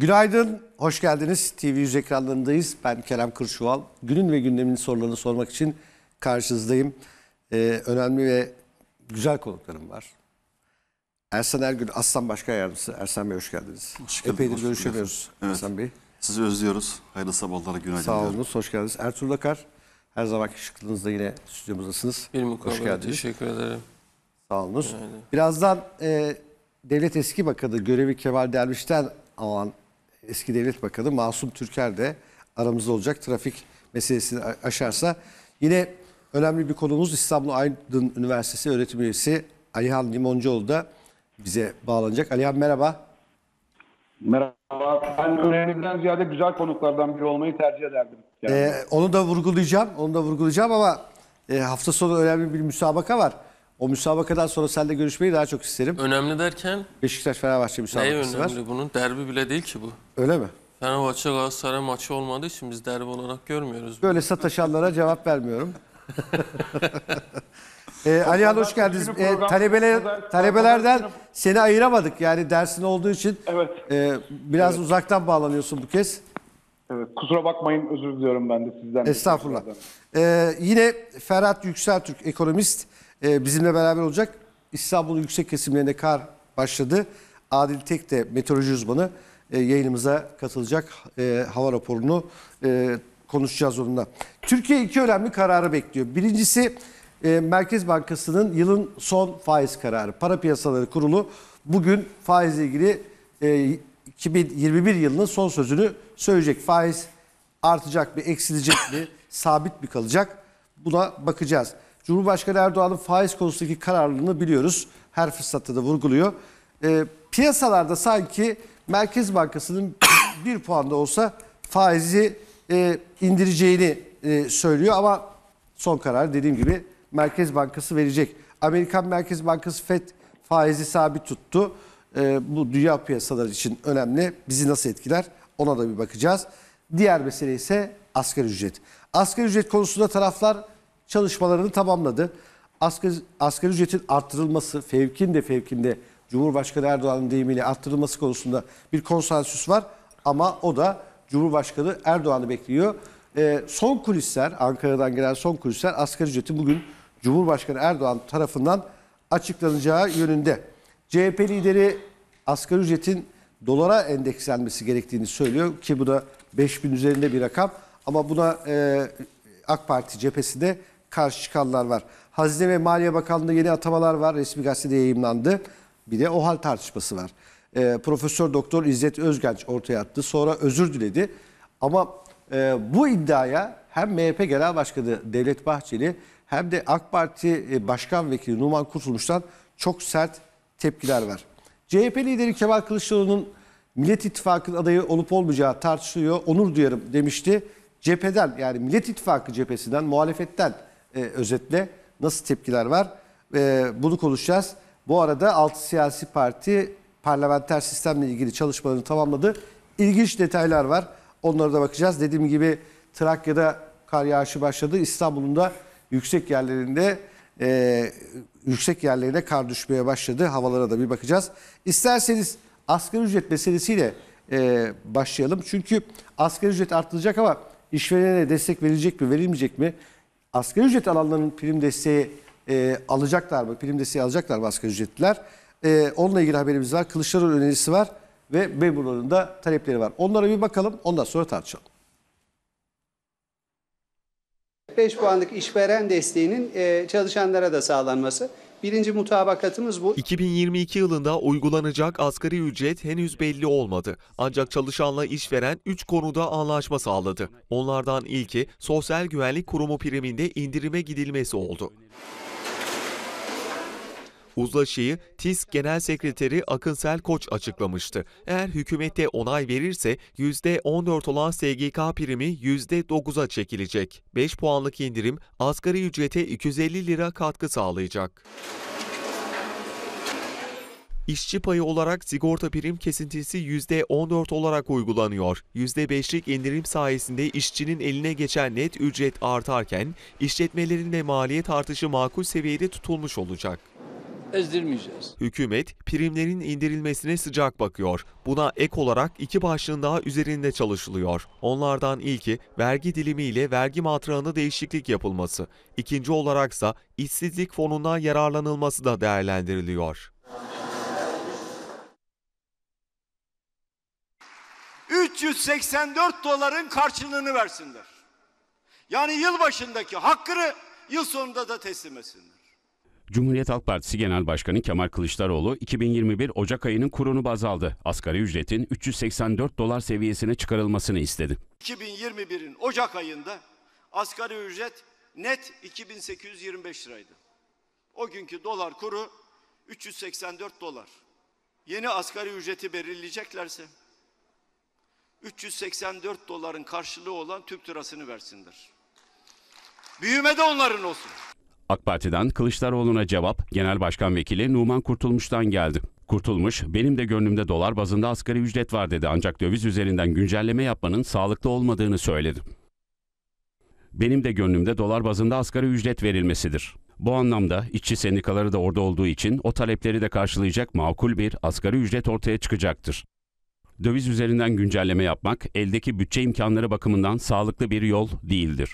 Günaydın, hoş geldiniz. TV Yüz ekranlarındayız. Ben Kerem Kırşuval. Günün ve gündemin sorularını sormak için karşınızdayım. Ee, önemli ve güzel konuklarım var. Ersan Ergül, Aslan Başkan Yardımcısı. Ersan Bey hoş geldiniz. Hoş geldik, Epeydir hoş görüşemiyoruz evet. Ersan Bey. Sizi özlüyoruz. Hayırlı sabahlar, günaydın. Sağ olun, hoş geldiniz. Ertuğrul Akar, her zamanki şıklığınızda yine stüdyomuzdasınız. Bir hoş geldiniz. Teşekkür ederim. Sağ olunuz. Birazdan e, Devlet Eski Bakanı görevi Kemal Derviş'ten alan eski devlet bakanı Masum Türker de aramızda olacak. Trafik meselesini aşarsa. Yine önemli bir konumuz İstanbul Aydın Üniversitesi öğretim üyesi Alihan Limoncuoğlu da bize bağlanacak. Alihan merhaba. Merhaba. Ben önemliden ziyade güzel konuklardan biri olmayı tercih ederdim. Yani. Ee, onu da vurgulayacağım. Onu da vurgulayacağım ama e, hafta sonu önemli bir müsabaka var. O müsabakadan sonra seninle görüşmeyi daha çok isterim. Önemli derken? Beşiktaş-Fenerbahçe müsabakası var. Ne önemli var. bunun? Derbi bile değil ki bu. Öyle mi? Fenerbahçe Galatasaray maçı olmadığı için biz derbi olarak görmüyoruz. Bunu. Böyle sataşanlara cevap vermiyorum. ee, Ali Han hoş geldiniz. Ee, talebeler, talebelerden seni ayıramadık. Yani dersin olduğu için evet. e, biraz evet. uzaktan bağlanıyorsun bu kez. Evet, kusura bakmayın özür diliyorum ben de sizden. Estağfurullah. Ee, yine Ferhat Yüksel Türk ekonomist e, bizimle beraber olacak. İstanbul'un yüksek kesimlerinde kar başladı. Adil Tek de meteoroloji uzmanı e, yayınımıza katılacak. E, hava raporunu e, konuşacağız onunla. Türkiye iki önemli kararı bekliyor. Birincisi e, Merkez Bankası'nın yılın son faiz kararı. Para Piyasaları Kurulu bugün faizle ilgili e, 2021 yılının son sözünü söyleyecek. Faiz artacak mı, eksilecek mi, sabit mi kalacak? Buna bakacağız. Cumhurbaşkanı Erdoğan'ın faiz konusundaki kararlılığını biliyoruz. Her fırsatta da vurguluyor. E, piyasalarda sanki Merkez Bankası'nın bir puan da olsa faizi e, indireceğini e, söylüyor ama son karar dediğim gibi Merkez Bankası verecek. Amerikan Merkez Bankası FED faizi sabit tuttu. E, bu dünya piyasaları için önemli. Bizi nasıl etkiler ona da bir bakacağız. Diğer mesele ise asgari ücret. Asgari ücret konusunda taraflar çalışmalarını tamamladı. Asgari, asgari ücretin arttırılması, fevkinde fevkinde Cumhurbaşkanı Erdoğan'ın deyimiyle arttırılması konusunda bir konsensüs var. Ama o da Cumhurbaşkanı Erdoğan'ı bekliyor. E, son kulisler, Ankara'dan gelen son kulisler asgari ücretin bugün Cumhurbaşkanı Erdoğan tarafından açıklanacağı yönünde. CHP lideri asgari ücretin dolara endekslenmesi gerektiğini söylüyor ki bu da 5000 üzerinde bir rakam. Ama buna e, AK Parti cephesinde karşı çıkanlar var. Hazine ve Maliye Bakanlığı'nda yeni atamalar var. Resmi gazetede yayınlandı. Bir de OHAL tartışması var. E, Profesör Doktor İzzet Özgenç ortaya attı. Sonra özür diledi. Ama e, bu iddiaya hem MHP Genel Başkanı Devlet Bahçeli hem de AK Parti e, Başkan Vekili Numan Kurtulmuş'tan çok sert tepkiler var. CHP lideri Kemal Kılıçdaroğlu'nun Millet İttifakı'nın adayı olup olmayacağı tartışılıyor. Onur duyarım demişti. Cepheden yani Millet İttifakı cephesinden, muhalefetten e, özetle nasıl tepkiler var e, bunu konuşacağız. Bu arada 6 siyasi parti parlamenter sistemle ilgili çalışmalarını tamamladı. İlginç detaylar var. Onlara da bakacağız. Dediğim gibi Trakya'da kar yağışı başladı. İstanbul'un da yüksek yerlerinde e, yüksek yerlerine kar düşmeye başladı. Havalara da bir bakacağız. İsterseniz asgari ücret meselesiyle e, başlayalım. Çünkü asgari ücret artılacak ama işverene destek verilecek mi, verilmeyecek mi? Asgari ücret alanlarının prim desteği e, alacaklar mı? Prim desteği alacaklar mı asgari ücretliler? E, onunla ilgili haberimiz var. Kılıçdaroğlu önerisi var ve memurların da talepleri var. Onlara bir bakalım ondan sonra tartışalım. 5 puanlık işveren desteğinin e, çalışanlara da sağlanması. Birinci mutabakatımız bu. 2022 yılında uygulanacak asgari ücret henüz belli olmadı. Ancak çalışanla işveren 3 konuda anlaşma sağladı. Onlardan ilki Sosyal Güvenlik Kurumu priminde indirime gidilmesi oldu. Uzlaşıyı TİSK Genel Sekreteri Akınsel Koç açıklamıştı. Eğer hükümete onay verirse %14 olan SGK primi %9'a çekilecek. 5 puanlık indirim asgari ücrete 250 lira katkı sağlayacak. İşçi payı olarak sigorta prim kesintisi %14 olarak uygulanıyor. %5'lik indirim sayesinde işçinin eline geçen net ücret artarken işletmelerin de maliyet artışı makul seviyede tutulmuş olacak ezdirmeyeceğiz. Hükümet primlerin indirilmesine sıcak bakıyor. Buna ek olarak iki başlığın daha üzerinde çalışılıyor. Onlardan ilki vergi dilimi ile vergi matrağında değişiklik yapılması. İkinci olaraksa işsizlik fonundan yararlanılması da değerlendiriliyor. 384 doların karşılığını versinler. Yani yıl başındaki hakkını yıl sonunda da teslim etsinler. Cumhuriyet Halk Partisi Genel Başkanı Kemal Kılıçdaroğlu 2021 Ocak ayının kurunu baz aldı. Asgari ücretin 384 dolar seviyesine çıkarılmasını istedi. 2021'in Ocak ayında asgari ücret net 2825 liraydı. O günkü dolar kuru 384 dolar. Yeni asgari ücreti belirleyeceklerse 384 doların karşılığı olan Türk lirasını versinler. Büyüme de onların olsun. AK Parti'den Kılıçdaroğlu'na cevap Genel Başkan Vekili Numan Kurtulmuş'tan geldi. Kurtulmuş, benim de gönlümde dolar bazında asgari ücret var dedi ancak döviz üzerinden güncelleme yapmanın sağlıklı olmadığını söyledi. Benim de gönlümde dolar bazında asgari ücret verilmesidir. Bu anlamda işçi sendikaları da orada olduğu için o talepleri de karşılayacak makul bir asgari ücret ortaya çıkacaktır. Döviz üzerinden güncelleme yapmak eldeki bütçe imkanları bakımından sağlıklı bir yol değildir.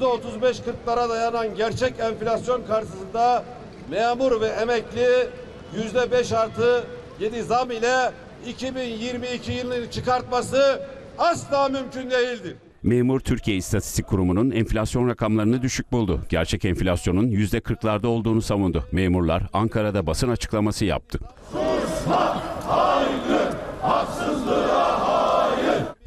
yüzde 35-40'lara dayanan gerçek enflasyon karşısında memur ve emekli yüzde 5 artı 7 zam ile 2022 yılını çıkartması asla mümkün değildir. Memur Türkiye İstatistik Kurumu'nun enflasyon rakamlarını düşük buldu. Gerçek enflasyonun yüzde 40'larda olduğunu savundu. Memurlar Ankara'da basın açıklaması yaptı. Susmak!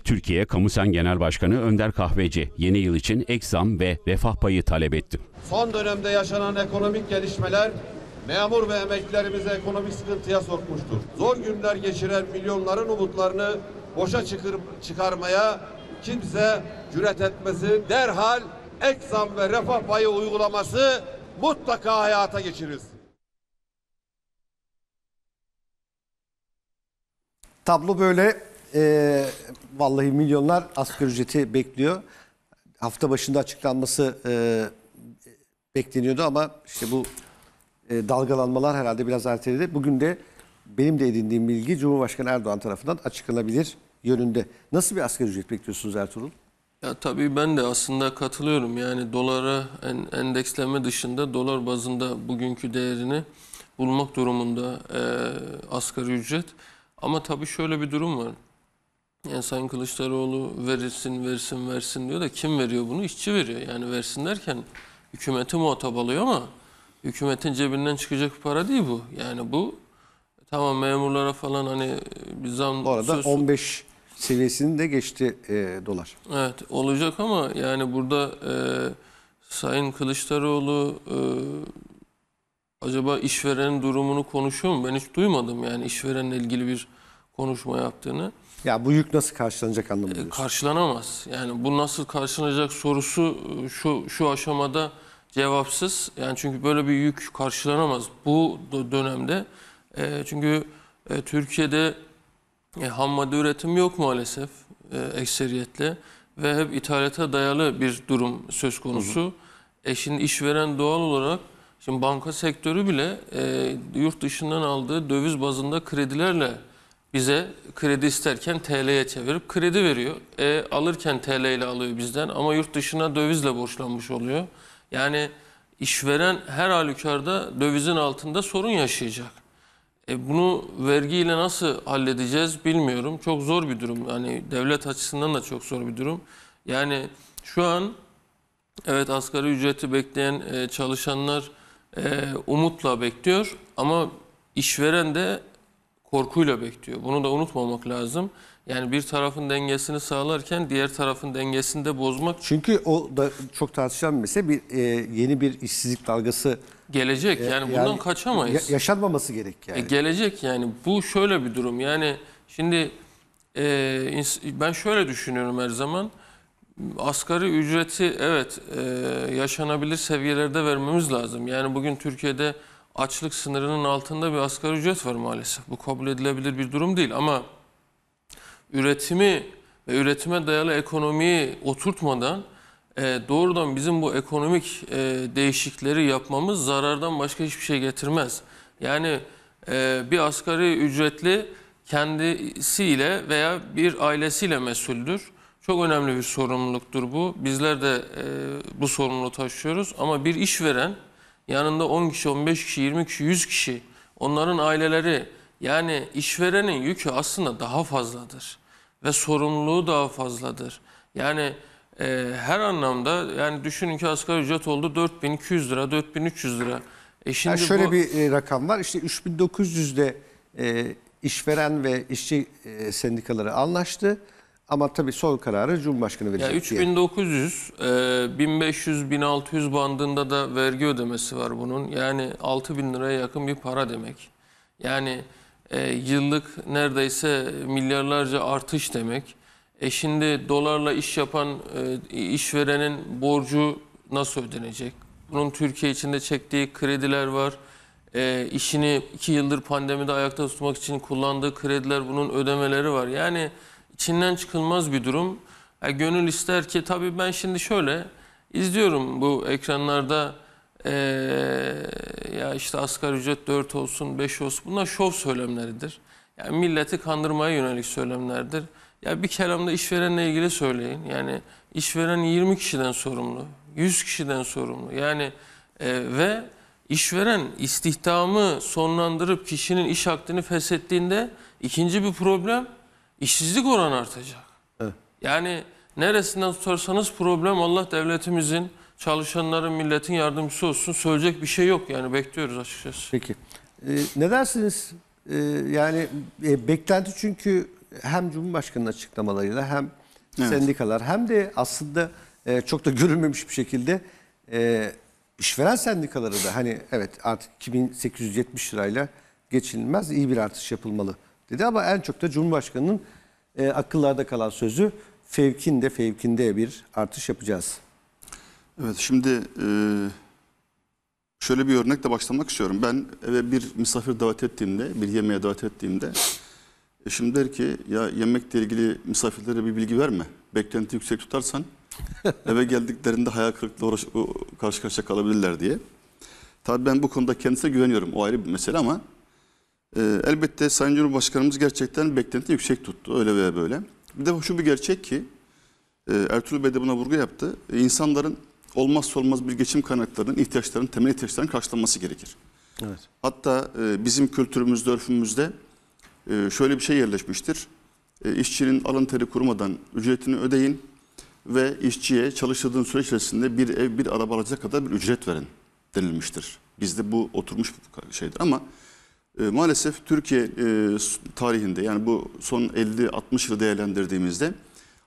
Türkiye Kamusen Genel Başkanı Önder Kahveci yeni yıl için ek zam ve refah payı talep etti. Son dönemde yaşanan ekonomik gelişmeler memur ve emeklilerimizi ekonomik sıkıntıya sokmuştur. Zor günler geçiren milyonların umutlarını boşa çıkır, çıkarmaya kimse cüret etmesi Derhal ek zam ve refah payı uygulaması mutlaka hayata geçirilsin. Tablo böyle. Ee, vallahi milyonlar asgari ücreti bekliyor. Hafta başında açıklanması e, bekleniyordu ama işte bu e, dalgalanmalar herhalde biraz erteledi. Bugün de benim de edindiğim bilgi Cumhurbaşkanı Erdoğan tarafından açıklanabilir yönünde. Nasıl bir asgari ücret bekliyorsunuz Ertuğrul? Ya tabii ben de aslında katılıyorum. Yani dolara en, endeksleme dışında dolar bazında bugünkü değerini bulmak durumunda e, asgari ücret. Ama tabii şöyle bir durum var. Yani Sayın Kılıçdaroğlu verirsin, versin, versin diyor da kim veriyor bunu? İşçi veriyor. Yani versin derken hükümeti muhatap alıyor ama hükümetin cebinden çıkacak para değil bu. Yani bu tamam memurlara falan hani e, bir zam... Bu arada söz... 15 seviyesini de geçti e, dolar. Evet olacak ama yani burada e, Sayın Kılıçdaroğlu e, acaba işverenin durumunu konuşuyor mu? Ben hiç duymadım yani işverenle ilgili bir konuşma yaptığını. Ya bu yük nasıl karşılanacak anlamında e, diyorsun. Karşılanamaz. Yani bu nasıl karşılanacak sorusu e, şu şu aşamada cevapsız. Yani çünkü böyle bir yük karşılanamaz bu dönemde. E, çünkü e, Türkiye'de e, ham madde üretimi yok maalesef e, ekseriyetle ve hep ithalata dayalı bir durum söz konusu. Hı hı. E şimdi işveren doğal olarak şimdi banka sektörü bile e, yurt dışından aldığı döviz bazında kredilerle bize kredi isterken TL'ye çevirip kredi veriyor. E, alırken TL ile alıyor bizden ama yurt dışına dövizle borçlanmış oluyor. Yani işveren her halükarda dövizin altında sorun yaşayacak. E, bunu vergiyle nasıl halledeceğiz bilmiyorum. Çok zor bir durum. Yani devlet açısından da çok zor bir durum. Yani şu an evet asgari ücreti bekleyen e, çalışanlar e, umutla bekliyor ama işveren de korkuyla bekliyor. Bunu da unutmamak lazım. Yani bir tarafın dengesini sağlarken diğer tarafın dengesini de bozmak. Çünkü o da çok tartışılan bir mesele. Bir, e, yeni bir işsizlik dalgası. Gelecek yani, e, yani bundan yani, kaçamayız. yaşanmaması gerek yani. E, gelecek yani. Bu şöyle bir durum. Yani şimdi e, ben şöyle düşünüyorum her zaman. Asgari ücreti evet e, yaşanabilir seviyelerde vermemiz lazım. Yani bugün Türkiye'de açlık sınırının altında bir asgari ücret var maalesef. Bu kabul edilebilir bir durum değil ama üretimi ve üretime dayalı ekonomiyi oturtmadan e, doğrudan bizim bu ekonomik e, değişikleri yapmamız zarardan başka hiçbir şey getirmez. Yani e, bir asgari ücretli kendisiyle veya bir ailesiyle mesuldür. Çok önemli bir sorumluluktur bu. Bizler de e, bu sorumluluğu taşıyoruz ama bir işveren yanında 10 kişi, 15 kişi, 20 kişi, 100 kişi onların aileleri yani işverenin yükü aslında daha fazladır ve sorumluluğu daha fazladır. Yani e, her anlamda yani düşünün ki asgari ücret oldu 4200 lira, 4300 lira. E şimdi yani şöyle bu, bir e, rakam var işte 3900'de e, işveren ve işçi e, sendikaları anlaştı. Ama tabii son kararı Cumhurbaşkanı verecek yani 3900, e, 1500-1600 bandında da vergi ödemesi var bunun. Yani 6000 liraya yakın bir para demek. Yani e, yıllık neredeyse milyarlarca artış demek. E şimdi dolarla iş yapan e, işverenin borcu nasıl ödenecek? Bunun Türkiye içinde çektiği krediler var. E, işini iki yıldır pandemide ayakta tutmak için kullandığı krediler, bunun ödemeleri var. Yani içinden çıkılmaz bir durum. E, gönül ister ki tabii ben şimdi şöyle izliyorum bu ekranlarda e, ya işte asgari ücret 4 olsun 5 olsun bunlar şov söylemleridir. Yani milleti kandırmaya yönelik söylemlerdir. Ya bir kelamda işverenle ilgili söyleyin. Yani işveren 20 kişiden sorumlu, 100 kişiden sorumlu. Yani e, ve işveren istihdamı sonlandırıp kişinin iş hakkını feshettiğinde ikinci bir problem işsizlik oranı artacak. Evet. Yani neresinden tutarsanız problem Allah devletimizin, çalışanların, milletin yardımcısı olsun. Söyleyecek bir şey yok yani bekliyoruz açıkçası. Peki. Ee, ne dersiniz? Ee, yani e, beklenti çünkü hem Cumhurbaşkanı'nın açıklamalarıyla hem evet. sendikalar hem de aslında e, çok da görünmemiş bir şekilde e, işveren sendikaları da hani evet artık 2870 lirayla geçinilmez iyi bir artış yapılmalı dedi ama en çok da Cumhurbaşkanı'nın e, akıllarda kalan sözü fevkinde fevkinde bir artış yapacağız. Evet şimdi e, şöyle bir örnekle başlamak istiyorum. Ben eve bir misafir davet ettiğimde, bir yemeğe davet ettiğimde e, şimdi der ki ya yemekle ilgili misafirlere bir bilgi verme. Beklenti yüksek tutarsan eve geldiklerinde hayal kırıklığı uğraş, karşı karşıya kalabilirler diye. Tabii ben bu konuda kendisine güveniyorum. O ayrı bir mesele ama e, elbette Sayın Cumhurbaşkanımız gerçekten beklenti yüksek tuttu öyle veya böyle. Bir de şu bir gerçek ki e, Ertuğrul Bey de buna vurgu yaptı. E, insanların olmazsa olmaz bir geçim kaynaklarının ihtiyaçlarının, temel ihtiyaçlarının karşılanması gerekir. Evet. Hatta e, bizim kültürümüzde, örfümüzde e, şöyle bir şey yerleşmiştir. E, işçinin alın teri kurumadan ücretini ödeyin ve işçiye çalıştırdığın süre içerisinde bir ev, bir araba alacak kadar bir ücret verin denilmiştir. Bizde bu oturmuş bir şeydir ama e, maalesef Türkiye e, tarihinde yani bu son 50-60 yılı değerlendirdiğimizde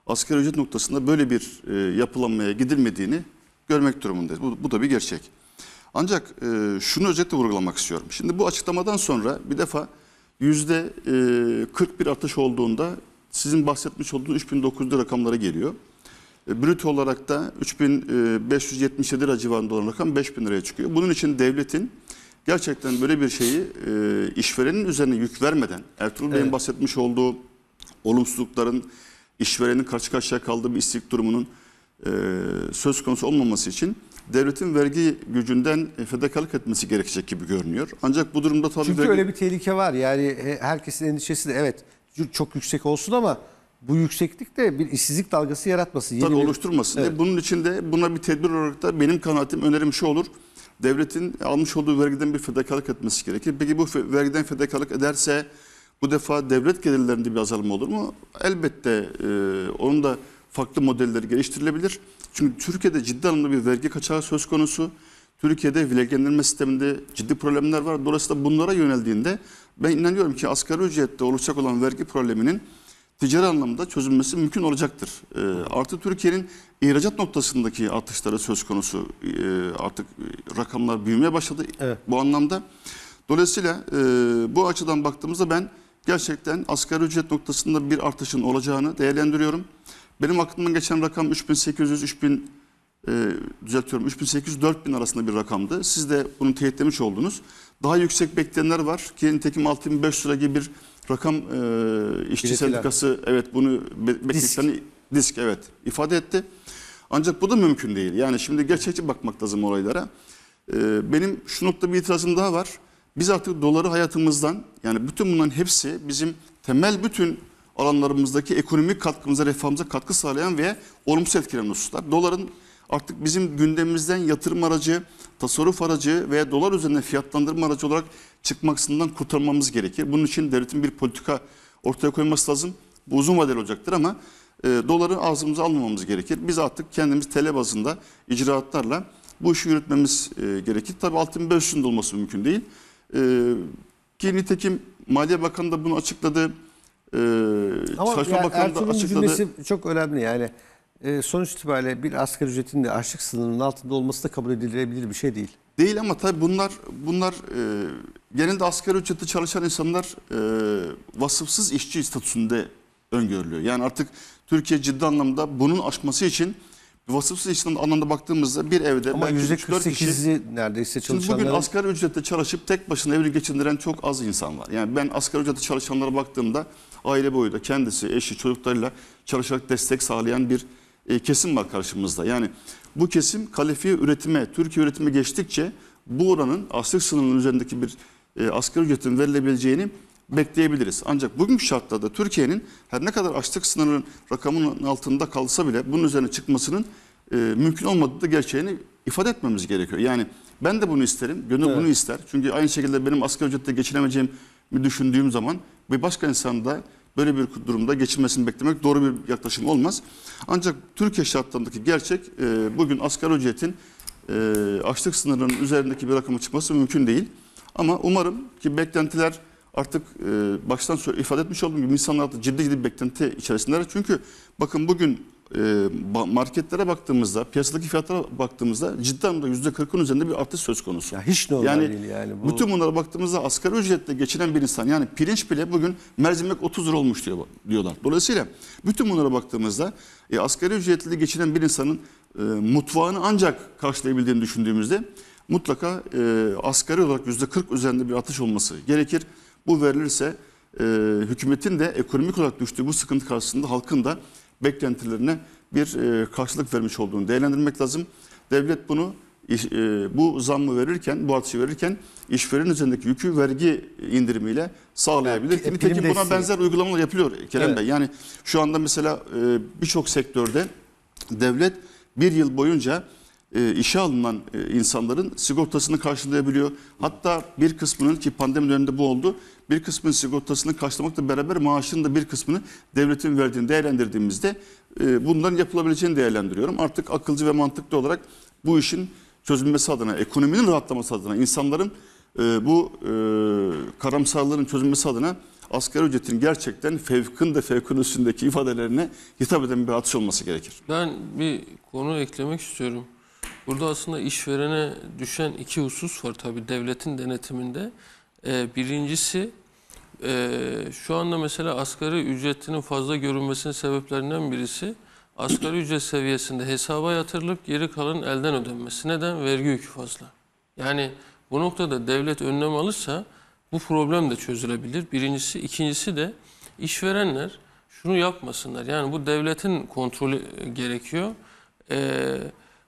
asgari ücret noktasında böyle bir e, yapılanmaya gidilmediğini görmek durumundayız. Bu, bu da bir gerçek. Ancak e, şunu özetle vurgulamak istiyorum. Şimdi bu açıklamadan sonra bir defa yüzde 41 e, artış olduğunda sizin bahsetmiş olduğunuz 3900 rakamlara geliyor. E, brüt olarak da 3577 lira e, civarında olan rakam 5000 liraya çıkıyor. Bunun için devletin gerçekten böyle bir şeyi e, işverenin üzerine yük vermeden Ertuğrul evet. Bey'in bahsetmiş olduğu olumsuzlukların işverenin karşı karşıya kaldığı bir istik durumunun e, söz konusu olmaması için devletin vergi gücünden e, fedakarlık etmesi gerekecek gibi görünüyor. Ancak bu durumda tabii... Çünkü vergi... öyle bir tehlike var yani e, herkesin endişesi de evet çok yüksek olsun ama bu yükseklik de bir işsizlik dalgası yaratmasın. Yeni Tabii bir... oluşturmasın. E, evet. Bunun için de buna bir tedbir olarak da benim kanaatim önerim şu olur devletin almış olduğu vergiden bir fedakarlık etmesi gerekir. Peki bu vergiden fedakarlık ederse bu defa devlet gelirlerinde bir azalma olur mu? Elbette e, onun da farklı modelleri geliştirilebilir. Çünkü Türkiye'de ciddi anlamda bir vergi kaçağı söz konusu. Türkiye'de vergilendirme sisteminde ciddi problemler var. Dolayısıyla bunlara yöneldiğinde ben inanıyorum ki asgari ücrette oluşacak olan vergi probleminin ticari anlamda çözülmesi mümkün olacaktır. E, artı Türkiye'nin İhracat noktasındaki artışlara söz konusu ee, artık e, rakamlar büyümeye başladı evet. bu anlamda. Dolayısıyla e, bu açıdan baktığımızda ben gerçekten asgari ücret noktasında bir artışın olacağını değerlendiriyorum. Benim aklımdan geçen rakam 3800-3000 e, düzeltiyorum 3800-4000 arasında bir rakamdı. Siz de bunu teyitlemiş oldunuz. Daha yüksek bekleyenler var ki nitekim 6500 lira gibi bir rakam e, işçi Biletiler. sendikası evet bunu be, beklediklerini disk evet ifade etti. Ancak bu da mümkün değil. Yani şimdi gerçekçi bakmak lazım olaylara. Ee, benim şu nokta bir itirazım daha var. Biz artık doları hayatımızdan yani bütün bunların hepsi bizim temel bütün alanlarımızdaki ekonomik katkımıza, refahımıza katkı sağlayan ve olumsuz etkileyen hususlar. Doların artık bizim gündemimizden yatırım aracı, tasarruf aracı veya dolar üzerine fiyatlandırma aracı olarak çıkmaksından kurtarmamız gerekir. Bunun için devletin bir politika ortaya koyması lazım. Bu uzun vadeli olacaktır ama e, doları ağzımıza almamamız gerekir. Biz artık kendimiz tele bazında icraatlarla bu işi yürütmemiz e, gerekir. Tabii altın 500'ün de olması mümkün değil. E, ki nitekim Maliye Bakanı da bunu açıkladı. E, Ama Çalışma yani Bakanı da açıkladı. çok önemli yani. E, sonuç itibariyle bir asgari ücretin de açlık sınırının altında olması da kabul edilebilir bir şey değil. Değil ama tabii bunlar bunlar e, genelde asgari ücrette çalışan insanlar e, vasıfsız işçi statüsünde öngörülüyor. Yani artık Türkiye ciddi anlamda bunun aşması için vasıfsız işlem anlamda baktığımızda bir evde Ama belki 3-4 kişi. neredeyse çalışanlar Bugün asgari ücretle çalışıp tek başına evini geçindiren çok az insan var. Yani ben asgari ücretle çalışanlara baktığımda aile boyu da kendisi, eşi, çocuklarıyla çalışarak destek sağlayan bir e, kesim var karşımızda. Yani bu kesim kalifiye üretime, Türkiye üretime geçtikçe bu oranın asgari sınırının üzerindeki bir e, asgari ücretin verilebileceğini bekleyebiliriz. Ancak bugünkü şartlarda Türkiye'nin her ne kadar açlık sınırının rakamının altında kalsa bile bunun üzerine çıkmasının e, mümkün olmadığı da gerçeğini ifade etmemiz gerekiyor. Yani ben de bunu isterim, gönül evet. bunu ister. Çünkü aynı şekilde benim asgari ücretle geçinemeyeceğimi düşündüğüm zaman bir başka insanda böyle bir durumda geçinmesini beklemek doğru bir yaklaşım olmaz. Ancak Türkiye şartlarındaki gerçek e, bugün asgari ücretin e, açlık sınırının üzerindeki bir rakama çıkması mümkün değil. Ama umarım ki beklentiler artık e, baştan ifade etmiş olduğum gibi insanlar da ciddi ciddi bir beklenti içerisindeler. Çünkü bakın bugün e, marketlere baktığımızda, piyasadaki fiyatlara baktığımızda ciddi anlamda %40'ın üzerinde bir artış söz konusu. Ya hiç normal yani, yani. Bu... Bütün bunlara baktığımızda asgari ücretle geçinen bir insan yani pirinç bile bugün mercimek 30 lira olmuş diyor, diyorlar. Dolayısıyla bütün bunlara baktığımızda e, asgari ücretle geçinen bir insanın e, mutfağını ancak karşılayabildiğini düşündüğümüzde mutlaka e, asgari olarak %40 üzerinde bir artış olması gerekir. Bu verilirse e, hükümetin de ekonomik olarak düştüğü bu sıkıntı karşısında halkın da beklentilerine bir e, karşılık vermiş olduğunu değerlendirmek lazım. Devlet bunu e, bu zammı verirken, bu artışı verirken işverenin üzerindeki yükü vergi indirimiyle sağlayabilir. Yani, Nitekim buna desteği. benzer uygulamalar yapılıyor Kerem evet. Bey. Yani şu anda mesela e, birçok sektörde devlet bir yıl boyunca e, işe alınan e, insanların sigortasını karşılayabiliyor. Hatta bir kısmının ki pandemi döneminde bu oldu bir kısmının sigortasını karşılamakla beraber maaşının da bir kısmını devletin verdiğini değerlendirdiğimizde e, yapılabileceğini değerlendiriyorum. Artık akılcı ve mantıklı olarak bu işin çözülmesi adına, ekonominin rahatlaması adına, insanların e, bu e, karamsarlığın çözülmesi adına asgari ücretin gerçekten fevkın da fevkın üstündeki ifadelerine hitap eden bir atış olması gerekir. Ben bir konu eklemek istiyorum. Burada aslında işverene düşen iki husus var tabii devletin denetiminde. Ee, birincisi e, şu anda mesela asgari ücretinin fazla görünmesinin sebeplerinden birisi asgari ücret seviyesinde hesaba yatırılıp geri kalan elden ödenmesi. Neden? Vergi yükü fazla. Yani bu noktada devlet önlem alırsa bu problem de çözülebilir. Birincisi. ikincisi de işverenler şunu yapmasınlar. Yani bu devletin kontrolü e, gerekiyor. Ee,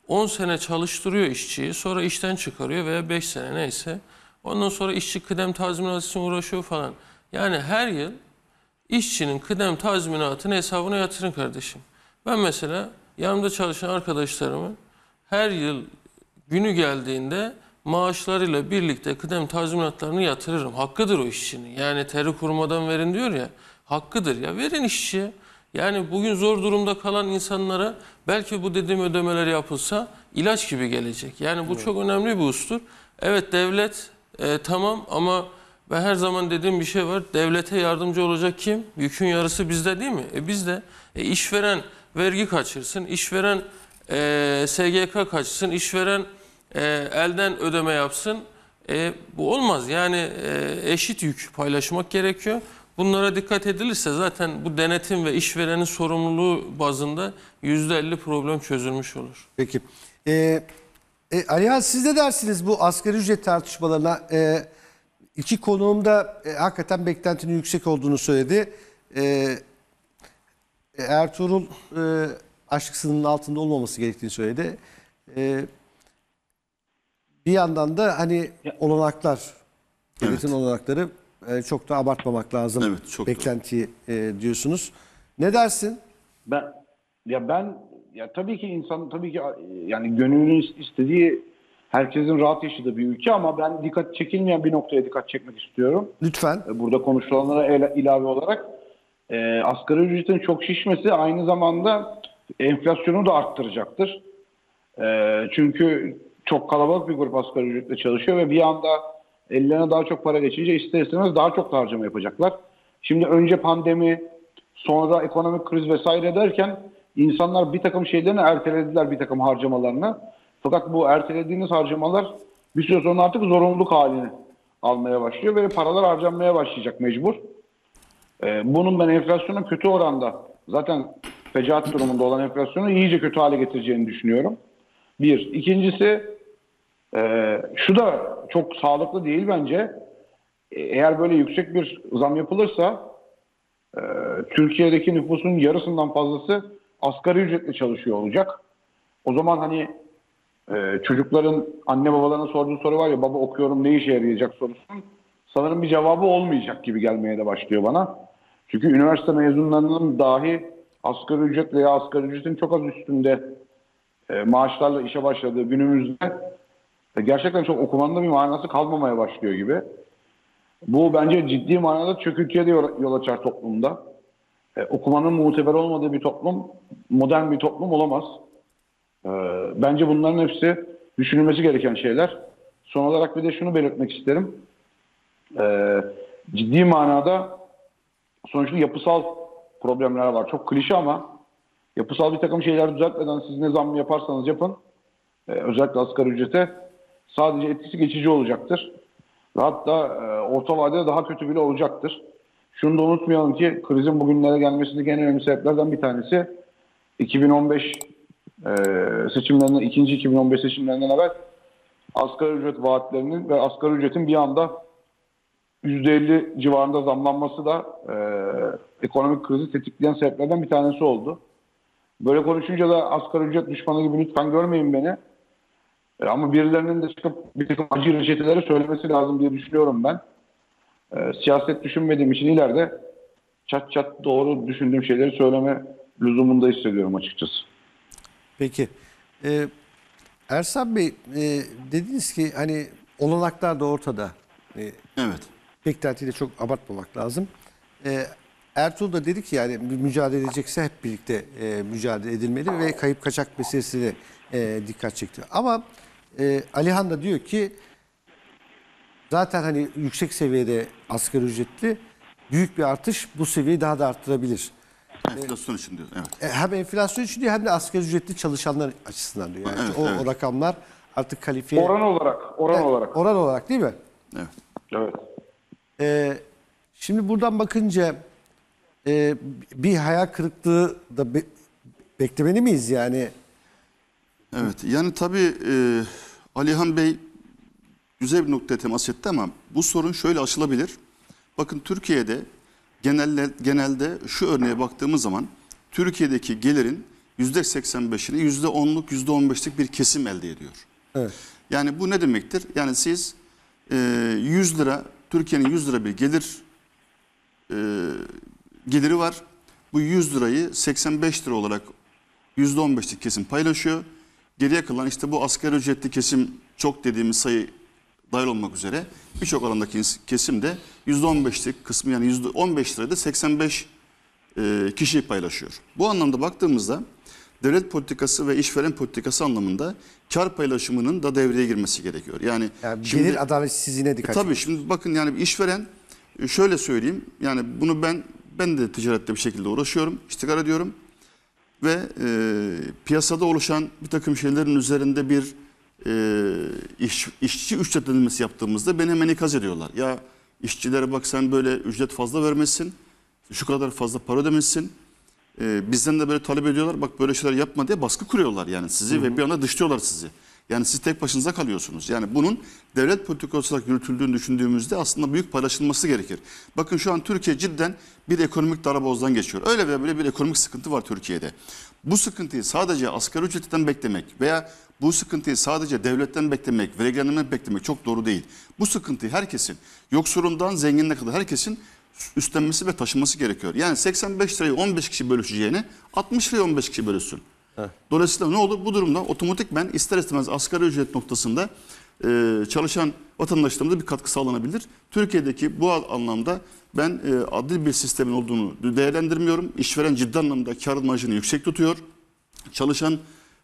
10 sene çalıştırıyor işçiyi sonra işten çıkarıyor veya 5 sene neyse Ondan sonra işçi kıdem tazminatı için uğraşıyor falan. Yani her yıl işçinin kıdem tazminatını hesabına yatırın kardeşim. Ben mesela yanımda çalışan arkadaşlarımın her yıl günü geldiğinde maaşlarıyla birlikte kıdem tazminatlarını yatırırım. Hakkıdır o işçinin. Yani teri kurmadan verin diyor ya. Hakkıdır ya verin işçi. Yani bugün zor durumda kalan insanlara belki bu dediğim ödemeler yapılsa ilaç gibi gelecek. Yani bu evet. çok önemli bir ustur. Evet devlet e, tamam ama ben her zaman dediğim bir şey var. Devlete yardımcı olacak kim? Yükün yarısı bizde değil mi? E bizde. E işveren vergi kaçırsın, işveren e, SGK kaçırsın, işveren e, elden ödeme yapsın. E, bu olmaz. Yani e, eşit yük paylaşmak gerekiyor. Bunlara dikkat edilirse zaten bu denetim ve işverenin sorumluluğu bazında %50 problem çözülmüş olur. Peki. Ee, e, Alihan siz ne dersiniz bu asgari ücret tartışmalarına? E, iki konuğum da e, hakikaten beklentinin yüksek olduğunu söyledi. E, e, Ertuğrul e, aşk sınırının altında olmaması gerektiğini söyledi. E, bir yandan da hani olanaklar, devletin evet. olanakları e, çok da abartmamak lazım. Evet, çok beklentiyi e, diyorsunuz. Ne dersin? Ben ya ben ya tabii ki insan tabii ki e, yani gönlünün istediği herkesin rahat yaşadığı bir ülke ama ben dikkat çekilmeyen bir noktaya dikkat çekmek istiyorum. Lütfen. E, burada konuşulanlara ilave olarak e, asgari ücretin çok şişmesi aynı zamanda enflasyonu da arttıracaktır. E, çünkü çok kalabalık bir grup asgari ücretle çalışıyor ve bir anda ellerine daha çok para geçince ister istemez daha çok da harcama yapacaklar. Şimdi önce pandemi, sonra ekonomik kriz vesaire derken insanlar bir takım şeylerini ertelediler bir takım harcamalarını. Fakat bu ertelediğiniz harcamalar bir süre sonra artık zorunluluk halini almaya başlıyor ve paralar harcanmaya başlayacak mecbur. Ee, bunun ben enflasyonun kötü oranda zaten fecaat durumunda olan enflasyonu iyice kötü hale getireceğini düşünüyorum. Bir. ikincisi e, şu da çok sağlıklı değil bence. E, eğer böyle yüksek bir zam yapılırsa e, Türkiye'deki nüfusun yarısından fazlası asgari ücretle çalışıyor olacak. O zaman hani e, çocukların anne babalarına sorduğu soru var ya baba okuyorum ne işe yarayacak sorusun. sanırım bir cevabı olmayacak gibi gelmeye de başlıyor bana. Çünkü üniversite mezunlarının dahi asgari ücret veya asgari ücretin çok az üstünde e, maaşlarla işe başladığı günümüzde e, gerçekten çok okumanın da bir manası kalmamaya başlıyor gibi. Bu bence ciddi manada çöküntüye de yol açar toplumda e, okumanın muteber olmadığı bir toplum, modern bir toplum olamaz. E, bence bunların hepsi düşünülmesi gereken şeyler. Son olarak bir de şunu belirtmek isterim. E, ciddi manada sonuçta yapısal problemler var. Çok klişe ama yapısal bir takım şeyler düzeltmeden siz ne zam yaparsanız yapın, e, özellikle asgari ücrete sadece etkisi geçici olacaktır. Ve hatta e, orta vadede daha kötü bile olacaktır. Şunu da unutmayalım ki krizin bugünlere gelmesindeki en önemli sebeplerden bir tanesi 2015 e, seçimlerinden, ikinci 2015 seçimlerinden evvel asgari ücret vaatlerinin ve asgari ücretin bir anda %50 civarında zamlanması da e, ekonomik krizi tetikleyen sebeplerden bir tanesi oldu. Böyle konuşunca da asgari ücret düşmanı gibi lütfen görmeyin beni. E, ama birilerinin de çıkıp bir takım acı reçeteleri söylemesi lazım diye düşünüyorum ben e, siyaset düşünmediğim için ileride çat çat doğru düşündüğüm şeyleri söyleme lüzumunda hissediyorum açıkçası. Peki. Ee, Ersan Bey e, dediniz ki hani olanaklar da ortada. E, evet. Pek tatili çok abartmamak lazım. E, Ertuğrul da dedi ki yani mücadele edecekse hep birlikte e, mücadele edilmeli ve kayıp kaçak meselesine e, dikkat çekti. Ama e, Alihan da diyor ki Zaten hani yüksek seviyede asgari ücretli büyük bir artış bu seviyeyi daha da arttırabilir. Enflasyon için diyor. Evet. E, hem enflasyon için diyor hem de asgari ücretli çalışanlar açısından diyor. Yani Evet, o, evet. o rakamlar artık kalifiye... Oran olarak, oran olarak. Oran olarak değil mi? Evet. Evet. Ee, şimdi buradan bakınca e, bir hayal kırıklığı da be- beklemeli miyiz yani? Evet yani tabii e, Alihan Bey güzel bir noktaya temas etti ama bu sorun şöyle aşılabilir. Bakın Türkiye'de genelde, genelde şu örneğe baktığımız zaman Türkiye'deki gelirin %85'ini %10'luk %15'lik bir kesim elde ediyor. Evet. Yani bu ne demektir? Yani siz 100 e, lira Türkiye'nin 100 lira bir gelir e, geliri var. Bu 100 lirayı 85 lira olarak %15'lik kesim paylaşıyor. Geriye kalan işte bu asgari ücretli kesim çok dediğimiz sayı dahil olmak üzere birçok alandaki kesim de %15'lik kısmı yani %15 lirada 85 e, paylaşıyor. Bu anlamda baktığımızda devlet politikası ve işveren politikası anlamında kar paylaşımının da devreye girmesi gerekiyor. Yani, yani şimdi, gelir adaletsizliğine dikkat edin. Tabii şimdi bakın yani işveren e, şöyle söyleyeyim yani bunu ben ben de ticarette bir şekilde uğraşıyorum, istikrar ediyorum ve e, piyasada oluşan bir takım şeylerin üzerinde bir e, iş, işçi ücretlenmesi yaptığımızda beni hemen ikaz ediyorlar. Ya işçilere bak sen böyle ücret fazla vermesin, şu kadar fazla para ödemesin. E, bizden de böyle talep ediyorlar bak böyle şeyler yapma diye baskı kuruyorlar yani sizi Hı -hı. ve bir anda dışlıyorlar sizi. Yani siz tek başınıza kalıyorsunuz. Yani bunun devlet politikası olarak yürütüldüğünü düşündüğümüzde aslında büyük paylaşılması gerekir. Bakın şu an Türkiye cidden bir ekonomik darabozdan geçiyor. Öyle veya böyle bir ekonomik sıkıntı var Türkiye'de. Bu sıkıntıyı sadece asgari ücretten beklemek veya bu sıkıntıyı sadece devletten beklemek, vergilendirme beklemek çok doğru değil. Bu sıkıntıyı herkesin, yoksulundan zenginine kadar herkesin üstlenmesi ve taşıması gerekiyor. Yani 85 lirayı 15 kişi bölüşeceğine 60 lirayı 15 kişi bölüşsün. Dolayısıyla ne olur? Bu durumda otomatikmen ister istemez asgari ücret noktasında e, çalışan vatandaşlarımıza bir katkı sağlanabilir. Türkiye'deki bu anlamda ben e, adil bir sistemin olduğunu değerlendirmiyorum. İşveren ciddi anlamda kar marjını yüksek tutuyor. Çalışan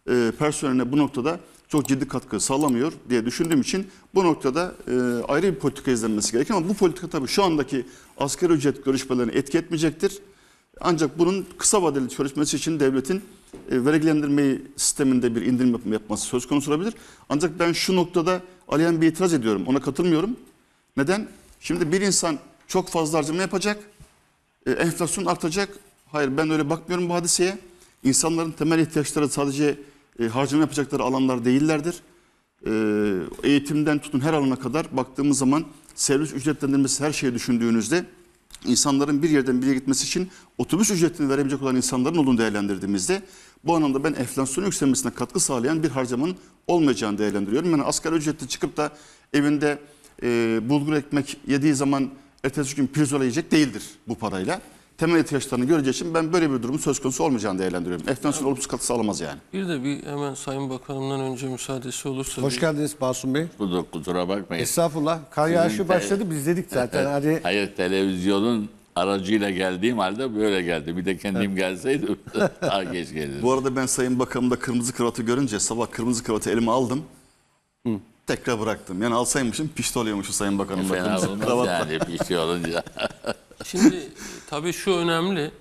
e, personeline bu noktada çok ciddi katkı sağlamıyor diye düşündüğüm için bu noktada e, ayrı bir politika izlenmesi gerekiyor. Ama bu politika tabii şu andaki asgari ücret görüşmelerini etki etmeyecektir. Ancak bunun kısa vadeli çalışması için devletin e, vergilendirmeyi sisteminde bir indirim yapması söz konusu olabilir. Ancak ben şu noktada Aliyen bir itiraz ediyorum. Ona katılmıyorum. Neden? Şimdi bir insan çok fazla harcama yapacak. E, enflasyon artacak. Hayır ben öyle bakmıyorum bu hadiseye. İnsanların temel ihtiyaçları sadece e, harcama yapacakları alanlar değillerdir. E, eğitimden tutun her alana kadar baktığımız zaman servis ücretlendirmesi her şeyi düşündüğünüzde insanların bir yerden bir yere gitmesi için otobüs ücretini verebilecek olan insanların olduğunu değerlendirdiğimizde bu anlamda ben enflasyonun yükselmesine katkı sağlayan bir harcamanın olmayacağını değerlendiriyorum. Yani asgari ücretli çıkıp da evinde e, bulgur ekmek yediği zaman ertesi gün pirzola yiyecek değildir bu parayla temel ihtiyaçlarını göreceği için ben böyle bir durumun söz konusu olmayacağını değerlendiriyorum. Enflasyon yani, olumsuz katkısı alamaz yani. Bir de bir hemen Sayın Bakanımdan önce müsaadesi olursa. Hoş bir... geldiniz Basum Bey. Kudur, kusura bakmayın. Estağfurullah. Kar yağışı başladı biz dedik zaten. Hadi. Hayır televizyonun aracıyla geldiğim halde böyle geldi. Bir de kendim gelseydim daha geç gelirdim. Bu arada ben Sayın Bakanım'da kırmızı kravatı görünce sabah kırmızı kravatı elime aldım. Hı. Tekrar bıraktım. Yani alsaymışım pişti oluyormuşum Sayın Bakanım. E, fena olmaz yani pişti olunca. Şimdi tabii şu önemli.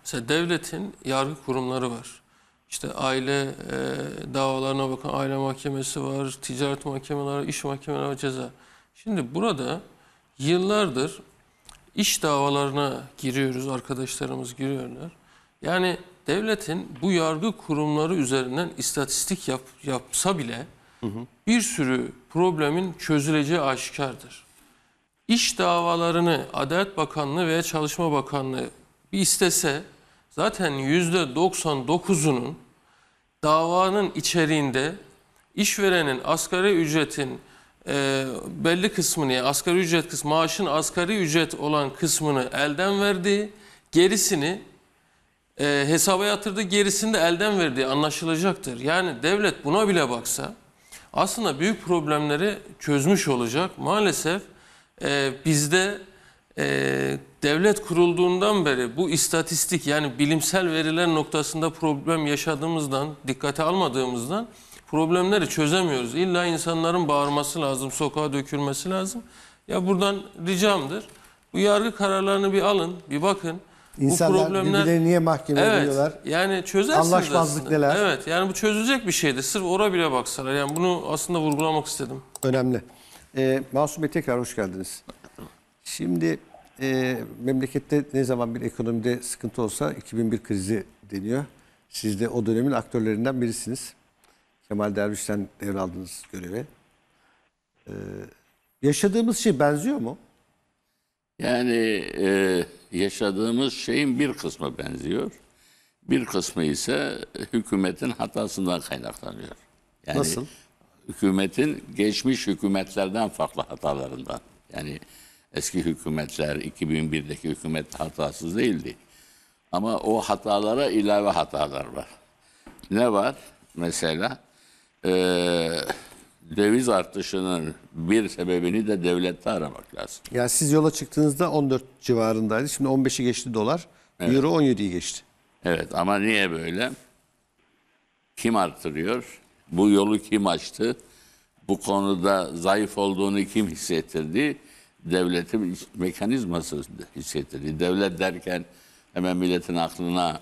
Mesela devletin yargı kurumları var. İşte aile e, davalarına bakan aile mahkemesi var, ticaret mahkemeleri, iş mahkemeleri var, ceza. Şimdi burada yıllardır iş davalarına giriyoruz, arkadaşlarımız giriyorlar. Yani devletin bu yargı kurumları üzerinden istatistik yap, yapsa bile hı hı. bir sürü problemin çözüleceği aşikardır iş davalarını Adalet Bakanlığı veya Çalışma Bakanlığı bir istese zaten %99'unun davanın içeriğinde işverenin asgari ücretin e, belli kısmını yani asgari ücret kısmı maaşın asgari ücret olan kısmını elden verdiği gerisini e, hesaba yatırdığı gerisini de elden verdiği anlaşılacaktır. Yani devlet buna bile baksa aslında büyük problemleri çözmüş olacak. Maalesef e, bizde e, devlet kurulduğundan beri bu istatistik yani bilimsel veriler noktasında problem yaşadığımızdan, dikkate almadığımızdan problemleri çözemiyoruz. İlla insanların bağırması lazım, sokağa dökülmesi lazım. Ya buradan ricamdır. Bu yargı kararlarını bir alın, bir bakın. İnsanlar bu problemler, birbirleri niye mahkeme evet, ediyorlar? Yani çözersiniz Anlaşmazlık aslında. neler? Evet yani bu çözülecek bir şeydir. Sırf ora bile baksalar. Yani bunu aslında vurgulamak istedim. Önemli. E, Masum Bey tekrar hoş geldiniz. Şimdi e, memlekette ne zaman bir ekonomide sıkıntı olsa 2001 krizi deniyor. Siz de o dönemin aktörlerinden birisiniz. Kemal Derviş'ten devraldınız görevi. Ee, yaşadığımız şey benziyor mu? Yani e, yaşadığımız şeyin bir kısmı benziyor. Bir kısmı ise hükümetin hatasından kaynaklanıyor. Yani Nasıl? hükümetin geçmiş hükümetlerden farklı hatalarından. Yani eski hükümetler 2001'deki hükümet hatasız değildi. Ama o hatalara ilave hatalar var. Ne var? Mesela e, döviz artışının bir sebebini de devlette aramak lazım. Ya siz yola çıktığınızda 14 civarındaydı. Şimdi 15'i geçti dolar. Evet. Euro 17'yi geçti. Evet ama niye böyle? Kim artırıyor? Bu yolu kim açtı? Bu konuda zayıf olduğunu kim hissettirdi? Devletin mekanizması hissettirdi. Devlet derken hemen milletin aklına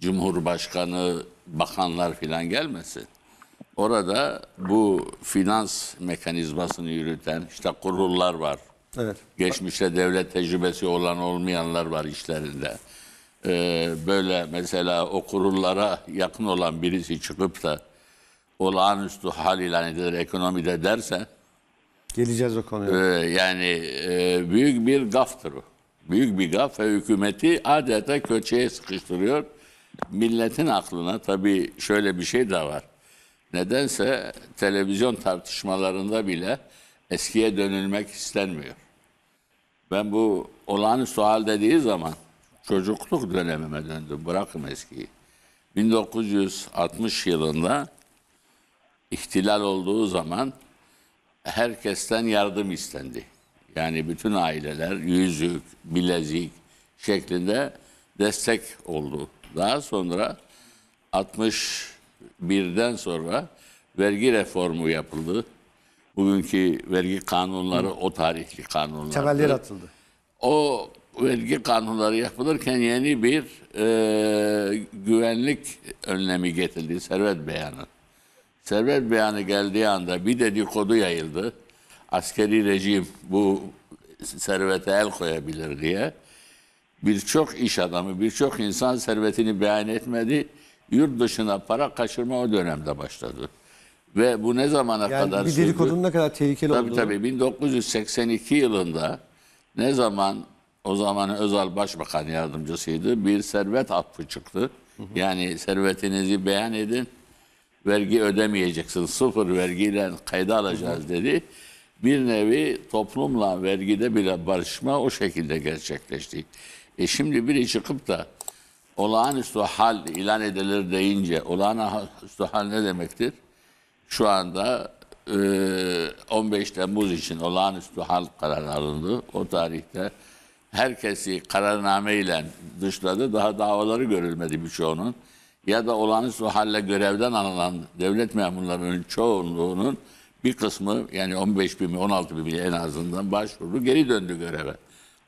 Cumhurbaşkanı, bakanlar filan gelmesin. Orada bu finans mekanizmasını yürüten işte kurullar var. Evet. Geçmişte devlet tecrübesi olan olmayanlar var işlerinde. Ee, böyle mesela o kurullara yakın olan birisi çıkıp da olağanüstü hal ilan edilir ekonomide derse Geleceğiz o konuya. e, yani e, büyük bir gaftır bu. Büyük bir gaf ve hükümeti adeta köçeye sıkıştırıyor. Milletin aklına tabii şöyle bir şey de var. Nedense televizyon tartışmalarında bile eskiye dönülmek istenmiyor. Ben bu olağanüstü hal dediği zaman çocukluk dönemime döndüm. Bırakın eskiyi. 1960 yılında ihtilal olduğu zaman herkesten yardım istendi. Yani bütün aileler yüzük, bilezik şeklinde destek oldu. Daha sonra 61'den sonra vergi reformu yapıldı. Bugünkü vergi kanunları o tarihli kanunlar. Temeller atıldı. O vergi kanunları yapılırken yeni bir e, güvenlik önlemi getirildi. Servet beyanı. Servet beyanı geldiği anda bir dedikodu yayıldı. Askeri rejim bu servete el koyabilir diye. Birçok iş adamı, birçok insan servetini beyan etmedi. Yurt dışına para kaçırma o dönemde başladı. Ve bu ne zamana yani kadar bir dedikodunun ne kadar tehlikeli tabii, olduğunu. Tabii 1982 yılında ne zaman o zaman Özal Başbakan yardımcısıydı bir servet affı çıktı. Hı hı. Yani servetinizi beyan edin vergi ödemeyeceksin, Sıfır vergiyle kayda alacağız dedi. Bir nevi toplumla vergide bile barışma o şekilde gerçekleşti. E şimdi biri çıkıp da olağanüstü hal ilan edilir deyince olağanüstü hal ne demektir? Şu anda 15 e, Temmuz için olağanüstü hal kararı alındı. O tarihte herkesi kararname ile dışladı. Daha davaları görülmedi birçoğunun ya da olağanüstü halle görevden alınan devlet memurlarının çoğunluğunun bir kısmı yani 15 bin mi 16 bin mi en azından başvurdu geri döndü göreve.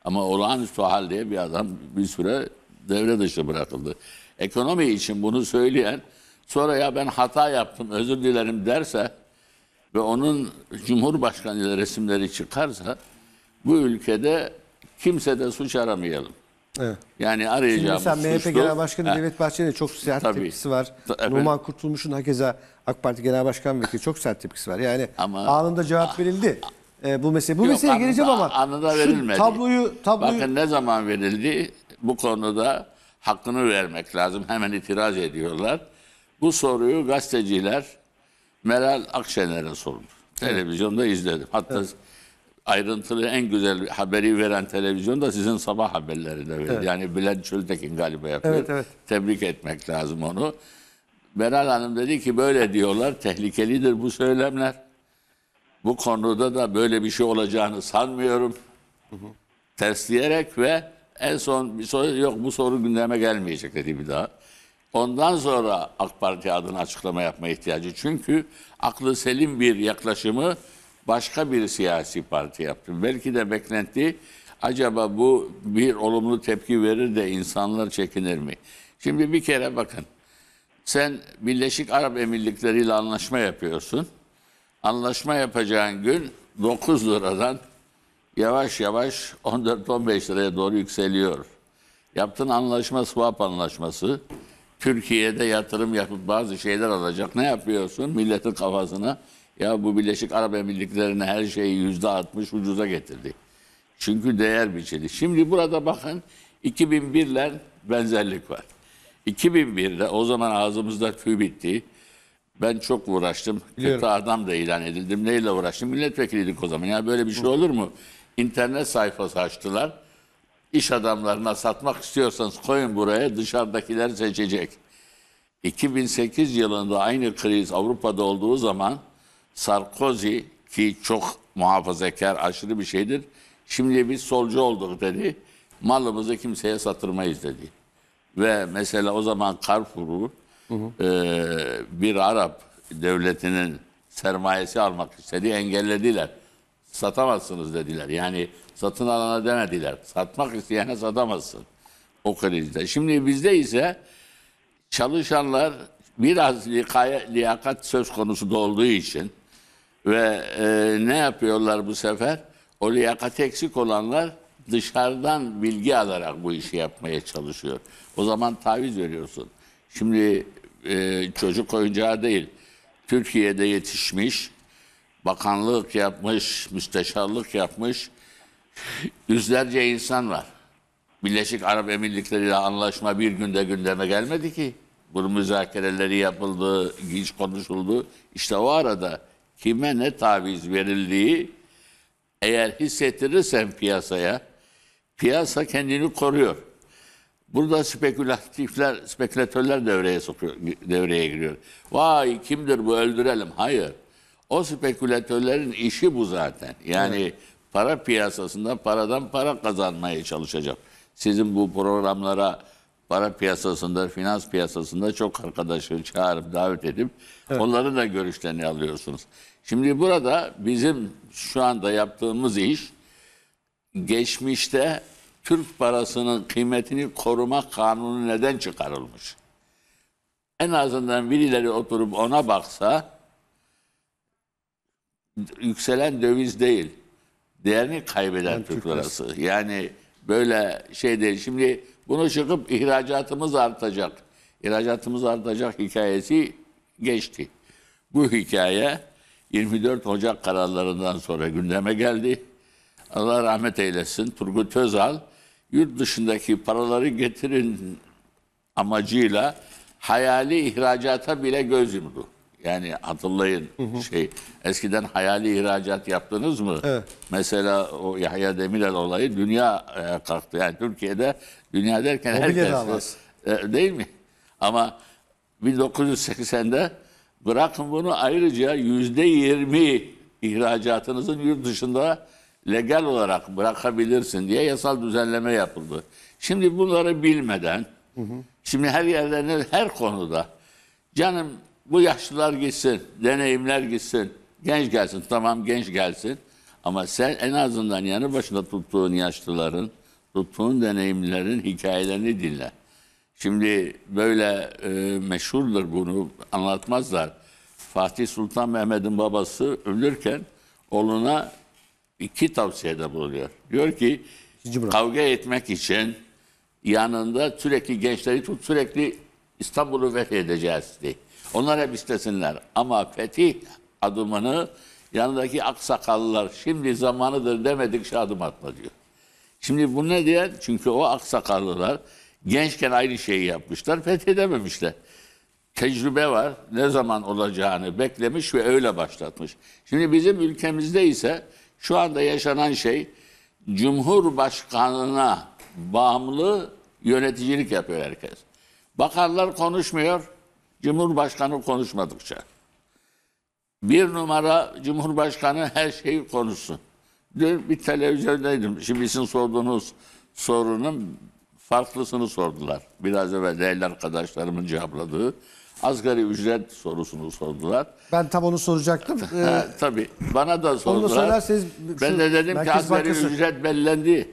Ama olağanüstü hal diye bir adam bir süre devre dışı bırakıldı. Ekonomi için bunu söyleyen sonra ya ben hata yaptım özür dilerim derse ve onun Cumhurbaşkanı resimleri çıkarsa bu ülkede kimse de suç aramayalım. Evet. Yani arayacağımız Şimdi mesela MHP suçlu. Genel Başkanı ha. Devlet Bahçeli'nin çok sert Tabii. tepkisi var. Efendim? Numan Kurtulmuş'un hakeza AK Parti Genel Başkan Vekili çok sert tepkisi var. Yani ama, anında cevap ah. verildi. e, bu mesele bu yok, meseleye anında, geleceğim ama anında verilmedi. tabloyu tabloyu Bakın ne zaman verildi? Bu konuda hakkını vermek lazım. Hemen itiraz ediyorlar. Bu soruyu gazeteciler Meral Akşener'e sordu. Evet. Televizyonda izledim. Hatta evet ayrıntılı en güzel haberi veren televizyon da sizin sabah haberlerine verir. Evet. Yani Bülent Çöltekin galiba yapıyor. Evet, evet. Tebrik etmek lazım onu. Meral Hanım dedi ki böyle diyorlar tehlikelidir bu söylemler. Bu konuda da böyle bir şey olacağını sanmıyorum. Hı hı. Tersleyerek ve en son bir soru yok bu soru gündeme gelmeyecek dedi bir daha. Ondan sonra AK Parti adına açıklama yapma ihtiyacı. Çünkü aklı selim bir yaklaşımı başka bir siyasi parti yaptım. Belki de beklenti acaba bu bir olumlu tepki verir de insanlar çekinir mi? Şimdi bir kere bakın. Sen Birleşik Arap Emirlikleri ile anlaşma yapıyorsun. Anlaşma yapacağın gün 9 liradan yavaş yavaş 14-15 liraya doğru yükseliyor. Yaptığın anlaşma swap anlaşması. Türkiye'de yatırım yapıp bazı şeyler alacak. Ne yapıyorsun milletin kafasına? Ya bu Birleşik Arap Emirlikleri'ne her şeyi yüzde altmış ucuza getirdi. Çünkü değer biçili. Şimdi burada bakın 2001'ler benzerlik var. 2001'de o zaman ağzımızda tüy bitti. Ben çok uğraştım. Biliyorum. Kırkta adam da ilan edildim. Neyle uğraştım? Milletvekiliydik o zaman. Ya böyle bir şey olur mu? İnternet sayfası açtılar. İş adamlarına satmak istiyorsanız koyun buraya dışarıdakiler seçecek. 2008 yılında aynı kriz Avrupa'da olduğu zaman Sarkozy ki çok muhafazakar aşırı bir şeydir. Şimdi biz solcu olduk dedi. Malımızı kimseye satırmayız dedi. Ve mesela o zaman Carrefour'u e, bir Arap devletinin sermayesi almak istedi. Engellediler. Satamazsınız dediler. Yani satın alana demediler. Satmak isteyene satamazsın. O krizde. Şimdi bizde ise çalışanlar biraz liyakat söz konusu da olduğu için ve e, ne yapıyorlar bu sefer? O liyakat eksik olanlar dışarıdan bilgi alarak bu işi yapmaya çalışıyor. O zaman taviz veriyorsun. Şimdi e, çocuk oyuncağı değil. Türkiye'de yetişmiş, bakanlık yapmış, müsteşarlık yapmış yüzlerce insan var. Birleşik Arap Emirlikleri ile anlaşma bir günde gündeme gelmedi ki. Bunun müzakereleri yapıldı, hiç konuşuldu. İşte o arada kime ne taviz verildiği eğer hissettirirsen piyasaya, piyasa kendini koruyor. Burada spekülatifler, spekülatörler devreye sokuyor, devreye giriyor. Vay kimdir bu öldürelim. Hayır. O spekülatörlerin işi bu zaten. Yani evet. para piyasasında paradan para kazanmaya çalışacak. Sizin bu programlara para piyasasında, finans piyasasında çok arkadaşı çağırıp davet edip evet. onların da görüşlerini alıyorsunuz. Şimdi burada bizim şu anda yaptığımız iş geçmişte Türk parasının kıymetini koruma kanunu neden çıkarılmış? En azından birileri oturup ona baksa yükselen döviz değil, değerini kaybeden yani Türk lirası. Yani böyle şey değil. Şimdi bunu çıkıp ihracatımız artacak. İhracatımız artacak hikayesi geçti. Bu hikaye 24 Ocak kararlarından sonra gündeme geldi. Allah rahmet eylesin. Turgut Özal yurt dışındaki paraları getirin amacıyla hayali ihracata bile göz yumdu. Yani hatırlayın hı hı. şey eskiden hayali ihracat yaptınız mı? Evet. Mesela o Yahya Demirel olayı dünya e, kalktı. Yani Türkiye'de dünya derken herkes de, e, değil mi? Ama 1980'de bırakın bunu ayrıca yüzde yirmi ihracatınızın yurt dışında legal olarak bırakabilirsin diye yasal düzenleme yapıldı. Şimdi bunları bilmeden hı hı. şimdi her yerde her konuda canım bu yaşlılar gitsin, deneyimler gitsin, genç gelsin. Tamam genç gelsin. Ama sen en azından yanı başında tuttuğun yaşlıların, tuttuğun deneyimlerin hikayelerini dinle. Şimdi böyle e, meşhurdur bunu anlatmazlar. Fatih Sultan Mehmet'in babası ölürken oğluna iki tavsiyede bulunuyor. Diyor ki kavga etmek için yanında sürekli gençleri tut sürekli İstanbul'u fethedeceğiz diye. Onlar hep istesinler. Ama fetih adımını yanındaki aksakallılar şimdi zamanıdır demedikçe adım atma diyor. Şimdi bu ne diye? Çünkü o aksakallılar gençken aynı şeyi yapmışlar, fethedememişler. Tecrübe var, ne zaman olacağını beklemiş ve öyle başlatmış. Şimdi bizim ülkemizde ise şu anda yaşanan şey Cumhurbaşkanına bağımlı yöneticilik yapıyor herkes. Bakanlar konuşmuyor, Cumhurbaşkanı konuşmadıkça. Bir numara Cumhurbaşkanı her şeyi konuşsun. Dün bir televizyondaydım. Şimdi sizin sorduğunuz sorunun farklısını sordular. Biraz evvel değerli arkadaşlarımın cevapladığı asgari ücret sorusunu sordular. Ben tam onu soracaktım. Ee, Tabii bana da sordular. Onu da söylerseniz... Ben de dedim ki asgari Bankası... ücret bellendi.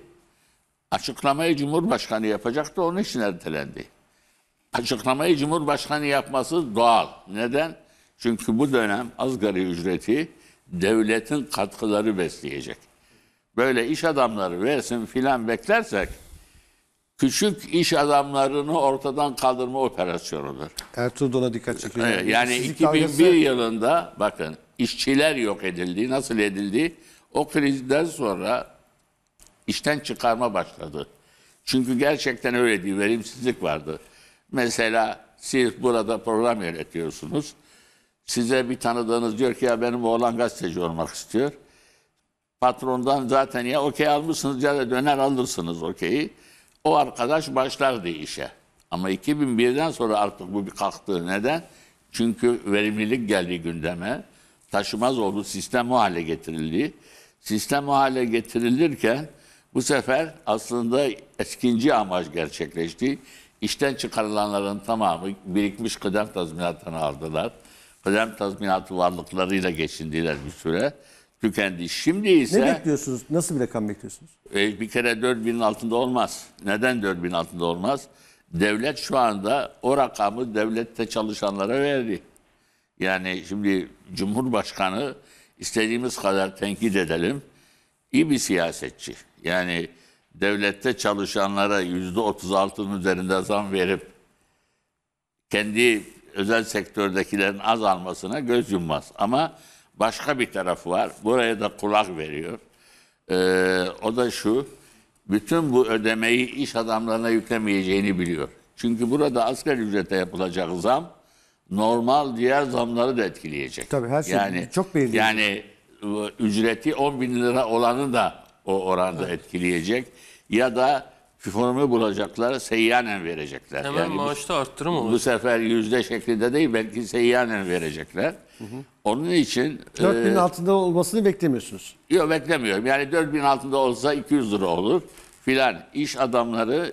Açıklamayı Cumhurbaşkanı yapacaktı onun için ertelendi. Açıklamayı Cumhurbaşkanı yapması doğal. Neden? Çünkü bu dönem asgari ücreti devletin katkıları besleyecek. Böyle iş adamları versin filan beklersek küçük iş adamlarını ortadan kaldırma operasyonudur. Ertuğrul'a dikkat çekiyor. Ee, yani Sizlik 2001 dalgası... yılında bakın işçiler yok edildi. Nasıl edildi? O krizden sonra işten çıkarma başladı. Çünkü gerçekten öyle bir verimsizlik vardı. Mesela siz burada program yönetiyorsunuz. Size bir tanıdığınız diyor ki ya benim oğlan gazeteci olmak istiyor. Patrondan zaten ya okey almışsınız ya da döner alırsınız okeyi. O arkadaş başlar diye işe. Ama 2001'den sonra artık bu bir kalktı. Neden? Çünkü verimlilik geldi gündeme. Taşımaz oldu. Sistem o hale getirildi. Sistem o hale getirilirken bu sefer aslında eskinci amaç gerçekleşti. İşten çıkarılanların tamamı birikmiş kıdem tazminatını aldılar. Kıdem tazminatı varlıklarıyla geçindiler bir süre. Tükendi. Şimdi ise... Ne bekliyorsunuz? Nasıl bir rakam bekliyorsunuz? E, bir kere 4000'in altında olmaz. Neden 4000'in altında olmaz? Devlet şu anda o rakamı devlette çalışanlara verdi. Yani şimdi Cumhurbaşkanı istediğimiz kadar tenkit edelim. İyi bir siyasetçi. Yani devlette çalışanlara yüzde otuz altının üzerinde zam verip kendi özel sektördekilerin az almasına göz yummaz. Ama başka bir tarafı var. Buraya da kulak veriyor. Ee, o da şu, bütün bu ödemeyi iş adamlarına yüklemeyeceğini biliyor. Çünkü burada asgari ücrete yapılacak zam normal diğer zamları da etkileyecek. Tabii her şey yani, çok belli Yani e, ücreti 10 bin lira olanı da o oranda evet. etkileyecek. Ya da küforunu bulacaklar, seyyanen verecekler. Hemen yani maaşta arttırım olur. Bu sefer yüzde şeklinde değil, belki seyyanen verecekler. Hı hı. Onun için... 4000 e, altında olmasını beklemiyorsunuz. Yok beklemiyorum. Yani 4000 altında olsa 200 lira olur filan. İş adamları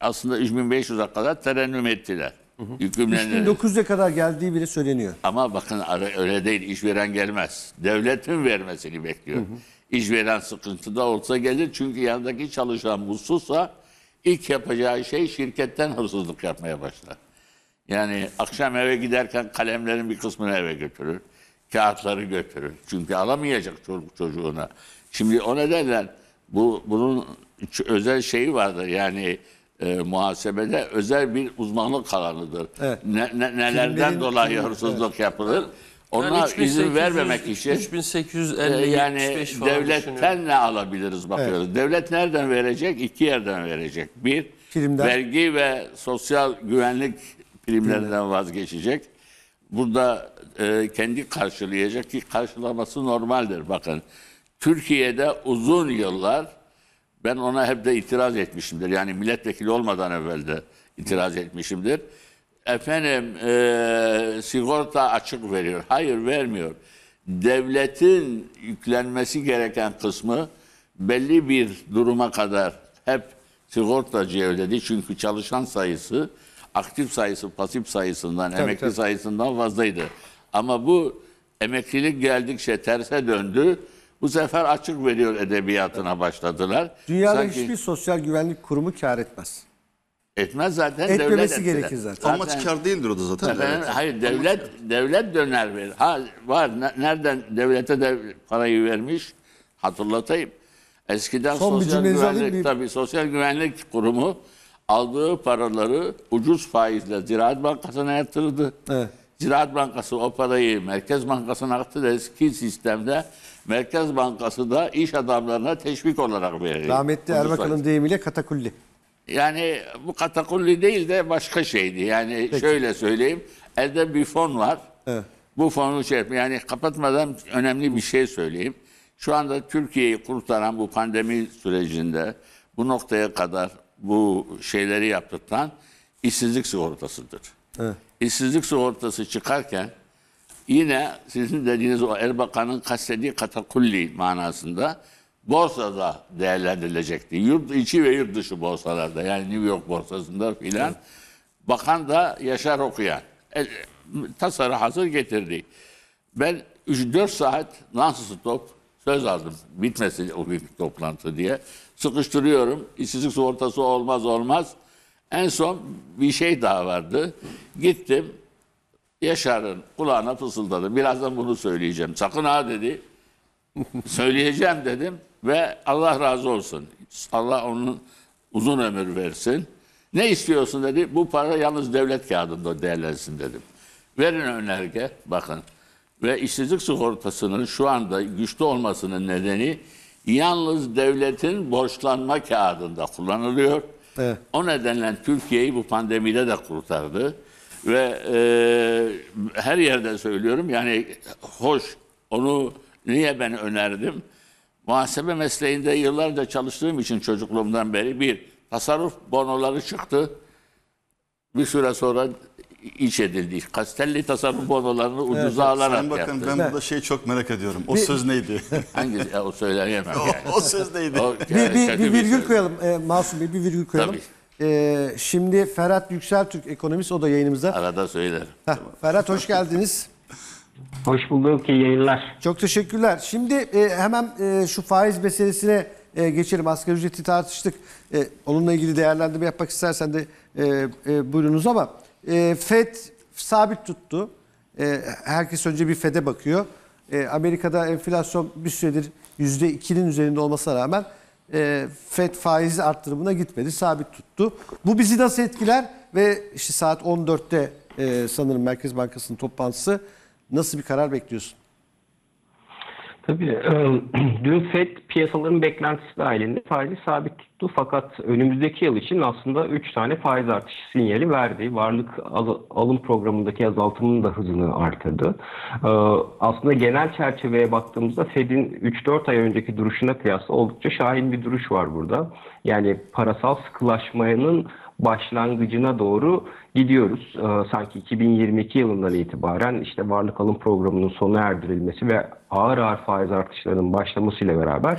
aslında 3500'a kadar terennüm ettiler. Hı hı. 3900'e kadar geldiği bile söyleniyor. Ama bakın öyle değil, işveren gelmez. Devletin vermesini bekliyor. Hı hı. İşveren sıkıntıda olsa gelir çünkü yanındaki çalışan mutsuzsa ilk yapacağı şey şirketten hırsızlık yapmaya başlar. Yani akşam eve giderken kalemlerin bir kısmını eve götürür. Kağıtları götürür. Çünkü alamayacak çocuk çocuğuna. Şimdi o nedenle bu bunun özel şeyi vardır. Yani e, muhasebede özel bir uzmanlık alanıdır. Evet. Ne, ne, nelerden Kimlerin, dolayı hırsızlık evet. yapılır? Onlar yani 3800, izin vermemek için 3850 e, yani devletten ne alabiliriz bakıyoruz. Evet. Devlet nereden verecek? İki yerden verecek. Bir, Filmden. vergi ve sosyal güvenlik primlerinden vazgeçecek. Burada e, kendi karşılayacak ki karşılaması normaldir. Bakın Türkiye'de uzun yıllar ben ona hep de itiraz etmişimdir. Yani milletvekili olmadan evvel de itiraz etmişimdir efendim e, sigorta açık veriyor. Hayır vermiyor. Devletin yüklenmesi gereken kısmı belli bir duruma kadar hep sigortacıya ödedi. Çünkü çalışan sayısı aktif sayısı pasif sayısından, tabii, emekli tabii. sayısından fazlaydı. Ama bu emeklilik geldikçe terse döndü. Bu sefer açık veriyor edebiyatına başladılar. Dünyada Sanki... hiçbir sosyal güvenlik kurumu kar etmez. Etmez zaten devlet Etmemesi gerekir zaten. Ama çıkar değildir o da zaten. Efendim, devlet. Hayır devlet devlet döner ver. Ha var nereden devlete de parayı vermiş hatırlatayım. Eskiden Son sosyal cümlenizi güvenlik bir- tabii sosyal güvenlik kurumu aldığı paraları ucuz faizle Ziraat Bankası'na yatırdı. Evet. Ziraat Bankası o parayı Merkez Bankası'na attı da eski sistemde Merkez Bankası da iş adamlarına teşvik olarak veriyor. Rahmetli Ucuz faiz. Erbakan'ın deyimiyle katakulli. Yani bu katakulli değil de başka şeydi. Yani Peki. şöyle söyleyeyim. Elde bir fon var. Evet. Bu fonu şey yani kapatmadan önemli bir şey söyleyeyim. Şu anda Türkiye'yi kurtaran bu pandemi sürecinde bu noktaya kadar bu şeyleri yaptıktan işsizlik sigortasıdır. Evet. İşsizlik sigortası çıkarken yine sizin dediğiniz o Erbakan'ın kastediği katakulli manasında borsada değerlendirilecekti. Yurt içi ve yurt dışı borsalarda yani New York borsasında filan. Bakan da Yaşar Okuyan. E, tasarı hazır getirdi. Ben 3-4 saat non-stop söz aldım. Bitmesin o büyük toplantı diye. Sıkıştırıyorum. İşsizlik sigortası olmaz olmaz. En son bir şey daha vardı. Gittim. Yaşar'ın kulağına fısıldadım. Birazdan bunu söyleyeceğim. Sakın ha dedi. söyleyeceğim dedim. Ve Allah razı olsun. Allah onun uzun ömür versin. Ne istiyorsun dedi. Bu para yalnız devlet kağıdında değerlensin dedim. Verin önerge. Bakın. Ve işsizlik sigortasının şu anda güçlü olmasının nedeni yalnız devletin borçlanma kağıdında kullanılıyor. Evet. O nedenle Türkiye'yi bu pandemide de kurtardı. Ve e, her yerde söylüyorum yani hoş onu niye ben önerdim? muhasebe mesleğinde yıllarca çalıştığım için çocukluğumdan beri bir tasarruf bonoları çıktı. Bir süre sonra iç edildi. Kastelli tasarruf bonolarını ucuza evet, alarak sen bakın, yaptı. Ben burada şey çok merak ediyorum. O bir, söz neydi? Hangi Ya, o söyleyemem yani. o, o söz neydi? O, yani bir, bir, bir virgül bir koyalım. E, Masum Bey bir virgül koyalım. Tabii. Ee, şimdi Ferhat Yüksel Türk ekonomist o da yayınımızda. Arada söylerim. Heh, tamam. Ferhat hoş geldiniz. Hoş bulduk, iyi yayınlar. Çok teşekkürler. Şimdi e, hemen e, şu faiz meselesine e, geçelim. Asgari ücreti tartıştık. E, onunla ilgili değerlendirme yapmak istersen de e, e, buyurunuz ama e, FED sabit tuttu. E, herkes önce bir FED'e bakıyor. E, Amerika'da enflasyon bir süredir %2'nin üzerinde olmasına rağmen e, FED faiz arttırımına gitmedi. Sabit tuttu. Bu bizi nasıl etkiler? Ve işte saat 14'te e, sanırım Merkez Bankası'nın toplantısı Nasıl bir karar bekliyorsun? Tabii e, dün FED piyasaların beklentisi dahilinde faizi sabit tuttu fakat önümüzdeki yıl için aslında 3 tane faiz artışı sinyali verdi. Varlık alım programındaki azaltımın da hızını artırdı. E, aslında genel çerçeveye baktığımızda FED'in 3-4 ay önceki duruşuna kıyasla oldukça şahin bir duruş var burada. Yani parasal sıkılaşmanın başlangıcına doğru gidiyoruz. Ee, sanki 2022 yılından itibaren işte varlık alım programının sona erdirilmesi ve ağır ağır faiz artışlarının başlamasıyla beraber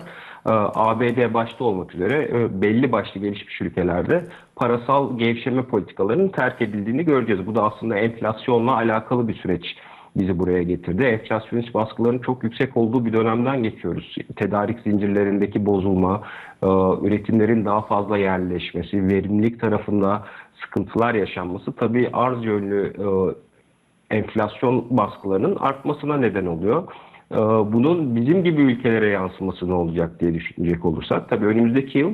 e, ABD başta olmak üzere e, belli başlı gelişmiş ülkelerde parasal gevşeme politikalarının terk edildiğini göreceğiz. Bu da aslında enflasyonla alakalı bir süreç bizi buraya getirdi. Enflasyonist baskıların çok yüksek olduğu bir dönemden geçiyoruz. Tedarik zincirlerindeki bozulma, e, üretimlerin daha fazla yerleşmesi, verimlilik tarafında sıkıntılar yaşanması tabii arz yönlü e, enflasyon baskılarının artmasına neden oluyor. E, bunun bizim gibi ülkelere yansıması ne olacak diye düşünecek olursak tabii önümüzdeki yıl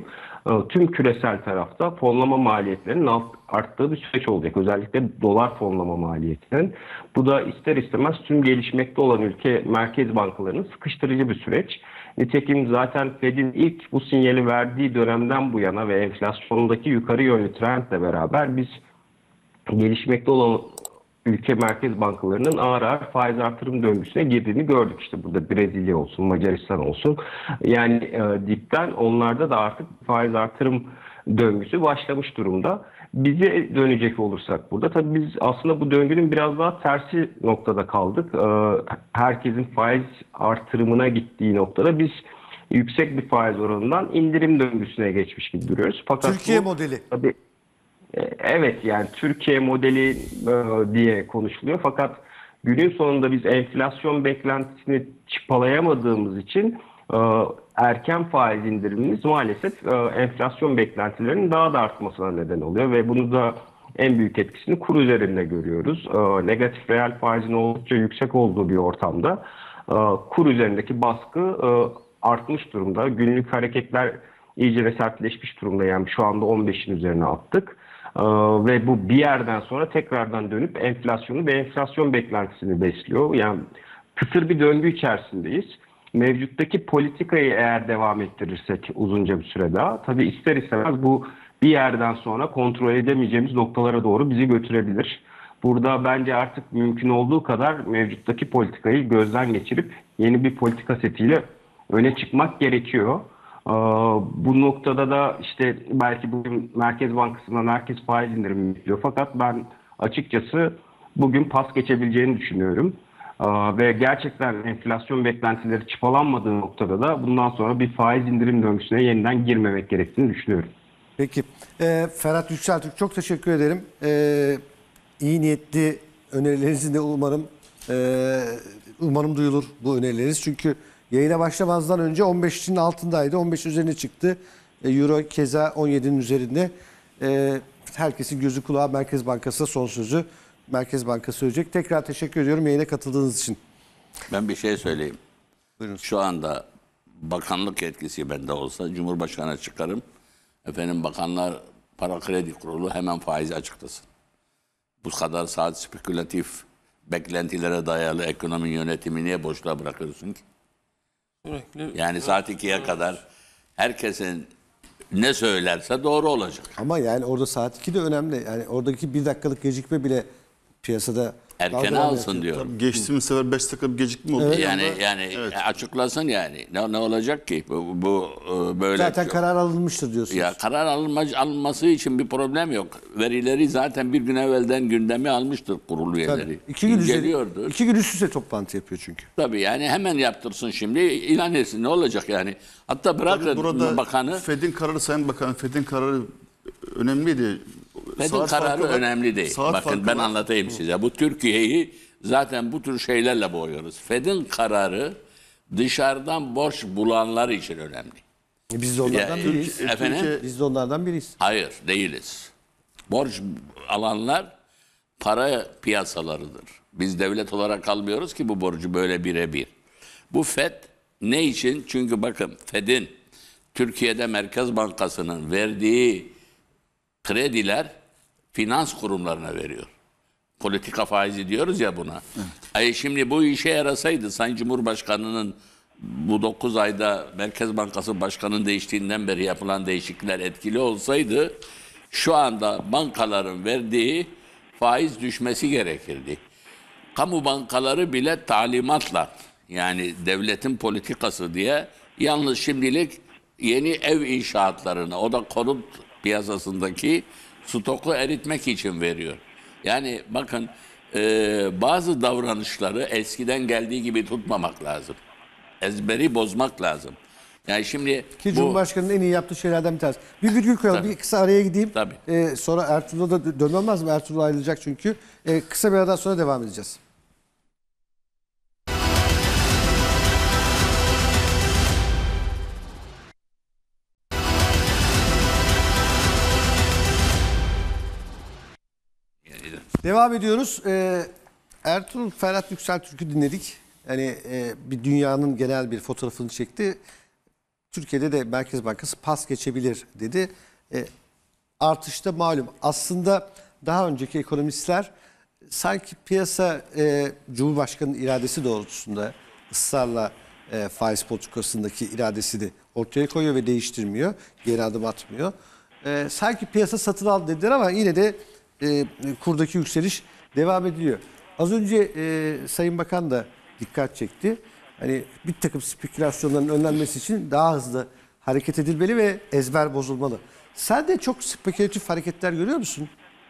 ee, tüm küresel tarafta fonlama maliyetlerinin arttığı bir süreç olacak. Özellikle dolar fonlama maliyetinin. Bu da ister istemez tüm gelişmekte olan ülke merkez bankalarının sıkıştırıcı bir süreç. Nitekim zaten Fed'in ilk bu sinyali verdiği dönemden bu yana ve enflasyondaki yukarı yönlü trendle beraber biz gelişmekte olan ülke merkez bankalarının ağır ağır faiz artırım döngüsüne girdiğini gördük. İşte burada Brezilya olsun, Macaristan olsun. Yani e, dipten onlarda da artık faiz artırım döngüsü başlamış durumda. Bize dönecek olursak burada tabii biz aslında bu döngünün biraz daha tersi noktada kaldık. Ee, herkesin faiz artırımına gittiği noktada biz yüksek bir faiz oranından indirim döngüsüne geçmiş gibi duruyoruz. Fakat Türkiye bu, modeli. Tabii e, evet yani Türkiye modeli e, diye konuşuluyor fakat günün sonunda biz enflasyon beklentisini çıpalayamadığımız için e, erken faiz indirimimiz maalesef enflasyon beklentilerinin daha da artmasına neden oluyor ve bunu da en büyük etkisini kur üzerinde görüyoruz. Negatif reel faizin oldukça yüksek olduğu bir ortamda kur üzerindeki baskı artmış durumda. Günlük hareketler iyice sertleşmiş durumda yani şu anda 15'in üzerine attık. Ee, ve bu bir yerden sonra tekrardan dönüp enflasyonu ve enflasyon beklentisini besliyor. Yani kısır bir döngü içerisindeyiz. Mevcuttaki politikayı eğer devam ettirirsek uzunca bir süre daha tabii ister istemez bu bir yerden sonra kontrol edemeyeceğimiz noktalara doğru bizi götürebilir. Burada bence artık mümkün olduğu kadar mevcuttaki politikayı gözden geçirip yeni bir politika setiyle öne çıkmak gerekiyor. Bu noktada da işte belki bugün Merkez Bankası'ndan herkes faiz indirimi bekliyor. Fakat ben açıkçası bugün pas geçebileceğini düşünüyorum. Ve gerçekten enflasyon beklentileri çıpalanmadığı noktada da bundan sonra bir faiz indirim döngüsüne yeniden girmemek gerektiğini düşünüyorum. Peki. E, Ferhat Yükseltürk çok teşekkür ederim. E, iyi niyetli önerilerinizin de umarım e, umarım duyulur bu önerileriniz. Çünkü Yayına başlamazdan önce 15'in altındaydı. 15 üzerine çıktı. E, Euro keza 17'nin üzerinde. E, herkesin gözü kulağı Merkez Bankası'na son sözü. Merkez Bankası söyleyecek. Tekrar teşekkür ediyorum yayına katıldığınız için. Ben bir şey söyleyeyim. Buyurun. Şu anda bakanlık yetkisi bende olsa Cumhurbaşkanı'na çıkarım. Efendim bakanlar para kredi kurulu hemen faizi açıklasın. Bu kadar saat spekülatif beklentilere dayalı ekonomi yönetimi niye boşluğa bırakıyorsun ki? Yani saat 2'ye kadar herkesin ne söylerse doğru olacak. Ama yani orada saat 2 de önemli. Yani oradaki bir dakikalık gecikme bile piyasada erken Dalga alsın diyorum. Tabii geçtiğimiz sefer 5 dakika bir gecikme oldu. Evet, yani yani evet. açıklasın yani. Ne, ne olacak ki bu, bu e, böyle Zaten çok. karar alınmıştır diyorsunuz. Ya karar alınma, alınması için bir problem yok. Verileri zaten bir gün evvelden gündemi almıştır kurul üyeleri. İki gün üzeri, İki gün üst üste toplantı yapıyor çünkü. Tabii yani hemen yaptırsın şimdi ilan etsin ne olacak yani. Hatta bırakın bakanı. Fed'in kararı Sayın Bakan Fed'in kararı önemliydi hükümetin saat kararı farkı, önemli değil. Saat Bakın ben var. anlatayım size. Bu Türkiye'yi zaten bu tür şeylerle boğuyoruz. Fed'in kararı dışarıdan borç bulanlar için önemli. biz de onlardan ya, biriyiz. Efendim? biz de onlardan biriyiz. Hayır değiliz. Borç alanlar para piyasalarıdır. Biz devlet olarak almıyoruz ki bu borcu böyle birebir. Bu FED ne için? Çünkü bakın FED'in Türkiye'de Merkez Bankası'nın verdiği krediler finans kurumlarına veriyor. Politika faizi diyoruz ya buna. Evet. Ay şimdi bu işe yarasaydı Sayın Cumhurbaşkanı'nın bu 9 ayda Merkez Bankası Başkanı'nın değiştiğinden beri yapılan değişiklikler etkili olsaydı şu anda bankaların verdiği faiz düşmesi gerekirdi. Kamu bankaları bile talimatla yani devletin politikası diye yalnız şimdilik yeni ev inşaatlarına o da konut piyasasındaki Stoku eritmek için veriyor. Yani bakın e, bazı davranışları eskiden geldiği gibi tutmamak lazım. Ezberi bozmak lazım. Yani şimdi Ki bu... Cumhurbaşkanı'nın en iyi yaptığı şeylerden bir tanesi. Bir virgül koyalım. Tabii. Bir kısa araya gideyim. Tabii. Ee, sonra Ertuğrul'a da dönmem lazım. Ertuğrul ayrılacak çünkü. Ee, kısa bir aradan sonra devam edeceğiz. Devam ediyoruz. Ee, Ertuğrul Ferhat Yüksel Türk'ü dinledik. Yani e, bir dünyanın genel bir fotoğrafını çekti. Türkiye'de de Merkez Bankası pas geçebilir dedi. E, artışta malum. Aslında daha önceki ekonomistler sanki piyasa e, Cumhurbaşkanı'nın iradesi doğrultusunda ısrarla e, faiz politikasındaki iradesini ortaya koyuyor ve değiştirmiyor. Geri adım atmıyor. E, sanki piyasa satın aldı dediler ama yine de e, kurdaki yükseliş devam ediliyor. Az önce e, Sayın Bakan da dikkat çekti. Hani bir takım spekülasyonların önlenmesi için daha hızlı hareket edilmeli ve ezber bozulmalı. Sen de çok spekülatif hareketler görüyor musun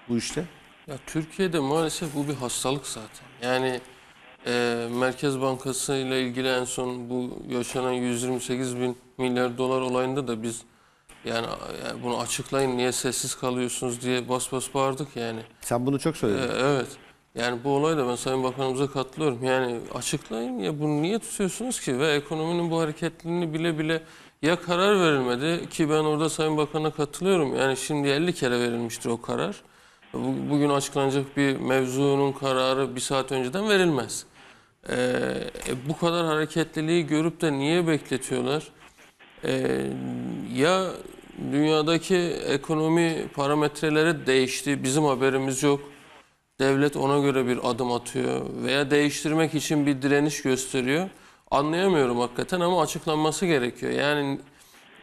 bu işte? Ya Türkiye'de maalesef bu bir hastalık zaten. Yani e, Merkez Bankası ile ilgili en son bu yaşanan 128 bin milyar dolar olayında da biz yani, yani e, bunu açıklayın niye sessiz kalıyorsunuz diye bas bas bağırdık yani. Sen bunu çok söyledin. Ee, evet. Yani bu olayda ben Sayın Bakanımıza katılıyorum. Yani açıklayın ya bunu niye tutuyorsunuz ki ve ekonominin bu hareketliliğini bile bile ya karar verilmedi ki ben orada Sayın Bakan'a katılıyorum. Yani şimdi 50 kere verilmiştir o karar. Bugün açıklanacak bir mevzunun kararı bir saat önceden verilmez. Ee, bu kadar hareketliliği görüp de niye bekletiyorlar? Ee, ya dünyadaki ekonomi parametreleri değişti, bizim haberimiz yok. Devlet ona göre bir adım atıyor veya değiştirmek için bir direniş gösteriyor. Anlayamıyorum hakikaten ama açıklanması gerekiyor. Yani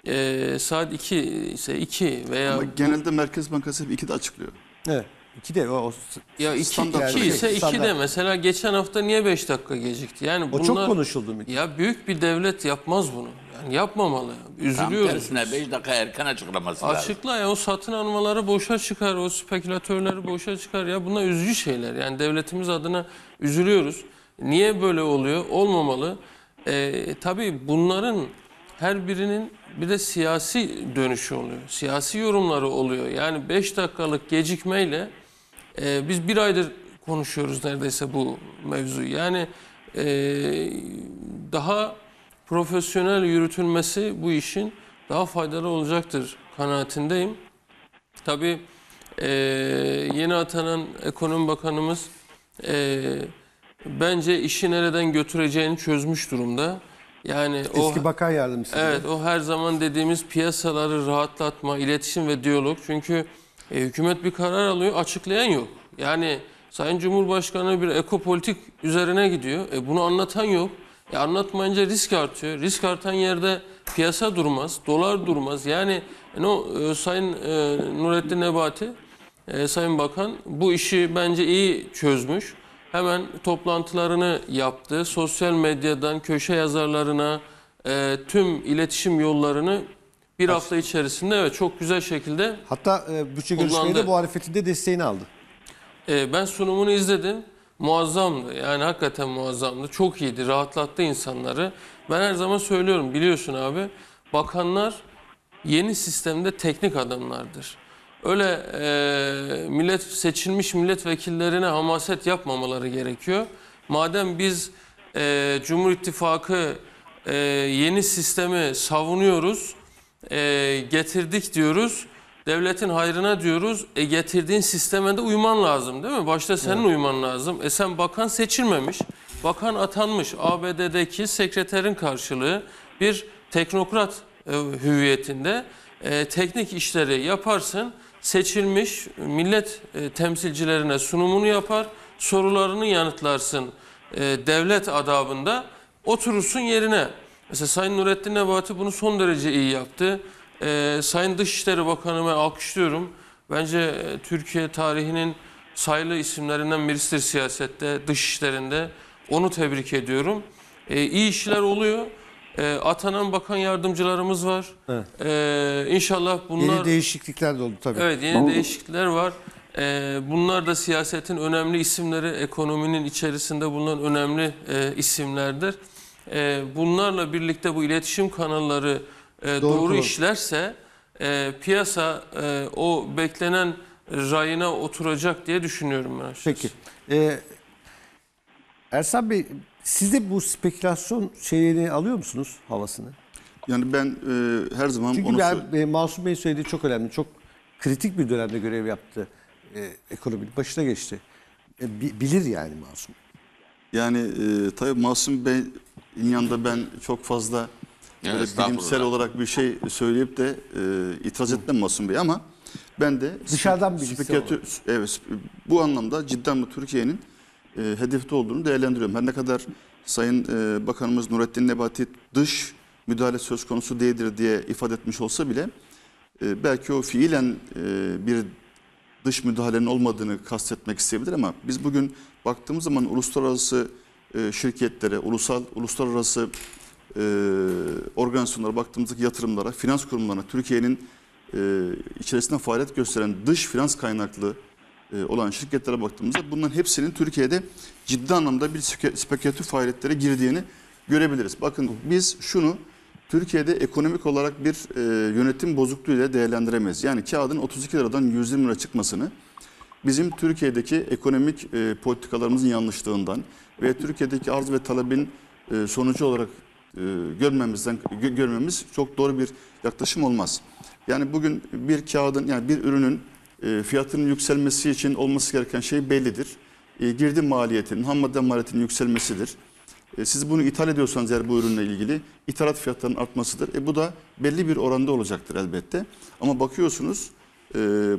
e, saat 2 ise 2 veya... Ama genelde Merkez Bankası hep 2'de açıklıyor. Evet. İki de o, o ya iki, iki ise şey. standart. iki de mesela geçen hafta niye beş dakika gecikti? Yani bunlar, o çok konuşuldu. Ya büyük bir devlet yapmaz bunu. Yani yapmamalı. Üzülüyoruz. Tam tersine 5 dakika erken açıklaması lazım. Açıkla ya o satın almaları boşa çıkar. O spekülatörleri boşa çıkar. Ya bunlar üzücü şeyler. Yani devletimiz adına üzülüyoruz. Niye böyle oluyor? Olmamalı. Ee, tabii bunların her birinin bir de siyasi dönüşü oluyor. Siyasi yorumları oluyor. Yani 5 dakikalık gecikmeyle e, biz bir aydır konuşuyoruz neredeyse bu mevzuyu. Yani e, daha profesyonel yürütülmesi bu işin daha faydalı olacaktır kanaatindeyim. Tabii e, yeni atanan ekonomi bakanımız e, bence işi nereden götüreceğini çözmüş durumda. Yani Eski o, bakan yardımcısı. Evet, o her zaman dediğimiz piyasaları rahatlatma, iletişim ve diyalog. Çünkü e, hükümet bir karar alıyor, açıklayan yok. Yani Sayın Cumhurbaşkanı bir ekopolitik üzerine gidiyor. E, bunu anlatan yok. E, anlatmayınca risk artıyor. Risk artan yerde piyasa durmaz, dolar durmaz. Yani e, no, e, Sayın e, Nurettin Nebati, e, Sayın Bakan bu işi bence iyi çözmüş. Hemen toplantılarını yaptı. Sosyal medyadan köşe yazarlarına, e, tüm iletişim yollarını bir hafta içerisinde evet çok güzel şekilde Hatta e, bütçe görüşmeleri bu harefetin desteğini aldı. e, ben sunumunu izledim. Muazzamdı yani hakikaten muazzamdı. Çok iyiydi rahatlattı insanları. Ben her zaman söylüyorum biliyorsun abi bakanlar yeni sistemde teknik adamlardır. Öyle e, millet seçilmiş milletvekillerine hamaset yapmamaları gerekiyor. Madem biz e, Cumhur İttifakı e, yeni sistemi savunuyoruz e, getirdik diyoruz. Devletin hayrına diyoruz. E getirdiğin sisteme de uyman lazım değil mi? Başta senin evet. uyman lazım. E sen bakan seçilmemiş. Bakan atanmış. ABD'deki sekreterin karşılığı bir teknokrat e, hüviyetinde e, teknik işleri yaparsın. Seçilmiş millet e, temsilcilerine sunumunu yapar. Sorularını yanıtlarsın e, devlet adabında. Oturursun yerine. Mesela Sayın Nurettin Nebati bunu son derece iyi yaptı. Ee, Sayın Dışişleri Bakanımı alkışlıyorum. Bence e, Türkiye tarihinin sayılı isimlerinden birisidir siyasette, dışişlerinde Onu tebrik ediyorum. Ee, iyi işler oluyor. Ee, atanan bakan yardımcılarımız var. Evet. Ee, inşallah bunlar... Yeni değişiklikler de oldu tabii. Evet yeni değişiklikler var. Ee, bunlar da siyasetin önemli isimleri, ekonominin içerisinde bulunan önemli e, isimlerdir e, bunlarla birlikte bu iletişim kanalları e, doğru, doğru işlerse e, piyasa e, o beklenen rayına oturacak diye düşünüyorum ben açıkçası. Peki. Ee, Ersan Bey siz de bu spekülasyon şeyini alıyor musunuz havasını? Yani ben e, her zaman Çünkü onu... Çünkü e, Masum Bey'in söylediği çok önemli. Çok kritik bir dönemde görev yaptı. E, ekonominin başına geçti. E, bilir yani Masum. Yani e, tabii Masum Bey İlyan'da ben çok fazla evet, bilimsel olarak bir şey söyleyip de e, itiraz etmem Masum Bey ama ben de dışarıdan bir birisi evet bu anlamda cidden bu Türkiye'nin e, hedefte olduğunu değerlendiriyorum. Her ne kadar Sayın e, Bakanımız Nurettin Nebati dış müdahale söz konusu değildir diye ifade etmiş olsa bile e, belki o fiilen e, bir dış müdahalenin olmadığını kastetmek isteyebilir ama biz bugün baktığımız zaman uluslararası e, şirketlere, ulusal, uluslararası e, organizasyonlara baktığımızdaki yatırımlara, finans kurumlarına, Türkiye'nin e, içerisinde faaliyet gösteren dış finans kaynaklı e, olan şirketlere baktığımızda bunların hepsinin Türkiye'de ciddi anlamda bir spekülatif faaliyetlere girdiğini görebiliriz. Bakın biz şunu Türkiye'de ekonomik olarak bir e, yönetim ile değerlendiremeyiz. Yani kağıdın 32 liradan 120 lira çıkmasını bizim Türkiye'deki ekonomik e, politikalarımızın yanlışlığından, ve Türkiye'deki arz ve talebin e, sonucu olarak e, görmemizden görmemiz çok doğru bir yaklaşım olmaz. Yani bugün bir kağıdın yani bir ürünün e, fiyatının yükselmesi için olması gereken şey bellidir. girdi maliyetinin, ham madde maliyetinin yükselmesidir. E, siz bunu ithal ediyorsanız eğer bu ürünle ilgili ithalat fiyatlarının artmasıdır. E, bu da belli bir oranda olacaktır elbette. Ama bakıyorsunuz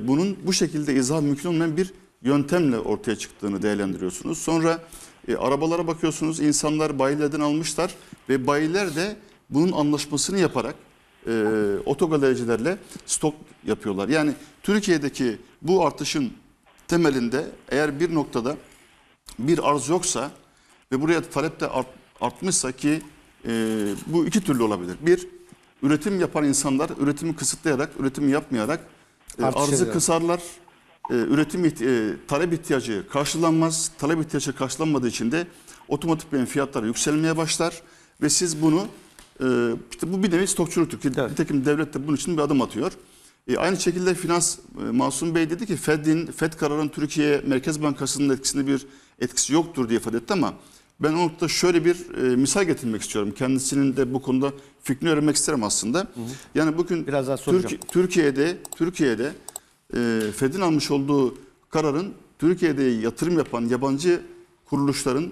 bunun bu şekilde izah mümkün olmayan bir yöntemle ortaya çıktığını değerlendiriyorsunuz. Sonra e, arabalara bakıyorsunuz insanlar bayilerden almışlar ve bayiler de bunun anlaşmasını yaparak e, otogalericilerle stok yapıyorlar. Yani Türkiye'deki bu artışın temelinde eğer bir noktada bir arz yoksa ve buraya talep de art, artmışsa ki e, bu iki türlü olabilir. Bir, üretim yapan insanlar üretimi kısıtlayarak, üretimi yapmayarak e, arzı ediyor. kısarlar e, üretim ihti- e, talep ihtiyacı karşılanmaz. Talep ihtiyacı karşılanmadığı için de bir fiyatlar yükselmeye başlar ve siz bunu e, işte bu bir nevi stokçuluk. Evet. Nitekim devlet de bunun için bir adım atıyor. E, aynı şekilde finans e, Masum Bey dedi ki Fed'in Fed kararının Türkiye Merkez Bankası'nın etkisinde bir etkisi yoktur diye ifade etti ama ben o noktada şöyle bir e, misal getirmek istiyorum. Kendisinin de bu konuda fikrini öğrenmek isterim aslında. Hı hı. Yani bugün Biraz daha Türk, Türkiye'de Türkiye'de e, fed'in almış olduğu kararın Türkiye'de yatırım yapan yabancı kuruluşların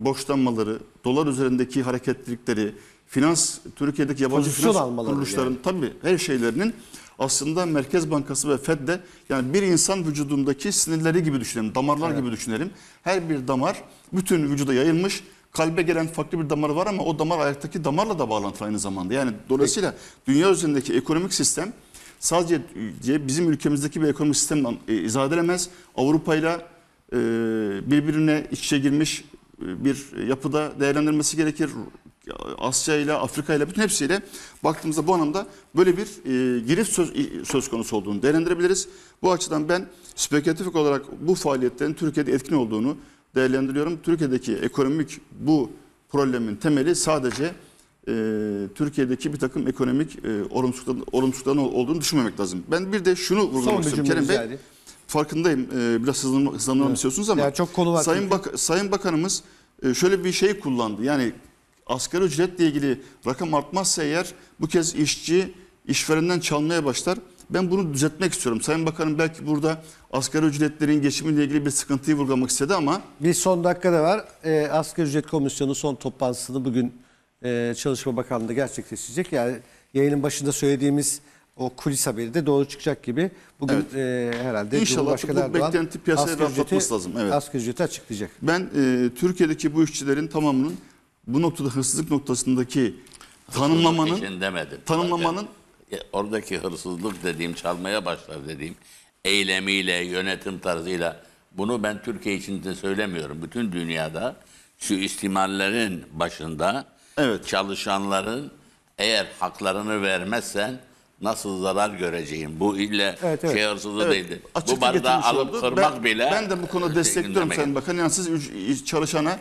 borçlanmaları, dolar üzerindeki hareketlilikleri, finans Türkiye'deki yabancı Pozisyon finans kuruluşların yani. tabii her şeylerinin aslında Merkez Bankası ve Fed de yani bir insan vücudundaki sinirleri gibi düşünelim, damarlar evet. gibi düşünelim. Her bir damar bütün vücuda yayılmış. Kalbe gelen farklı bir damar var ama o damar ayaktaki damarla da bağlantılı aynı zamanda. Yani dolayısıyla Peki. dünya üzerindeki ekonomik sistem sadece e, bizim ülkemizdeki bir ekonomik sistemden izah edilemez. Avrupa ile e, birbirine iç içe girmiş e, bir yapıda değerlendirmesi gerekir. Asya ile Afrika ile bütün hepsiyle baktığımızda bu anlamda böyle bir e, giriş söz, söz konusu olduğunu değerlendirebiliriz. Bu açıdan ben spekülatif olarak bu faaliyetlerin Türkiye'de etkin olduğunu değerlendiriyorum. Türkiye'deki ekonomik bu problemin temeli sadece e, Türkiye'deki bir takım ekonomik e, olumsuzlukların, olumsuzlukların olduğunu düşünmemek lazım. Ben bir de şunu vurgulamak istiyorum Kerem Bey. farkındayım. E, biraz hızlanmam evet. istiyorsunuz ama ya çok konu var Sayın, Bak Sayın Bakanımız e, şöyle bir şey kullandı. Yani asgari ücretle ilgili rakam artmazsa eğer bu kez işçi işverenden çalmaya başlar. Ben bunu düzeltmek istiyorum. Sayın Bakanım belki burada asgari ücretlerin geçimiyle ilgili bir sıkıntıyı vurgulamak istedi ama... Bir son dakikada var. E, asgari ücret komisyonu son toplantısını bugün e, Çalışma Bakanlığı'nda gerçekleşecek. Yani yayının başında söylediğimiz o kulis haberi de doğru çıkacak gibi. Bugün evet. e, herhalde İnşallah Cumhurbaşkanı Erdoğan beklenti piyasaya rastlatması lazım. Evet. Asgari ücreti açıklayacak. Ben e, Türkiye'deki bu işçilerin tamamının bu noktada hırsızlık noktasındaki tanımlamanın demedim. tanımlamanın Zaten oradaki hırsızlık dediğim çalmaya başlar dediğim eylemiyle yönetim tarzıyla bunu ben Türkiye için de söylemiyorum. Bütün dünyada şu istimallerin başında Evet. Çalışanların eğer haklarını vermezsen nasıl zarar göreceğim? Bu ille Evet, evet. şey hırsızı Evet, değildi. Bu açıkça bardağı şey alıp oldu. kırmak ben, bile Ben de bu konuda şey destekliyorum gündeme Sayın geldi. Bakan. Yani siz çalışana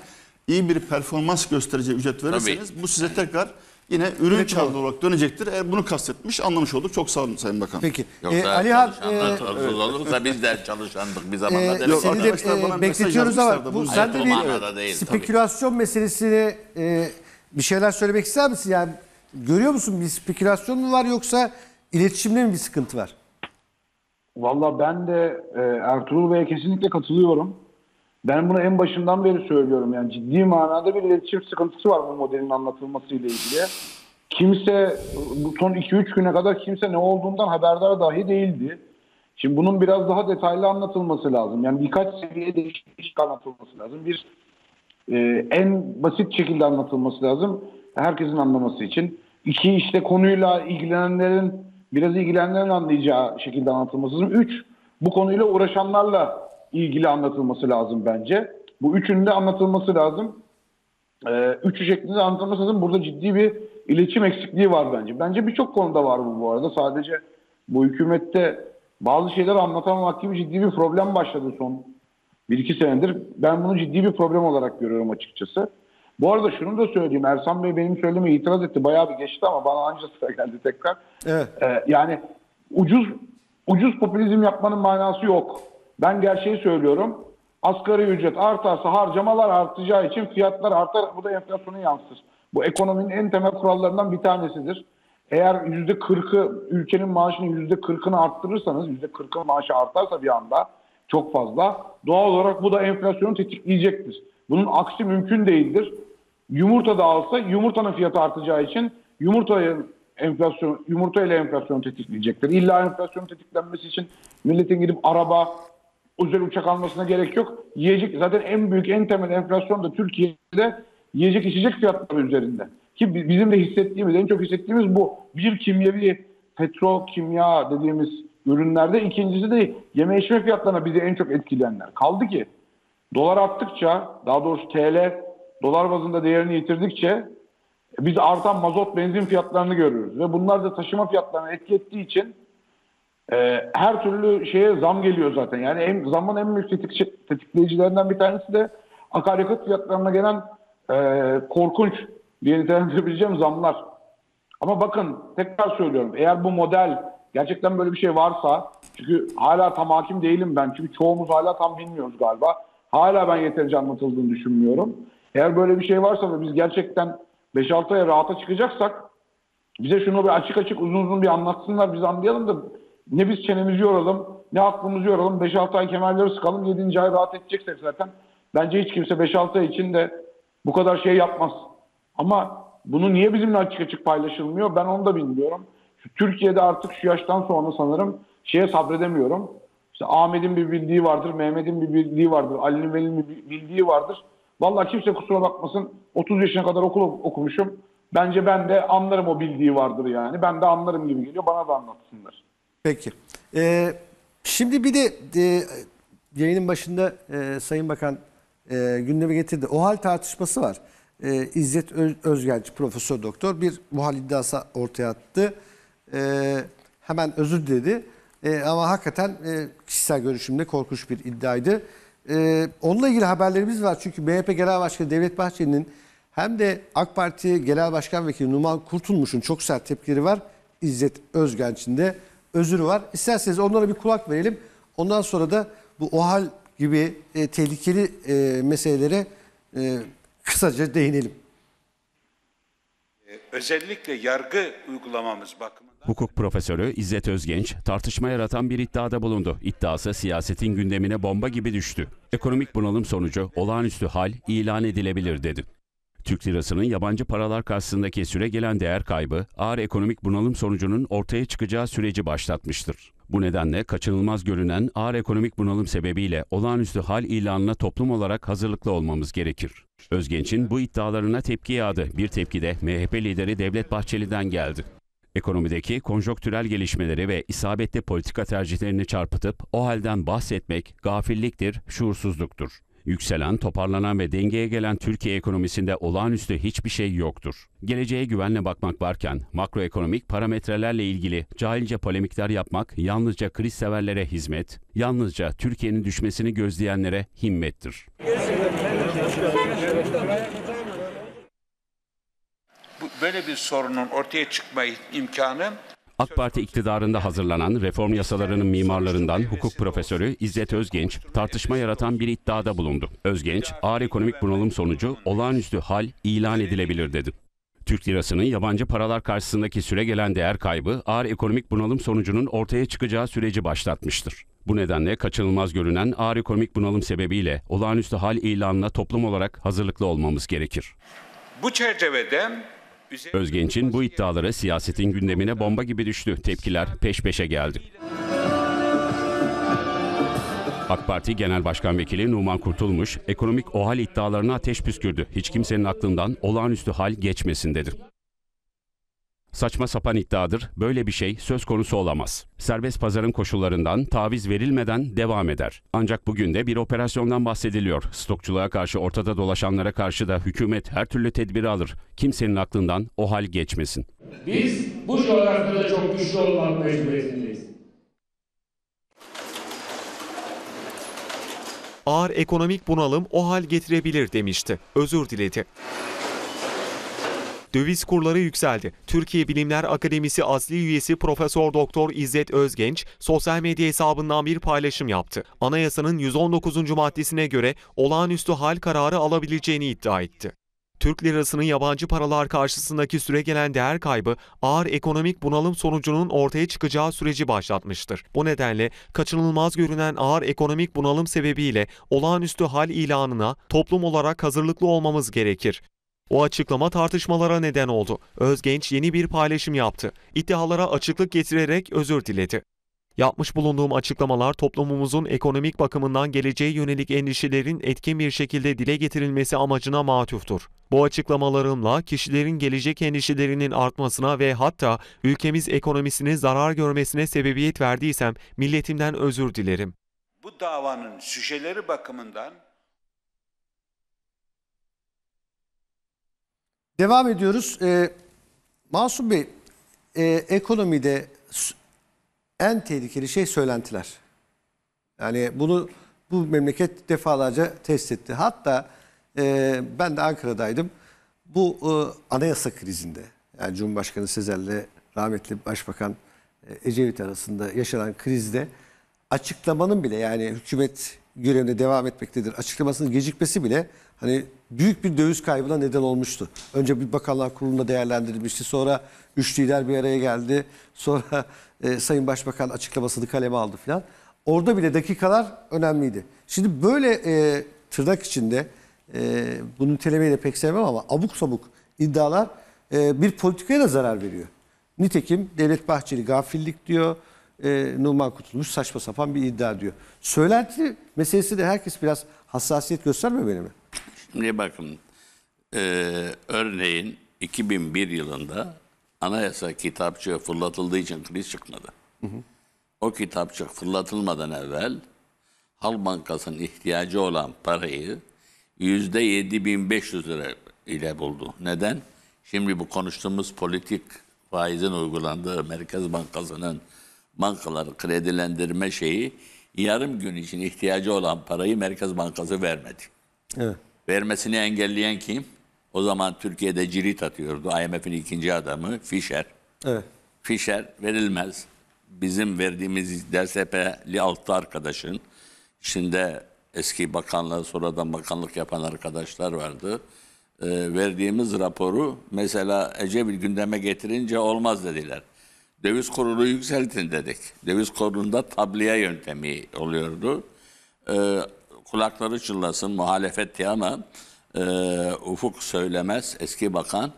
iyi bir performans gösterici ücret verirseniz bu size tekrar yine ürün Üretim çağrı olarak dönecektir. Eğer bunu kastetmiş, anlamış olduk. Çok sağ olun Sayın Bakan. Peki. E, Yoksa Ee, Alihan çalışanlar e, hırsız olursa biz de çalışandık bir zamanda e, dedik. seni de e, bekletiyoruz ama da bu bu- sen bir değil, tabii. spekülasyon meselesini e, bir şeyler söylemek ister misin? Yani görüyor musun bir spekülasyon mu var yoksa iletişimde mi bir sıkıntı var? Valla ben de e, Ertuğrul Bey'e kesinlikle katılıyorum. Ben bunu en başından beri söylüyorum. Yani ciddi manada bir iletişim sıkıntısı var bu modelin anlatılması ile ilgili. Kimse bu son 2-3 güne kadar kimse ne olduğundan haberdar dahi değildi. Şimdi bunun biraz daha detaylı anlatılması lazım. Yani birkaç seviye değişik anlatılması lazım. Bir e, en basit şekilde anlatılması lazım. Herkesin anlaması için. İki işte konuyla ilgilenenlerin biraz ilgilenenlerin anlayacağı şekilde anlatılması lazım. Üç bu konuyla uğraşanlarla ilgili anlatılması lazım bence. Bu üçünün de anlatılması lazım. Ee, üçü şeklinde anlatılması lazım. Burada ciddi bir iletişim eksikliği var bence. Bence birçok konuda var bu bu arada. Sadece bu hükümette bazı şeyler anlatamamak gibi ciddi bir problem başladı son bir iki senedir. Ben bunu ciddi bir problem olarak görüyorum açıkçası. Bu arada şunu da söyleyeyim. Ersan Bey benim söyleme itiraz etti. Bayağı bir geçti ama bana anca sıra geldi tekrar. Evet. Ee, yani ucuz ucuz popülizm yapmanın manası yok. Ben gerçeği söylüyorum. Asgari ücret artarsa harcamalar artacağı için fiyatlar artar. Bu da enflasyonu yansıtır. Bu ekonominin en temel kurallarından bir tanesidir. Eğer yüzde kırkı ülkenin maaşını yüzde kırkını arttırırsanız, yüzde kırkın maaşı artarsa bir anda çok fazla. Doğal olarak bu da enflasyonu tetikleyecektir. Bunun aksi mümkün değildir. Yumurta da alsa yumurtanın fiyatı artacağı için yumurtaya enflasyon yumurta ile enflasyon tetikleyecektir. İlla enflasyon tetiklenmesi için milletin gidip araba, özel uçak almasına gerek yok. Yiyecek zaten en büyük en temel enflasyon da Türkiye'de yiyecek içecek fiyatları üzerinde. Ki bizim de hissettiğimiz en çok hissettiğimiz bu. Bir kimyevi petrol kimya dediğimiz ürünlerde. ikincisi de yeme içme fiyatlarına bizi en çok etkileyenler. Kaldı ki dolar attıkça daha doğrusu TL dolar bazında değerini yitirdikçe e, biz artan mazot benzin fiyatlarını görüyoruz. Ve bunlar da taşıma fiyatlarına etki ettiği için e, her türlü şeye zam geliyor zaten. Yani en, zamın en büyük tetik, tetikleyicilerinden bir tanesi de akaryakıt fiyatlarına gelen e, korkunç diye nitelendirebileceğim zamlar. Ama bakın tekrar söylüyorum eğer bu model Gerçekten böyle bir şey varsa çünkü hala tam hakim değilim ben. Çünkü çoğumuz hala tam bilmiyoruz galiba. Hala ben yeterince anlatıldığını düşünmüyorum. Eğer böyle bir şey varsa ve biz gerçekten 5-6 aya rahata çıkacaksak bize şunu bir açık açık uzun uzun bir anlatsınlar biz anlayalım da ne biz çenemizi yoralım ne aklımızı yoralım 5-6 ay kemerleri sıkalım 7. ay rahat edeceksek zaten bence hiç kimse 5-6 ay için de bu kadar şey yapmaz. Ama bunu niye bizimle açık açık paylaşılmıyor ben onu da bilmiyorum. Türkiye'de artık şu yaştan sonra sanırım şeye sabredemiyorum. İşte Ahmet'in bir bildiği vardır, Mehmet'in bir bildiği vardır, Ali'nin benim bir bildiği vardır. Vallahi kimse kusura bakmasın 30 yaşına kadar okul okumuşum. Bence ben de anlarım o bildiği vardır yani. Ben de anlarım gibi geliyor. Bana da anlatsınlar. Peki. Ee, şimdi bir de e, yayının başında e, Sayın Bakan e, gündeme getirdi. O hal tartışması var. E, İzzet Özgenç, Profesör Doktor bir muhal iddiası ortaya attı e, hemen özür dedi. E, ee, ama hakikaten e, kişisel görüşümde korkunç bir iddiaydı. E, onunla ilgili haberlerimiz var. Çünkü MHP Genel Başkanı Devlet Bahçeli'nin hem de AK Parti Genel Başkan Vekili Numan Kurtulmuş'un çok sert tepkileri var. İzzet Özgenç'in de özürü var. İsterseniz onlara bir kulak verelim. Ondan sonra da bu OHAL gibi e, tehlikeli e, meselelere e, kısaca değinelim. Özellikle yargı uygulamamız bakımı. Hukuk profesörü İzzet Özgenç tartışma yaratan bir iddiada bulundu. İddiası siyasetin gündemine bomba gibi düştü. Ekonomik bunalım sonucu olağanüstü hal ilan edilebilir dedi. Türk lirasının yabancı paralar karşısındaki süre gelen değer kaybı, ağır ekonomik bunalım sonucunun ortaya çıkacağı süreci başlatmıştır. Bu nedenle kaçınılmaz görünen ağır ekonomik bunalım sebebiyle olağanüstü hal ilanına toplum olarak hazırlıklı olmamız gerekir. Özgenç'in bu iddialarına tepki yağdı. Bir tepki de MHP lideri Devlet Bahçeli'den geldi. Ekonomideki konjonktürel gelişmeleri ve isabetli politika tercihlerini çarpıtıp o halden bahsetmek gafilliktir, şuursuzluktur. Yükselen, toparlanan ve dengeye gelen Türkiye ekonomisinde olağanüstü hiçbir şey yoktur. Geleceğe güvenle bakmak varken makroekonomik parametrelerle ilgili cahilce polemikler yapmak yalnızca kriz severlere hizmet, yalnızca Türkiye'nin düşmesini gözleyenlere himmettir böyle bir sorunun ortaya çıkma imkanı AK Parti iktidarında hazırlanan reform yasalarının mimarlarından hukuk profesörü İzzet Özgenç tartışma yaratan bir iddiada bulundu. Özgenç, ağır ekonomik bunalım sonucu olağanüstü hal ilan edilebilir dedi. Türk lirasının yabancı paralar karşısındaki süre gelen değer kaybı ağır ekonomik bunalım sonucunun ortaya çıkacağı süreci başlatmıştır. Bu nedenle kaçınılmaz görünen ağır ekonomik bunalım sebebiyle olağanüstü hal ilanına toplum olarak hazırlıklı olmamız gerekir. Bu çerçevede Özgenç'in bu iddiaları siyasetin gündemine bomba gibi düştü. Tepkiler peş peşe geldi. AK Parti Genel Başkan Vekili Numan Kurtulmuş, ekonomik OHAL iddialarına ateş püskürdü. Hiç kimsenin aklından olağanüstü hal geçmesin dedi. Saçma sapan iddiadır. Böyle bir şey söz konusu olamaz. Serbest pazarın koşullarından taviz verilmeden devam eder. Ancak bugün de bir operasyondan bahsediliyor. Stokçuluğa karşı ortada dolaşanlara karşı da hükümet her türlü tedbiri alır. Kimsenin aklından o hal geçmesin. Biz bu coğrafyada çok güçlü olmak mecburiyetindeyiz. Ağır ekonomik bunalım o hal getirebilir demişti. Özür diledi. Döviz kurları yükseldi. Türkiye Bilimler Akademisi asli üyesi Profesör Doktor İzzet Özgenç sosyal medya hesabından bir paylaşım yaptı. Anayasanın 119. maddesine göre olağanüstü hal kararı alabileceğini iddia etti. Türk lirasının yabancı paralar karşısındaki süre gelen değer kaybı ağır ekonomik bunalım sonucunun ortaya çıkacağı süreci başlatmıştır. Bu nedenle kaçınılmaz görünen ağır ekonomik bunalım sebebiyle olağanüstü hal ilanına toplum olarak hazırlıklı olmamız gerekir. O açıklama tartışmalara neden oldu. Özgenç yeni bir paylaşım yaptı. İddialara açıklık getirerek özür diledi. Yapmış bulunduğum açıklamalar toplumumuzun ekonomik bakımından geleceğe yönelik endişelerin etkin bir şekilde dile getirilmesi amacına matuftur. Bu açıklamalarımla kişilerin gelecek endişelerinin artmasına ve hatta ülkemiz ekonomisinin zarar görmesine sebebiyet verdiysem milletimden özür dilerim. Bu davanın süjeleri bakımından Devam ediyoruz. Ee, Masum Bey, e, ekonomide en tehlikeli şey söylentiler. Yani bunu bu memleket defalarca test etti. Hatta e, ben de Ankara'daydım. Bu e, anayasa krizinde, yani Cumhurbaşkanı Sezer'le rahmetli Başbakan e, Ecevit arasında yaşanan krizde açıklamanın bile yani hükümet görevine devam etmektedir açıklamasının gecikmesi bile hani büyük bir döviz kaybına neden olmuştu. Önce bir bakanlar kurulunda değerlendirilmişti. Sonra üç lider bir araya geldi. Sonra e, Sayın Başbakan açıklamasını kaleme aldı filan. Orada bile dakikalar önemliydi. Şimdi böyle e, tırnak içinde e, bunu nitelemeyi de pek sevmem ama abuk sabuk iddialar e, bir politikaya da zarar veriyor. Nitekim Devlet Bahçeli gafillik diyor e, Numan Kurtulmuş saçma sapan bir iddia diyor. Söylenti meselesi de herkes biraz hassasiyet göstermemeli mi? Şimdi bakın e, örneğin 2001 yılında anayasa kitapçığı fırlatıldığı için kriz çıkmadı. Hı hı. O kitapçık fırlatılmadan evvel Hal Bankası'nın ihtiyacı olan parayı yüzde %7500 lira ile buldu. Neden? Şimdi bu konuştuğumuz politik faizin uygulandığı Merkez Bankası'nın bankaların kredilendirme şeyi yarım gün için ihtiyacı olan parayı Merkez Bankası vermedi. Evet. Vermesini engelleyen kim? O zaman Türkiye'de cirit atıyordu. IMF'in ikinci adamı Fischer. Evet. Fischer verilmez. Bizim verdiğimiz DSP'li altı arkadaşın içinde eski bakanlar sonradan bakanlık yapan arkadaşlar vardı. Ee, verdiğimiz raporu mesela Ecevit gündeme getirince olmaz dediler döviz kurunu yükseltin dedik. Döviz kurunda tabliye yöntemi oluyordu. E, kulakları çınlasın muhalefet diye ama e, Ufuk Söylemez eski bakan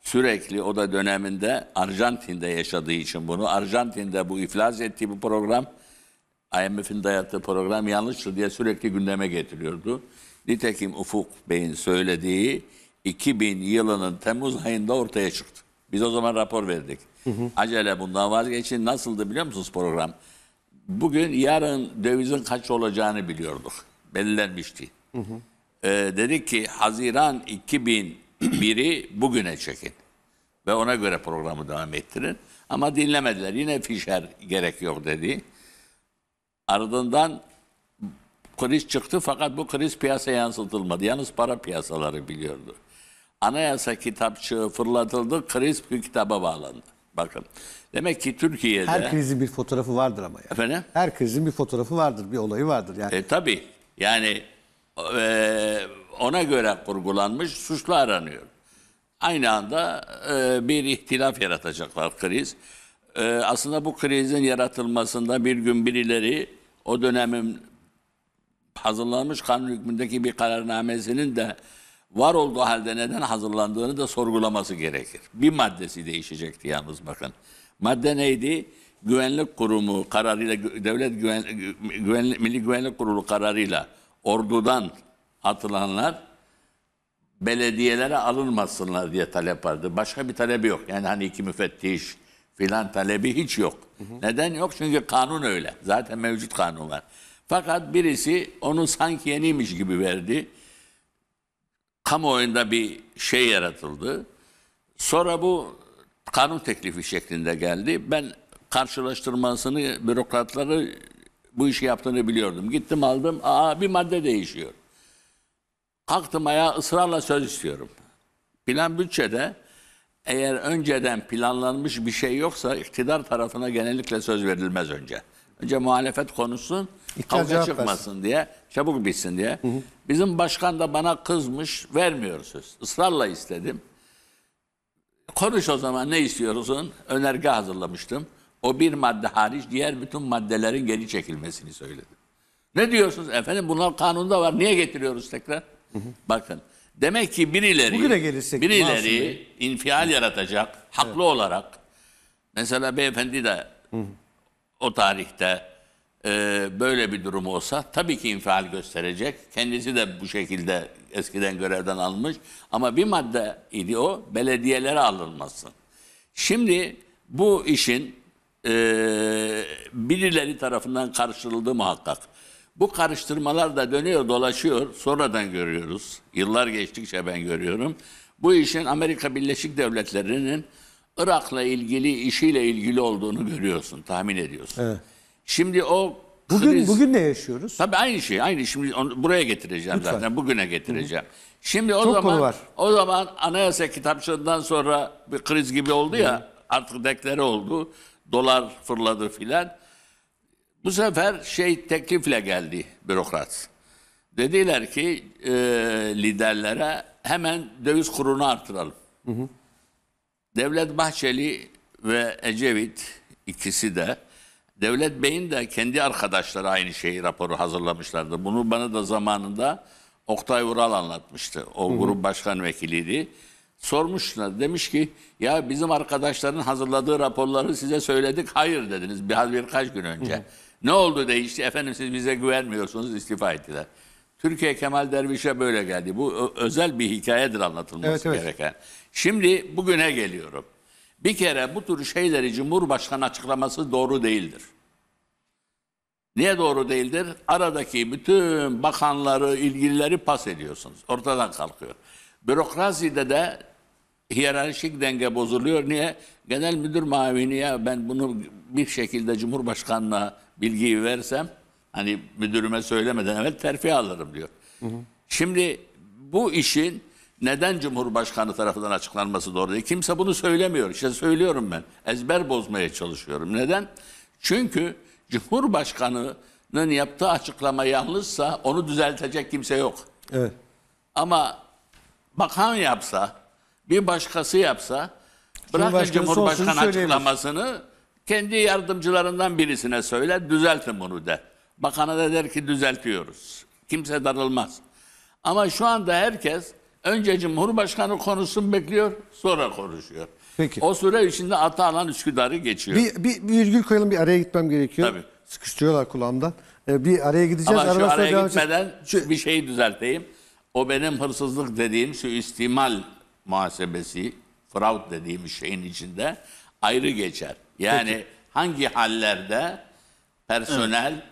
sürekli o da döneminde Arjantin'de yaşadığı için bunu Arjantin'de bu iflas ettiği bu program IMF'in dayattığı program yanlıştı diye sürekli gündeme getiriyordu. Nitekim Ufuk Bey'in söylediği 2000 yılının Temmuz ayında ortaya çıktı. Biz o zaman rapor verdik. Hı Acele bundan vazgeçin. Nasıldı biliyor musunuz program? Bugün yarın dövizin kaç olacağını biliyorduk. Belirlenmişti. Hı hı. Ee, dedi ki Haziran 2001'i bugüne çekin. Ve ona göre programı devam ettirin. Ama dinlemediler. Yine fişer gerek yok dedi. Ardından kriz çıktı fakat bu kriz piyasaya yansıtılmadı. Yalnız para piyasaları biliyordu. Anayasa kitapçığı fırlatıldı, kriz kitaba bağlandı. Bakın. Demek ki Türkiye'de... Her krizin bir fotoğrafı vardır ama. Yani. Efendim? Her krizin bir fotoğrafı vardır, bir olayı vardır. Yani. E, tabii. Yani e, ona göre kurgulanmış suçlu aranıyor. Aynı anda e, bir ihtilaf yaratacaklar kriz. E, aslında bu krizin yaratılmasında bir gün birileri o dönemin hazırlanmış kanun hükmündeki bir kararnamesinin de var olduğu halde neden hazırlandığını da sorgulaması gerekir. Bir maddesi değişecekti yalnız bakın. Madde neydi? Güvenlik Kurumu kararıyla Devlet Güven, Güvenlik, Milli Güvenlik Kurulu kararıyla ordudan atılanlar belediyelere alınmasınlar diye talep vardı. Başka bir talebi yok. Yani hani iki müfettiş filan talebi hiç yok. Hı hı. Neden yok? Çünkü kanun öyle. Zaten mevcut kanun var. Fakat birisi onu sanki yeniymiş gibi verdi kamuoyunda bir şey yaratıldı. Sonra bu kanun teklifi şeklinde geldi. Ben karşılaştırmasını bürokratları bu işi yaptığını biliyordum. Gittim aldım. Aa bir madde değişiyor. Kalktım ayağa ısrarla söz istiyorum. Plan bütçede eğer önceden planlanmış bir şey yoksa iktidar tarafına genellikle söz verilmez önce. Önce muhalefet konuşsun, İhtiyacı kavga çıkmasın versin. diye, çabuk bitsin diye. Hı hı. Bizim başkan da bana kızmış, vermiyor söz. Israrla istedim. Konuş o zaman ne istiyorsun? Önerge hazırlamıştım. O bir madde hariç diğer bütün maddelerin geri çekilmesini söyledim. Ne diyorsunuz efendim? Bunlar kanunda var. Niye getiriyoruz tekrar? Hı hı. Bakın. Demek ki birileri gelirsek, birileri infial yaratacak haklı evet. olarak. Mesela beyefendi de hı hı. o tarihte e, böyle bir durum olsa tabii ki infial gösterecek. Kendisi de bu şekilde eskiden görevden alınmış Ama bir madde idi o belediyelere alınmasın. Şimdi bu işin e, birileri tarafından karıştırıldığı muhakkak. Bu karıştırmalar da dönüyor dolaşıyor. Sonradan görüyoruz. Yıllar geçtikçe ben görüyorum. Bu işin Amerika Birleşik Devletleri'nin Irak'la ilgili işiyle ilgili olduğunu görüyorsun, tahmin ediyorsun. Evet. Şimdi o Bugün kriz... bugün ne yaşıyoruz? Tabii aynı şey. Aynı şimdi onu buraya getireceğim Lütfen. zaten. Bugüne getireceğim. Hı-hı. Şimdi o Çok zaman var. o zaman anayasa kitapçığından sonra bir kriz gibi oldu ya. Hı-hı. Artık deklare oldu. Dolar fırladı filan. Bu sefer şey teklifle geldi bürokrat. Dediler ki e, liderlere hemen döviz kurunu artıralım. Hı hı. Devlet Bahçeli ve Ecevit ikisi de Devlet Bey'in de kendi arkadaşları aynı şeyi raporu hazırlamışlardı. Bunu bana da zamanında Oktay Vural anlatmıştı. O Hı -hı. grup başkan vekiliydi. Sormuşlar demiş ki ya bizim arkadaşların hazırladığı raporları size söyledik. Hayır dediniz biraz birkaç gün önce. Hı -hı. Ne oldu değişti efendim siz bize güvenmiyorsunuz istifa ettiler. Türkiye Kemal Derviş'e böyle geldi. Bu özel bir hikayedir anlatılması evet, evet. gereken. Şimdi bugüne geliyorum. Bir kere bu tür şeyleri Cumhurbaşkanı açıklaması doğru değildir. Niye doğru değildir? Aradaki bütün bakanları, ilgilileri pas ediyorsunuz. Ortadan kalkıyor. Bürokraside de hiyerarşik denge bozuluyor. Niye? Genel müdür mavini ya ben bunu bir şekilde Cumhurbaşkanı'na bilgiyi versem hani müdürüme söylemeden evet terfi alırım diyor. Hı hı. Şimdi bu işin neden Cumhurbaşkanı tarafından açıklanması doğru değil? Kimse bunu söylemiyor. İşte söylüyorum ben. Ezber bozmaya çalışıyorum. Neden? Çünkü Cumhurbaşkanı'nın yaptığı açıklama yanlışsa onu düzeltecek kimse yok. Evet. Ama bakan yapsa, bir başkası yapsa bırakın Cumhurbaşkanı açıklamasını kendi yardımcılarından birisine söyler, düzeltin bunu de. Bakana da der ki düzeltiyoruz. Kimse darılmaz. Ama şu anda herkes önce Cumhurbaşkanı konuşsun bekliyor, sonra konuşuyor. Peki. O süre içinde Atalan Üsküdar'ı geçiyor. Bir, bir, bir virgül koyalım bir araya gitmem gerekiyor. Tabii. Sıkıştırıyorlar kulağımdan. Ee, bir araya gideceğiz. Ama şu araya gitmeden şu... bir şey düzelteyim. O benim hırsızlık dediğim şu istimal muhasebesi, fraud dediğim şeyin içinde ayrı geçer. Yani Peki. hangi hallerde personel evet.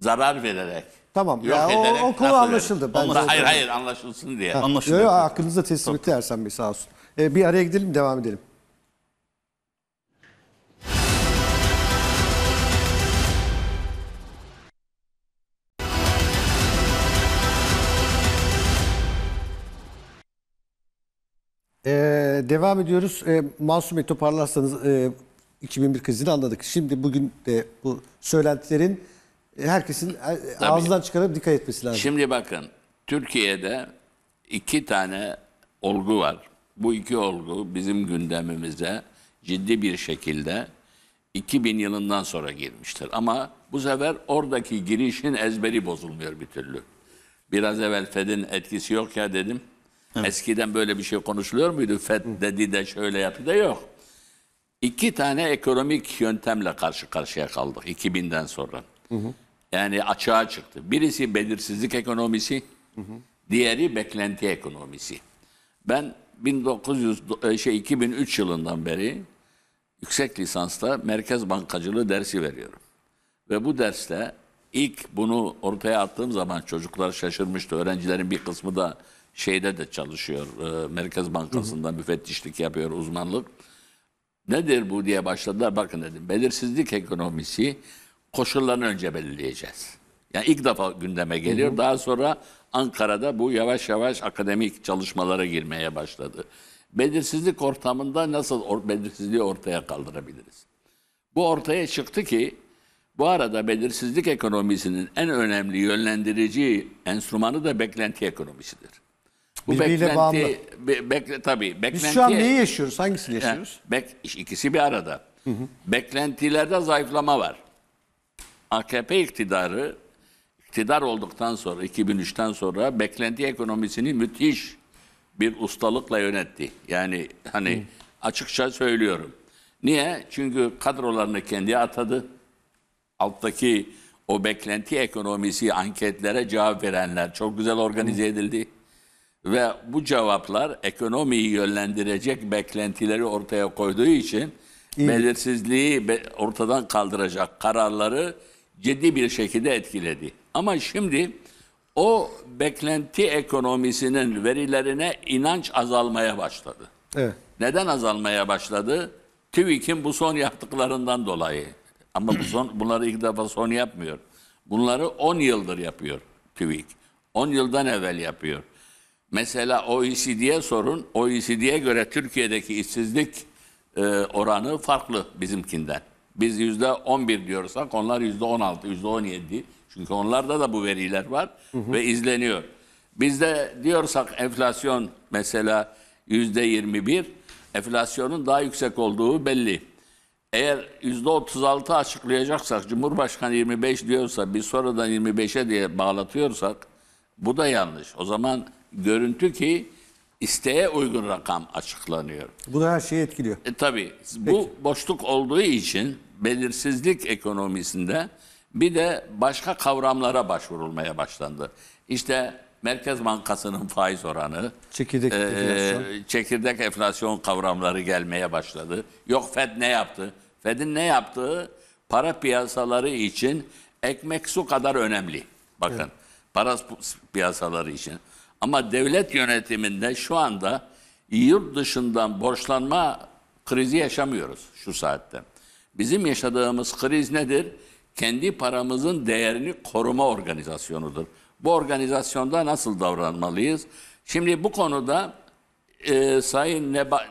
zarar vererek Tamam. Yok ya, ederek, o, o konu anlaşıldı. Bence. Hayır hayır anlaşılsın diye. Ha. Anlaşıldı. Yo, yo, hakkınızı teslim etti Ersen Bey sağ olsun. Ee, bir araya gidelim devam edelim. Ee, devam ediyoruz. Ee, Masum toparlarsanız e, 2001 krizini anladık. Şimdi bugün de bu söylentilerin e, herkesin e, Tabii. ağzından çıkarıp dikkat etmesi lazım. Şimdi bakın Türkiye'de iki tane olgu var bu iki olgu bizim gündemimize ciddi bir şekilde 2000 yılından sonra girmiştir. Ama bu sefer oradaki girişin ezberi bozulmuyor bir türlü. Biraz evvel Fed'in etkisi yok ya dedim. Evet. Eskiden böyle bir şey konuşuluyor muydu? Fed dedi de şöyle yaptı da yok. İki tane ekonomik yöntemle karşı karşıya kaldık 2000'den sonra. Hı hı. Yani açığa çıktı. Birisi belirsizlik ekonomisi, hı hı. diğeri beklenti ekonomisi. Ben 1900 e, şey 2003 yılından beri yüksek lisansta merkez bankacılığı dersi veriyorum. Ve bu derste ilk bunu ortaya attığım zaman çocuklar şaşırmıştı. Öğrencilerin bir kısmı da şeyde de çalışıyor. E, merkez Bankası'nda müfettişlik yapıyor uzmanlık. Nedir bu diye başladılar. Bakın dedim belirsizlik ekonomisi koşullarını önce belirleyeceğiz. Yani ilk defa gündeme geliyor. Daha sonra Ankara'da bu yavaş yavaş akademik çalışmalara girmeye başladı. Belirsizlik ortamında nasıl or belirsizliği ortaya kaldırabiliriz? Bu ortaya çıktı ki bu arada belirsizlik ekonomisinin en önemli yönlendirici enstrümanı da beklenti ekonomisidir. Bu Birbiriyle beklenti, bağımlı. Be, bekle, tabii, beklenti, Biz şu an neyi yaşıyoruz? Hangisini yaşıyoruz? Bek, ikisi bir arada. Hı hı. Beklentilerde zayıflama var. AKP iktidarı iktidar olduktan sonra 2003'ten sonra beklenti ekonomisini müthiş bir ustalıkla yönetti. Yani hani Hı. açıkça söylüyorum. Niye? Çünkü kadrolarını kendi atadı. Alttaki o beklenti ekonomisi anketlere cevap verenler çok güzel organize edildi. Ve bu cevaplar ekonomiyi yönlendirecek beklentileri ortaya koyduğu için İyi. belirsizliği ortadan kaldıracak kararları ciddi bir şekilde etkiledi. Ama şimdi o beklenti ekonomisinin verilerine inanç azalmaya başladı. Evet. Neden azalmaya başladı? TÜİK'in bu son yaptıklarından dolayı. Ama bu son, bunları ilk defa son yapmıyor. Bunları 10 yıldır yapıyor TÜİK. 10 yıldan evvel yapıyor. Mesela OECD'ye sorun. OECD'ye göre Türkiye'deki işsizlik e, oranı farklı bizimkinden. Biz yüzde 11 diyorsak onlar yüzde 16, yüzde 17. Çünkü onlarda da bu veriler var hı hı. ve izleniyor. Bizde diyorsak enflasyon mesela yüzde 21, enflasyonun daha yüksek olduğu belli. Eğer yüzde 36 açıklayacaksak, Cumhurbaşkanı 25 diyorsa, biz sonradan 25'e diye bağlatıyorsak, bu da yanlış. O zaman görüntü ki isteğe uygun rakam açıklanıyor. Bu da her şeyi etkiliyor. E, tabii. Peki. Bu boşluk olduğu için belirsizlik ekonomisinde bir de başka kavramlara başvurulmaya başlandı. İşte Merkez Bankası'nın faiz oranı, çekirdek, e, enflasyon. çekirdek enflasyon kavramları gelmeye başladı. Yok Fed ne yaptı? Fed'in ne yaptığı para piyasaları için ekmek su kadar önemli. Bakın evet. para piyasaları için. Ama devlet yönetiminde şu anda yurt dışından borçlanma krizi yaşamıyoruz şu saatte. Bizim yaşadığımız kriz nedir? Kendi paramızın değerini koruma organizasyonudur. Bu organizasyonda nasıl davranmalıyız? Şimdi bu konuda e, Sayın Neba,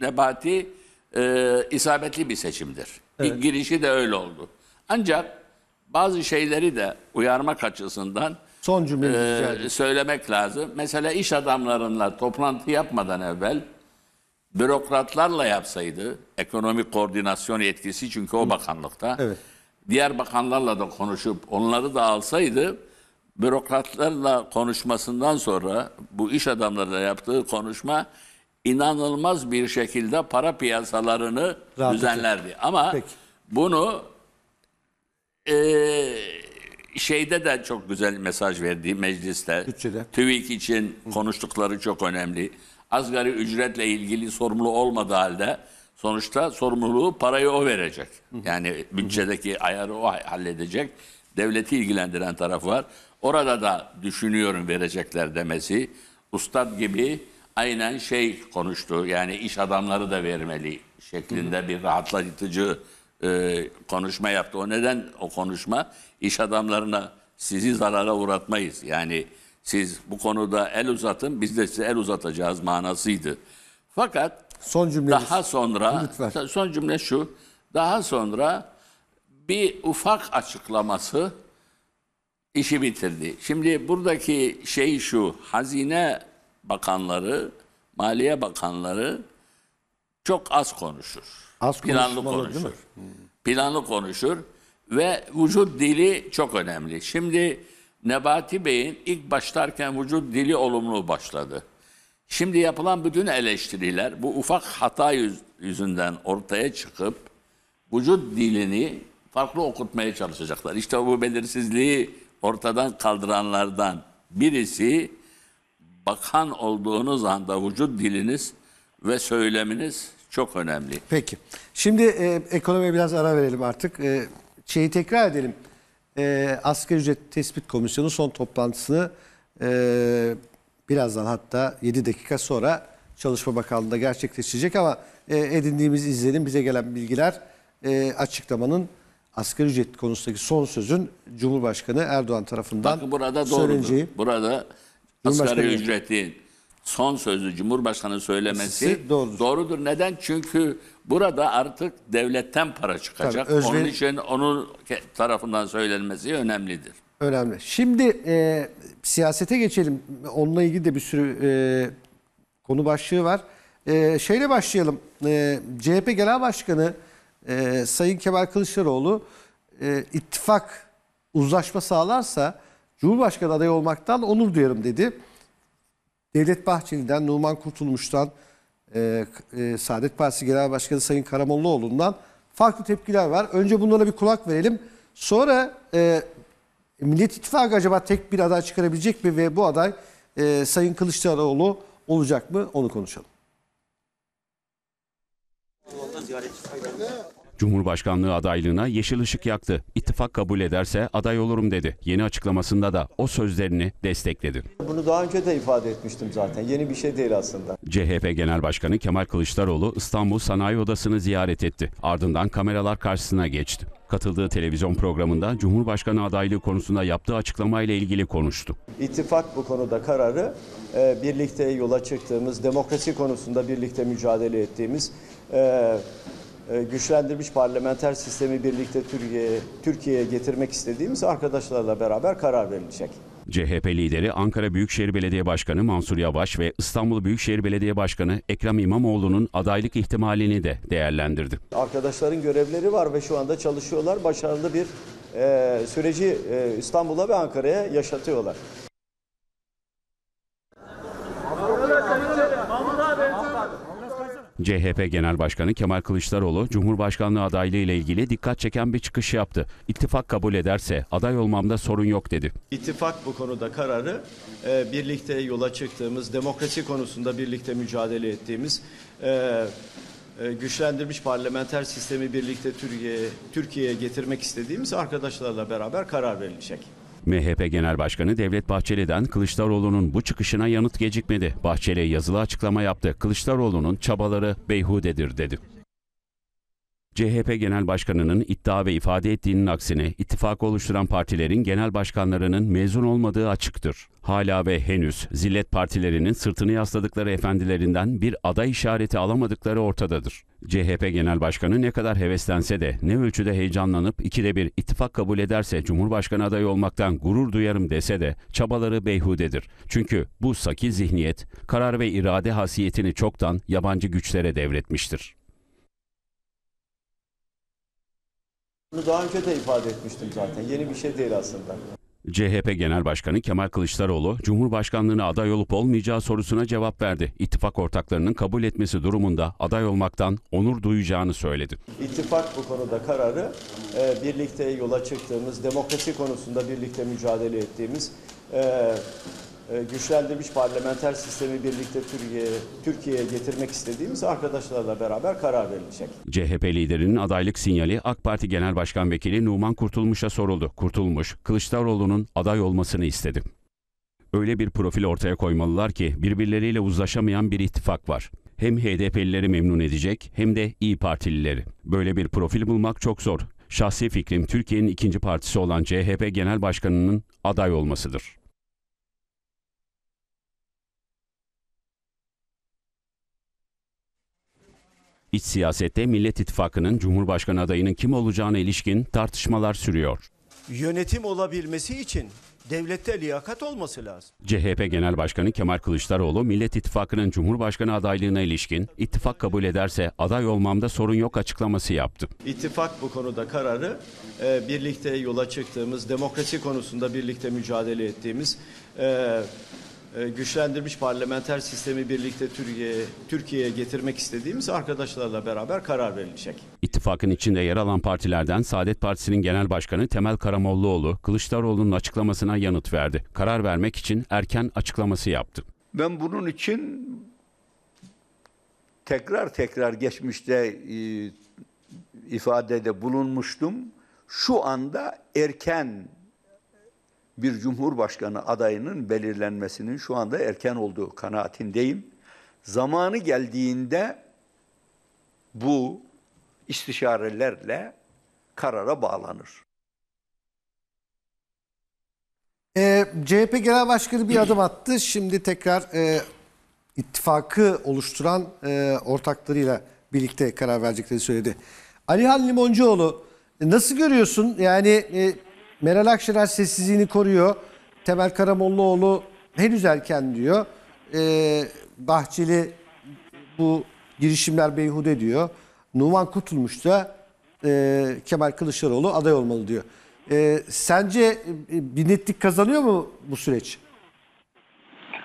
Nebati e, isabetli bir seçimdir. Evet. İlk girişi de öyle oldu. Ancak bazı şeyleri de uyarmak açısından Son cümlenizi e, ee, söylemek lazım. Mesela iş adamlarınla toplantı yapmadan evvel bürokratlarla yapsaydı ekonomik koordinasyon yetkisi çünkü o bakanlıkta. Evet. Diğer bakanlarla da konuşup onları da alsaydı bürokratlarla konuşmasından sonra bu iş adamlarıyla yaptığı konuşma inanılmaz bir şekilde para piyasalarını Rahat düzenlerdi. Edin. Ama Peki. bunu eee şeyde de çok güzel mesaj verdi mecliste. Bütçede. TÜİK için konuştukları çok önemli. Asgari ücretle ilgili sorumlu olmadığı halde sonuçta sorumluluğu parayı o verecek. Yani bütçedeki ayarı o halledecek. Devleti ilgilendiren taraf var. Orada da düşünüyorum verecekler demesi. Ustad gibi aynen şey konuştu. Yani iş adamları da vermeli şeklinde bir rahatlatıcı e, konuşma yaptı. O neden o konuşma? İş adamlarına sizi zarara uğratmayız. Yani siz bu konuda el uzatın biz de size el uzatacağız manasıydı. Fakat son cümle daha sonra lütfen. son cümle şu. Daha sonra bir ufak açıklaması işi bitirdi. Şimdi buradaki şey şu. Hazine bakanları, maliye bakanları çok az konuşur. Az planlı konuşur. Hmm. Planlı konuşur ve vücut dili çok önemli. Şimdi Nebati Bey'in ilk başlarken vücut dili olumlu başladı. Şimdi yapılan bütün eleştiriler bu ufak hata yüzünden ortaya çıkıp vücut dilini farklı okutmaya çalışacaklar. İşte bu belirsizliği ortadan kaldıranlardan birisi bakan olduğunuz anda vücut diliniz ve söyleminiz çok önemli. Peki. Şimdi e, ekonomiye biraz ara verelim artık. E, şeyi tekrar edelim. E, Asgari Ücret Tespit Komisyonu son toplantısını e, birazdan hatta 7 dakika sonra Çalışma Bakanlığı'nda gerçekleşecek ama e, edindiğimiz izlenim, bize gelen bilgiler e, açıklamanın asgari ücret konusundaki son sözün Cumhurbaşkanı Erdoğan tarafından Bakın burada doğrudur. söyleneceği. Burada asgari ücretin son sözü Cumhurbaşkanı söylemesi doğrudur. doğrudur. Neden? Çünkü burada artık devletten para çıkacak. Tabii, özveri... Onun için onun tarafından söylenmesi önemlidir. Önemli. Şimdi e, siyasete geçelim. Onunla ilgili de bir sürü e, konu başlığı var. E, şeyle başlayalım. E, CHP Genel Başkanı e, Sayın Kemal Kılıçdaroğlu e, ittifak uzlaşma sağlarsa Cumhurbaşkanı adayı olmaktan onur duyarım dedi. Devlet Bahçeli'den, Numan Kurtulmuş'tan, e, e, Saadet Partisi Genel Başkanı Sayın Karamollaoğlu'ndan farklı tepkiler var. Önce bunlara bir kulak verelim. Sonra e, Millet İttifakı acaba tek bir aday çıkarabilecek mi ve bu aday e, Sayın Kılıçdaroğlu olacak mı onu konuşalım. Cumhurbaşkanlığı adaylığına yeşil ışık yaktı. İttifak kabul ederse aday olurum dedi. Yeni açıklamasında da o sözlerini destekledi. Bunu daha önce de ifade etmiştim zaten. Yeni bir şey değil aslında. CHP Genel Başkanı Kemal Kılıçdaroğlu İstanbul Sanayi Odası'nı ziyaret etti. Ardından kameralar karşısına geçti. Katıldığı televizyon programında Cumhurbaşkanı adaylığı konusunda yaptığı açıklamayla ilgili konuştu. İttifak bu konuda kararı e, birlikte yola çıktığımız, demokrasi konusunda birlikte mücadele ettiğimiz e, e, güçlendirmiş parlamenter sistemi birlikte Türkiye'ye Türkiye getirmek istediğimiz arkadaşlarla beraber karar verilecek. CHP lideri Ankara Büyükşehir Belediye Başkanı Mansur Yavaş ve İstanbul Büyükşehir Belediye Başkanı Ekrem İmamoğlu'nun adaylık ihtimalini de değerlendirdi. Arkadaşların görevleri var ve şu anda çalışıyorlar. Başarılı bir e, süreci e, İstanbul'a ve Ankara'ya yaşatıyorlar. CHP Genel Başkanı Kemal Kılıçdaroğlu, Cumhurbaşkanlığı adaylığı ile ilgili dikkat çeken bir çıkış yaptı. İttifak kabul ederse aday olmamda sorun yok dedi. İttifak bu konuda kararı e, birlikte yola çıktığımız, demokrasi konusunda birlikte mücadele ettiğimiz e, e, güçlendirilmiş parlamenter sistemi birlikte Türkiye Türkiye'ye getirmek istediğimiz arkadaşlarla beraber karar verilecek. MHP Genel Başkanı Devlet Bahçeli'den Kılıçdaroğlu'nun bu çıkışına yanıt gecikmedi. Bahçeli yazılı açıklama yaptı. Kılıçdaroğlu'nun çabaları beyhudedir dedi. CHP Genel Başkanı'nın iddia ve ifade ettiğinin aksine ittifak oluşturan partilerin genel başkanlarının mezun olmadığı açıktır. Hala ve henüz zillet partilerinin sırtını yasladıkları efendilerinden bir aday işareti alamadıkları ortadadır. CHP Genel Başkanı ne kadar heveslense de ne ölçüde heyecanlanıp ikide bir ittifak kabul ederse Cumhurbaşkanı adayı olmaktan gurur duyarım dese de çabaları beyhudedir. Çünkü bu saki zihniyet karar ve irade hasiyetini çoktan yabancı güçlere devretmiştir. Bunu daha önce de ifade etmiştim zaten. Yeni bir şey değil aslında. CHP Genel Başkanı Kemal Kılıçdaroğlu, Cumhurbaşkanlığına aday olup olmayacağı sorusuna cevap verdi. İttifak ortaklarının kabul etmesi durumunda aday olmaktan onur duyacağını söyledi. İttifak bu konuda kararı e, birlikte yola çıktığımız, demokrasi konusunda birlikte mücadele ettiğimiz e, e, güçlendirilmiş parlamenter sistemi birlikte Türkiye Türkiye'ye getirmek istediğimiz arkadaşlarla beraber karar verilecek. CHP liderinin adaylık sinyali AK Parti Genel Başkan Vekili Numan Kurtulmuş'a soruldu. Kurtulmuş, Kılıçdaroğlu'nun aday olmasını istedi. Öyle bir profil ortaya koymalılar ki birbirleriyle uzlaşamayan bir ittifak var. Hem HDP'lileri memnun edecek hem de İyi Partilileri. Böyle bir profil bulmak çok zor. Şahsi fikrim Türkiye'nin ikinci partisi olan CHP Genel Başkanı'nın aday olmasıdır. İç siyasette Millet İttifakı'nın Cumhurbaşkanı adayının kim olacağına ilişkin tartışmalar sürüyor. Yönetim olabilmesi için devlette liyakat olması lazım. CHP Genel Başkanı Kemal Kılıçdaroğlu Millet İttifakı'nın Cumhurbaşkanı adaylığına ilişkin ittifak kabul ederse aday olmamda sorun yok açıklaması yaptı. İttifak bu konuda kararı e, birlikte yola çıktığımız, demokrasi konusunda birlikte mücadele ettiğimiz e, e, güçlendirmiş parlamenter sistemi birlikte Türkiye'ye Türkiye'ye getirmek istediğimiz arkadaşlarla beraber karar verilecek. İttifakın içinde yer alan partilerden Saadet Partisi'nin Genel Başkanı Temel Karamollaoğlu Kılıçdaroğlu'nun açıklamasına yanıt verdi. Karar vermek için erken açıklaması yaptı. Ben bunun için tekrar tekrar geçmişte e, ifadede bulunmuştum. Şu anda erken bir cumhurbaşkanı adayının belirlenmesinin şu anda erken olduğu kanaatindeyim. Zamanı geldiğinde bu istişarelerle karara bağlanır. E, ee, CHP Genel Başkanı bir adım attı. Şimdi tekrar e, ittifakı oluşturan e, ortaklarıyla birlikte karar vereceklerini söyledi. Alihan Limoncuoğlu nasıl görüyorsun? Yani e, Meral Akşener sessizliğini koruyor. Temel Karamollaoğlu henüz erken diyor. Ee, Bahçeli bu girişimler beyhude diyor. Numan Kurtulmuş da e, Kemal Kılıçdaroğlu aday olmalı diyor. E, sence e, bir netlik kazanıyor mu bu süreç?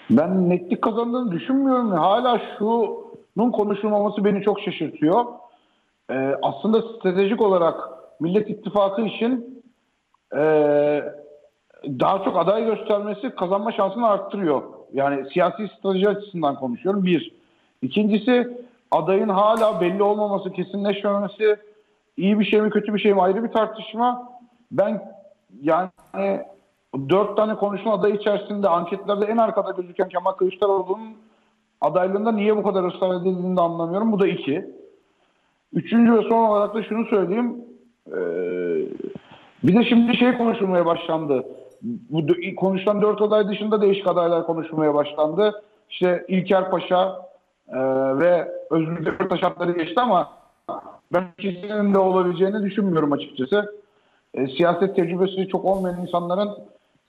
Ben netlik kazandığını düşünmüyorum. Hala şunun konuşulmaması beni çok şaşırtıyor. E, aslında stratejik olarak Millet İttifakı için ee, daha çok aday göstermesi kazanma şansını arttırıyor. Yani siyasi strateji açısından konuşuyorum bir. İkincisi adayın hala belli olmaması, kesinleşmemesi iyi bir şey mi kötü bir şey mi ayrı bir tartışma. Ben yani dört tane konuşma aday içerisinde anketlerde en arkada gözüken Kemal Kılıçdaroğlu'nun adaylığında niye bu kadar ısrar edildiğini de anlamıyorum. Bu da iki. Üçüncü ve son olarak da şunu söyleyeyim. Ee, bir de şimdi şey konuşulmaya başlandı. Bu konuşulan dört aday dışında değişik adaylar konuşulmaya başlandı. İşte İlker Paşa e, ve Özgür Demirtaş adları geçti ama ben ikisinin de olabileceğini düşünmüyorum açıkçası. E, siyaset tecrübesi çok olmayan insanların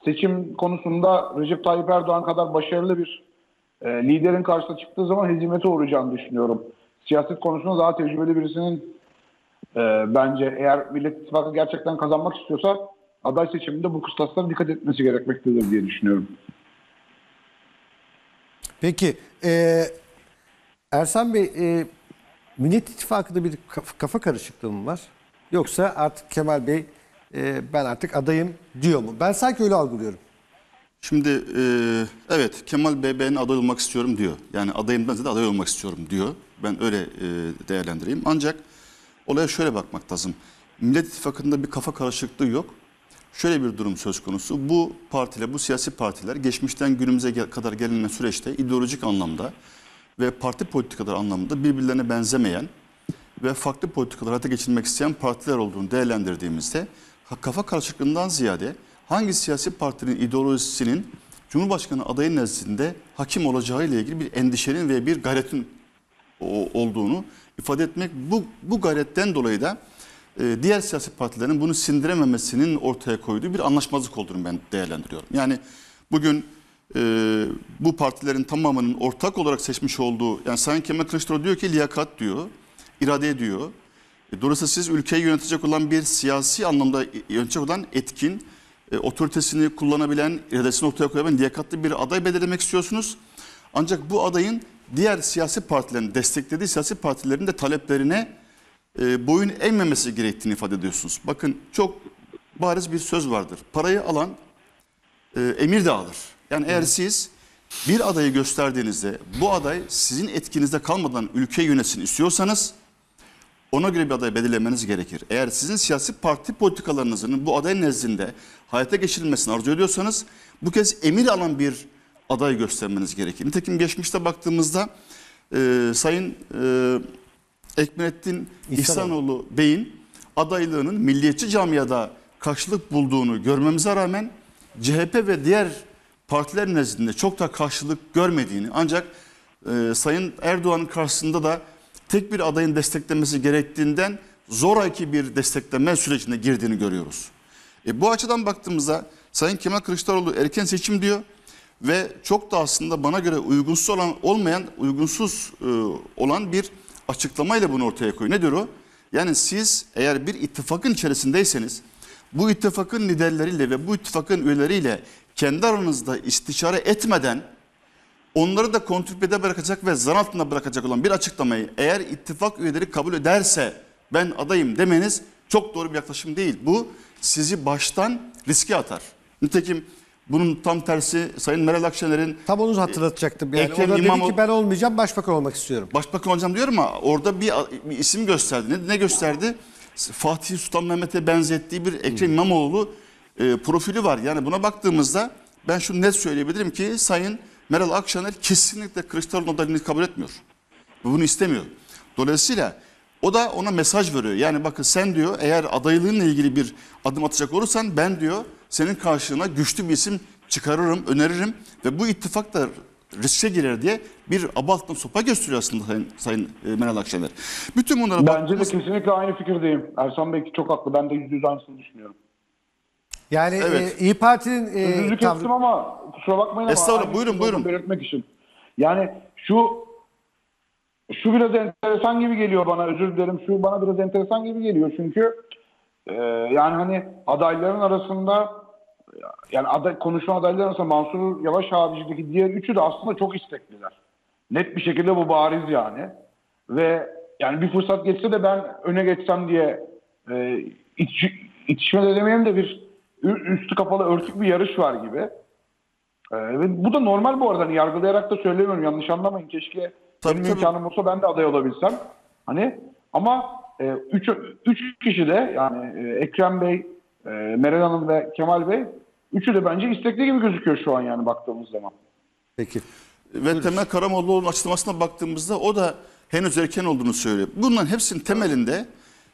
seçim konusunda Recep Tayyip Erdoğan kadar başarılı bir e, liderin karşısına çıktığı zaman hezimete uğrayacağını düşünüyorum. Siyaset konusunda daha tecrübeli birisinin e, bence eğer Millet İttifakı gerçekten kazanmak istiyorsa aday seçiminde bu kıstaslara dikkat etmesi gerekmektedir diye düşünüyorum. Peki e, Ersan Bey e, Millet İttifakı'nda bir kafa karışıklığı mı var? Yoksa artık Kemal Bey e, ben artık adayım diyor mu? Ben sanki öyle algılıyorum. Şimdi e, evet Kemal Bey ben aday olmak istiyorum diyor. Yani adayımdan ziyade aday olmak istiyorum diyor. Ben öyle e, değerlendireyim. Ancak olaya şöyle bakmak lazım. Millet İttifakı'nda bir kafa karışıklığı yok. Şöyle bir durum söz konusu. Bu partiler, bu siyasi partiler geçmişten günümüze kadar gelinen süreçte ideolojik anlamda ve parti politikaları anlamında birbirlerine benzemeyen ve farklı politikalar hayata geçirmek isteyen partiler olduğunu değerlendirdiğimizde kafa karışıklığından ziyade hangi siyasi partinin ideolojisinin Cumhurbaşkanı adayı nezdinde hakim olacağı ile ilgili bir endişenin ve bir gayretin olduğunu ifade etmek bu, bu gayretten dolayı da e, diğer siyasi partilerin bunu sindirememesinin ortaya koyduğu bir anlaşmazlık olduğunu ben değerlendiriyorum. Yani bugün e, bu partilerin tamamının ortak olarak seçmiş olduğu, yani Sayın Kemal Kılıçdaroğlu diyor ki liyakat diyor, irade diyor. E, dolayısıyla siz ülkeyi yönetecek olan bir siyasi anlamda e, yönetecek olan etkin, e, otoritesini kullanabilen, iradesini ortaya koyabilen liyakatlı bir aday belirlemek istiyorsunuz. Ancak bu adayın diğer siyasi partilerin desteklediği siyasi partilerin de taleplerine e, boyun eğmemesi gerektiğini ifade ediyorsunuz. Bakın çok bariz bir söz vardır. Parayı alan e, emir de alır. Yani eğer siz bir adayı gösterdiğinizde bu aday sizin etkinizde kalmadan ülke yönetsin istiyorsanız ona göre bir aday belirlemeniz gerekir. Eğer sizin siyasi parti politikalarınızın bu aday nezdinde hayata geçirilmesini arzu ediyorsanız bu kez emir alan bir aday göstermeniz gerekir. Nitekim geçmişte baktığımızda e, Sayın e, Ekmenettin İhsanoğlu Bey'in adaylığının milliyetçi camiada karşılık bulduğunu görmemize rağmen CHP ve diğer partiler nezdinde çok da karşılık görmediğini ancak e, Sayın Erdoğan'ın karşısında da tek bir adayın desteklemesi gerektiğinden zoraki bir destekleme sürecine girdiğini görüyoruz. E, bu açıdan baktığımızda Sayın Kemal Kılıçdaroğlu erken seçim diyor ve çok da aslında bana göre uygunsuz olan olmayan uygunsuz e, olan bir açıklamayla bunu ortaya koyuyor. Nedir o? Yani siz eğer bir ittifakın içerisindeyseniz bu ittifakın liderleriyle ve bu ittifakın üyeleriyle kendi aranızda istişare etmeden onları da kontrpede bırakacak ve zan altında bırakacak olan bir açıklamayı eğer ittifak üyeleri kabul ederse ben adayım demeniz çok doğru bir yaklaşım değil. Bu sizi baştan riske atar. Nitekim bunun tam tersi Sayın Meral Akşener'in... Tam onu hatırlatacaktım. Yani Ekrem o da İmamoğlu, dedi ki ben olmayacağım başbakan olmak istiyorum. Başbakan olacağım diyorum ama orada bir, bir isim gösterdi. Ne, ne gösterdi? Fatih Sultan Mehmet'e benzettiği bir Ekrem İmamoğlu e, profili var. Yani buna baktığımızda ben şunu net söyleyebilirim ki Sayın Meral Akşener kesinlikle Kılıçdaroğlu modelini kabul etmiyor. Bunu istemiyor. Dolayısıyla o da ona mesaj veriyor. Yani bakın sen diyor eğer adaylığınla ilgili bir adım atacak olursan ben diyor senin karşılığına güçlü bir isim çıkarırım, öneririm ve bu ittifak da riske girer diye bir abartma sopa gösteriyor aslında Sayın, Sayın e, Meral Akşener. Bütün bunlara Bence baktığımız... de kesinlikle aynı fikirdeyim. Ersan Bey çok haklı. Ben de yüzde yüz aynısını düşünüyorum. Yani e, evet. e, İyi Parti'nin... E, Sözünüzü tav- kestim ama kusura bakmayın Estağfurullah, ama... buyurun buyurun. Belirtmek için. Yani şu şu biraz enteresan gibi geliyor bana özür dilerim. Şu bana biraz enteresan gibi geliyor çünkü ee, yani hani adayların arasında yani aday, konuşan adaylar arasında Mansur Yavaş haricindeki diğer üçü de aslında çok istekliler. Net bir şekilde bu bariz yani. Ve yani bir fırsat geçse de ben öne geçsem diye e, itiş, itişme de demeyelim de bir üstü kapalı örtük bir yarış var gibi. E, bu da normal bu arada. Hani yargılayarak da söylemiyorum yanlış anlamayın. Keşke tabii, benim tabii. imkanım olsa ben de aday olabilsem. Hani ama ee, üç, üç kişi de yani e, Ekrem Bey, e, Meral Hanım ve Kemal Bey üçü de bence istekli gibi gözüküyor şu an yani baktığımız zaman. Peki. Ve Temel Karamollaoğlu'nun açıklamasına baktığımızda o da henüz erken olduğunu söylüyor. Bunların hepsinin temelinde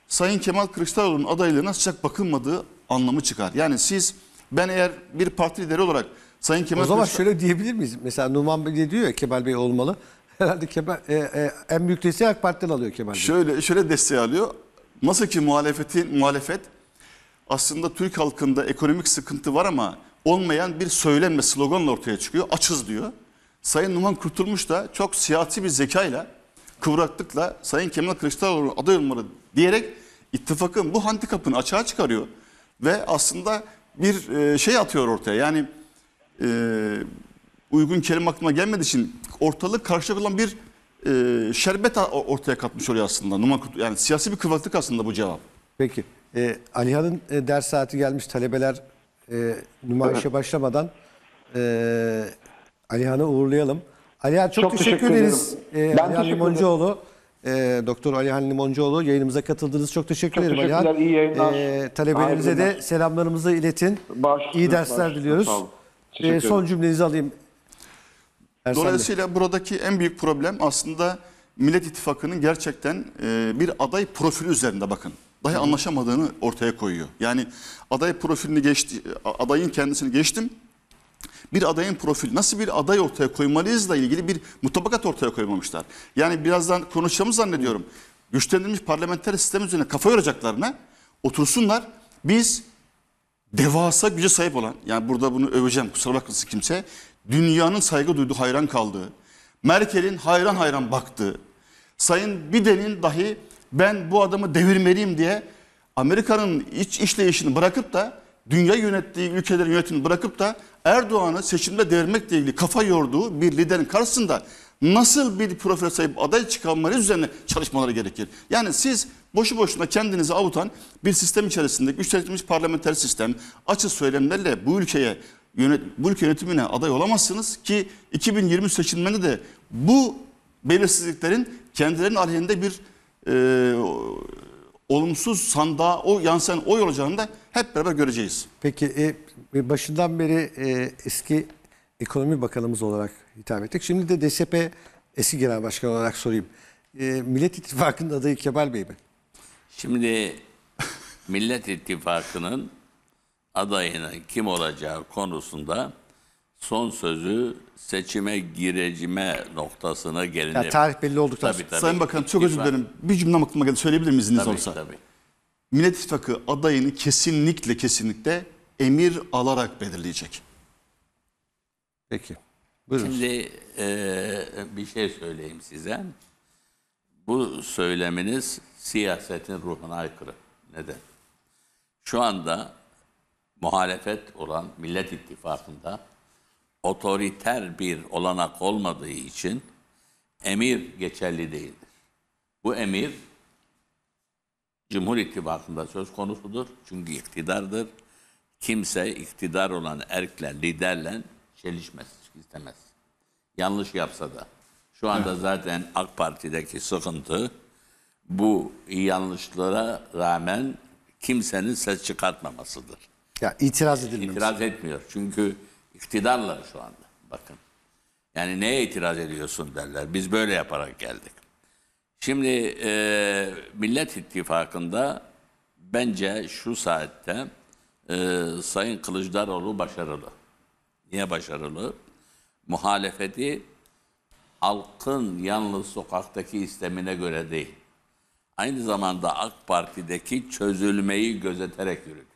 Sayın Kemal Kılıçdaroğlu'nun adaylığına sıcak bakılmadığı anlamı çıkar. Yani siz ben eğer bir parti lideri olarak Sayın Kemal O zaman Kılıçdaroğlu... şöyle diyebilir miyiz? Mesela Numan Bey diyor ya Kemal Bey olmalı. Herhalde Kemal, e, e, en büyük desteği AK Parti'den alıyor Kemal Şöyle, şöyle desteği alıyor. Nasıl ki muhalefetin muhalefet aslında Türk halkında ekonomik sıkıntı var ama olmayan bir söylemle, sloganla ortaya çıkıyor. Açız diyor. Sayın Numan Kurtulmuş da çok siyasi bir zekayla, kıvraklıkla Sayın Kemal Kılıçdaroğlu aday olmalı diyerek ittifakın bu handikapını açığa çıkarıyor. Ve aslında bir e, şey atıyor ortaya. Yani e, uygun kelime aklıma gelmediği için ortalık olan bir e, şerbet ortaya katmış oluyor aslında. Numan yani siyasi bir kıvırcık aslında bu cevap. Peki. E, Alihan'ın e, ders saati gelmiş talebeler e, nümayişe başlamadan e, Alihan'ı uğurlayalım. Alihan çok, çok teşekkür, teşekkür ederiz. E, Alihan Limoncuoğlu. E, Doktor Alihan Limoncuoğlu yayınımıza katıldınız. Çok teşekkür çok ederim Alihan. İyi yayınlar. E, talebelerimize Aynen. de selamlarımızı iletin. Baş, iyi dersler baş, diliyoruz. E, son cümlenizi alayım Ersan Dolayısıyla Bey. buradaki en büyük problem aslında Millet İttifakı'nın gerçekten e, bir aday profili üzerinde bakın. Dahi Hı. anlaşamadığını ortaya koyuyor. Yani aday profilini geçti, adayın kendisini geçtim. Bir adayın profil nasıl bir aday ortaya koymalıyızla ilgili bir mutabakat ortaya koymamışlar. Yani birazdan konuşacağımı zannediyorum. Hı. Güçlendirilmiş parlamenter sistem üzerine kafa yoracaklarına otursunlar. Biz devasa güce sahip olan yani burada bunu öveceğim kusura bakmasın kimse dünyanın saygı duyduğu, hayran kaldığı, Merkel'in hayran hayran baktığı, Sayın Biden'in dahi ben bu adamı devirmeliyim diye Amerika'nın iç işleyişini bırakıp da dünya yönettiği ülkelerin yönetimini bırakıp da Erdoğan'ı seçimde devirmekle ilgili kafa yorduğu bir liderin karşısında nasıl bir profil sayıp aday çıkarmaları üzerine çalışmaları gerekir. Yani siz boşu boşuna kendinizi avutan bir sistem içerisinde güçlendirilmiş parlamenter sistem açı söylemlerle bu ülkeye yönet, mülk yönetimine aday olamazsınız ki 2020 seçimlerinde de bu belirsizliklerin kendilerinin aleyhinde bir e, olumsuz sandığa o yansıyan oy olacağını da hep beraber göreceğiz. Peki e, başından beri e, eski ekonomi bakanımız olarak hitap ettik. Şimdi de DSP eski genel başkan olarak sorayım. E, Millet İttifakı'nın adayı Kemal Bey mi? Şimdi Millet İttifakı'nın adayının kim olacağı konusunda son sözü seçime girecime noktasına gelinir. Ya tarih belli olduktan tabii, tabii. Sayın Bakanım çok özür dilerim. Bir cümle aklıma geldi. Söyleyebilir miyiz izniniz olsa? Tabii. Millet İttifakı adayını kesinlikle kesinlikle emir alarak belirleyecek. Peki. Buyurun. Şimdi e, bir şey söyleyeyim size. Bu söyleminiz siyasetin ruhuna aykırı. Neden? Şu anda muhalefet olan Millet İttifakı'nda otoriter bir olanak olmadığı için emir geçerli değildir. Bu emir Cumhur İttifakı'nda söz konusudur. Çünkü iktidardır. Kimse iktidar olan erkle, liderle çelişmez, istemez. Yanlış yapsa da. Şu anda zaten AK Parti'deki sıkıntı bu yanlışlara rağmen kimsenin ses çıkartmamasıdır. Ya itiraz edilmemiş. İtiraz etmiyor. Çünkü iktidarlar şu anda. Bakın. Yani neye itiraz ediyorsun derler. Biz böyle yaparak geldik. Şimdi e, Millet İttifakı'nda bence şu saatte e, Sayın Kılıçdaroğlu başarılı. Niye başarılı? Muhalefeti halkın yalnız sokaktaki istemine göre değil. Aynı zamanda AK Parti'deki çözülmeyi gözeterek yürütüyor.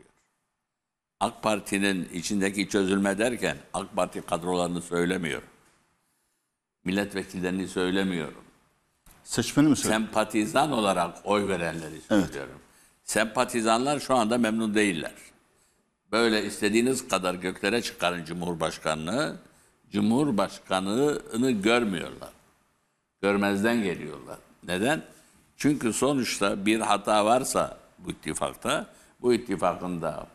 AK Parti'nin içindeki çözülme derken AK Parti kadrolarını söylemiyorum. Milletvekillerini söylemiyorum. Seçmeni mi söylüyorum? Sempatizan olarak oy verenleri söylüyorum. Evet. Sempatizanlar şu anda memnun değiller. Böyle istediğiniz kadar göklere çıkarın Cumhurbaşkanlığı. Cumhurbaşkanını görmüyorlar. Görmezden geliyorlar. Neden? Çünkü sonuçta bir hata varsa bu ittifakta, bu ittifakın da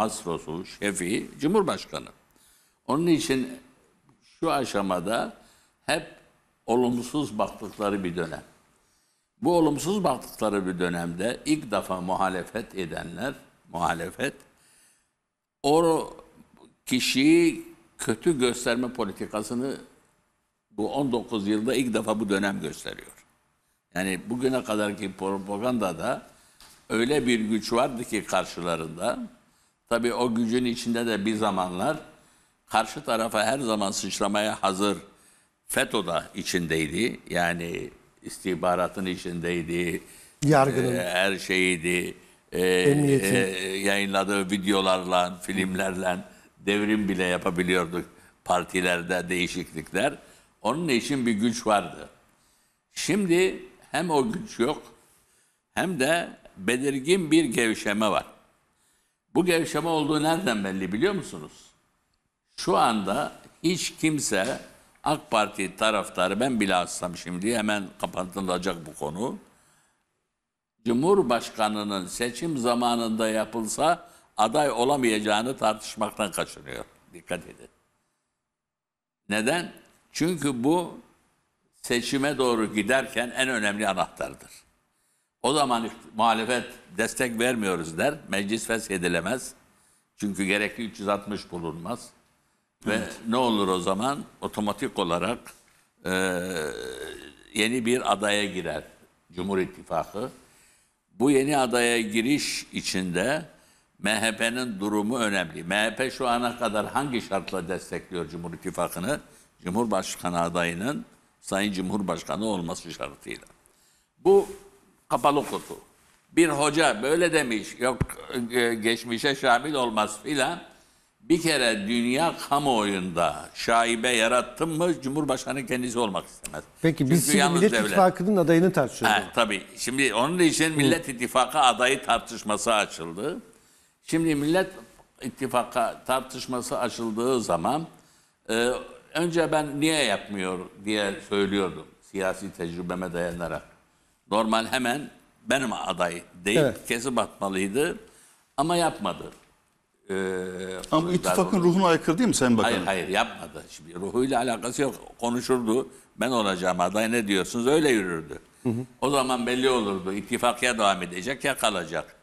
Asrosu, Şefi, Cumhurbaşkanı. Onun için şu aşamada hep olumsuz baktıkları bir dönem. Bu olumsuz baktıkları bir dönemde ilk defa muhalefet edenler, muhalefet, o kişiyi kötü gösterme politikasını bu 19 yılda ilk defa bu dönem gösteriyor. Yani bugüne kadarki da öyle bir güç vardı ki karşılarında Tabii o gücün içinde de bir zamanlar karşı tarafa her zaman sıçramaya hazır FETÖ da içindeydi. Yani istihbaratın içindeydi. Yargının. E, her şeyiydi. E, Emniyetin. E, yayınladığı videolarla, filmlerle devrim bile yapabiliyorduk partilerde değişiklikler. Onun için bir güç vardı. Şimdi hem o güç yok hem de belirgin bir gevşeme var. Bu gevşeme olduğu nereden belli biliyor musunuz? Şu anda hiç kimse AK Parti taraftarı ben bile atsam şimdi hemen kapatılacak bu konu. Cumhurbaşkanının seçim zamanında yapılsa aday olamayacağını tartışmaktan kaçınıyor. Dikkat edin. Neden? Çünkü bu seçime doğru giderken en önemli anahtardır. O zaman muhalefet destek vermiyoruz der. Meclis feshedilemez. Çünkü gerekli 360 bulunmaz. Ve ne olur o zaman? Otomatik olarak e, yeni bir adaya girer Cumhur İttifakı. Bu yeni adaya giriş içinde MHP'nin durumu önemli. MHP şu ana kadar hangi şartla destekliyor Cumhur İttifakı'nı? Cumhurbaşkanı adayının Sayın Cumhurbaşkanı olması şartıyla. Bu kapalı kutu. Bir hoca böyle demiş, yok e, geçmişe şamil olmaz filan. Bir kere dünya kamuoyunda şaibe yarattın mı Cumhurbaşkanı kendisi olmak istemez. Peki Çünkü şimdi Millet devlet. İttifakı'nın adayını tartışıyoruz. Ha, tabii. Şimdi onun için Millet İttifakı adayı tartışması açıldı. Şimdi Millet İttifakı tartışması açıldığı zaman e, önce ben niye yapmıyor diye söylüyordum siyasi tecrübeme dayanarak. Normal hemen benim aday deyip evet. kesip atmalıydı ama yapmadı. Ee, ama ittifakın onu... ruhuna aykırı değil mi Sayın Bakanım? Hayır hayır yapmadı. Şimdi ruhuyla alakası yok. Konuşurdu. Ben olacağım aday ne diyorsunuz öyle yürürdü. Hı hı. O zaman belli olurdu. İttifak ya devam edecek ya kalacak.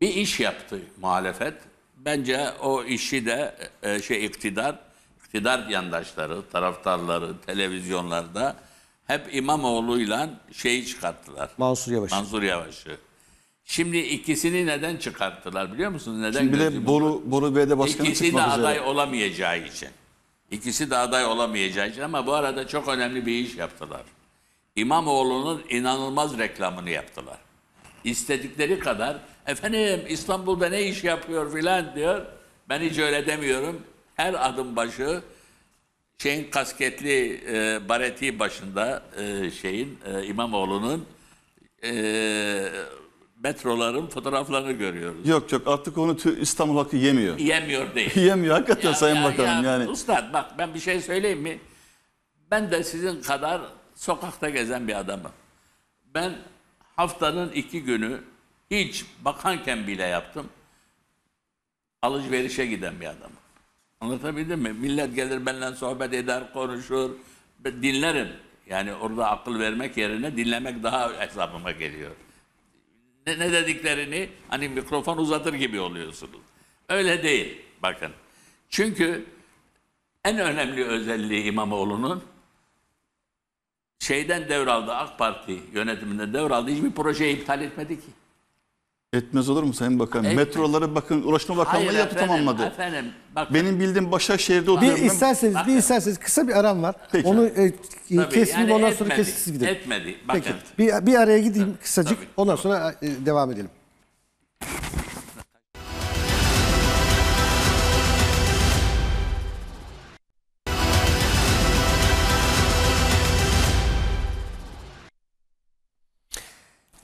Bir iş yaptı muhalefet. Bence o işi de e, şey iktidar, iktidar yandaşları, taraftarları, televizyonlarda hep İmamoğlu'yla şeyi çıkarttılar. Mansur Yavaş. Mansur Yavaş'ı. Şimdi ikisini neden çıkarttılar biliyor musunuz? Neden Şimdi bile Boru, Boru Bey'de başkanı İkisi de aday üzere. olamayacağı için. İkisi de aday olamayacağı için ama bu arada çok önemli bir iş yaptılar. İmamoğlu'nun inanılmaz reklamını yaptılar. İstedikleri kadar efendim İstanbul'da ne iş yapıyor filan diyor. Ben hiç öyle demiyorum. Her adım başı şeyin kasketli e, bareti başında e, şeyin e, İmamoğlu'nun e, metroların fotoğraflarını görüyoruz. Yok yok artık onu tü- İstanbul halkı yemiyor. Yemiyor değil. yemiyor hakikaten Ya- Sayın ya- Bakanım ya, yani. Ustad bak ben bir şey söyleyeyim mi? Ben de sizin kadar sokakta gezen bir adamım. Ben haftanın iki günü hiç bakanken bile yaptım. Alışverişe giden bir adamım. Anlatabildim mi? Millet gelir benimle sohbet eder, konuşur. Dinlerim. Yani orada akıl vermek yerine dinlemek daha hesabıma geliyor. Ne, ne dediklerini hani mikrofon uzatır gibi oluyorsunuz. Öyle değil. Bakın. Çünkü en önemli özelliği İmamoğlu'nun şeyden devraldı AK Parti yönetiminden devraldı. Hiçbir projeyi iptal etmedi ki. Etmez olur mu Sayın Bakan? Etmez. Metroları bakın Ulaşma Bakanlığı yapı efendim, tamamladı. Efendim, bakın. Benim bildiğim Başakşehir'de oturuyorum. Bir isterseniz, bir isterseniz kısa bir aram var. Peki. Onu e, Tabii, kesmeyeyim yani ondan sonra kesip siz gidelim. Etmedi. Bakın. Peki. Bir, bir araya gideyim Tabii. kısacık Tabii. ondan sonra e, devam edelim.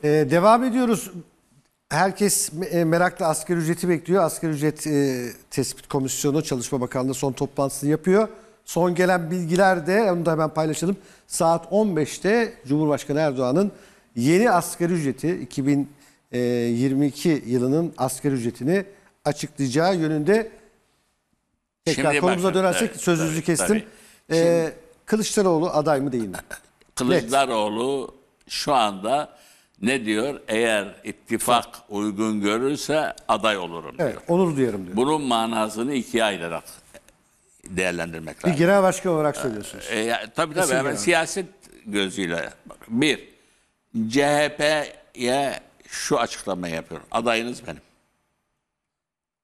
Ee, devam ediyoruz. Herkes e, merakla asgari ücreti bekliyor. Asgari ücret e, tespit komisyonu Çalışma Bakanlığı son toplantısını yapıyor. Son gelen bilgiler de onu da hemen paylaşalım. Saat 15'te Cumhurbaşkanı Erdoğan'ın yeni asgari ücreti 2022 e, yılının asgari ücretini açıklayacağı yönünde tekrar Şimdi konumuza bakın, dönersek evet, sözünüzü tabii, kestim. Tabii. Ee, Şimdi, Kılıçdaroğlu aday mı değil mi? Kılıçdaroğlu evet. şu anda ne diyor? Eğer ittifak uygun görürse aday olurum diyor. Evet, onur diyor. Bunun manasını ikiye ayırarak değerlendirmek lazım. Bir genel başkan olarak söylüyorsunuz. E, ya, tabii tabii Kesin hemen siyaset gözüyle. Bak, bir, CHP'ye şu açıklamayı yapıyor. Adayınız benim.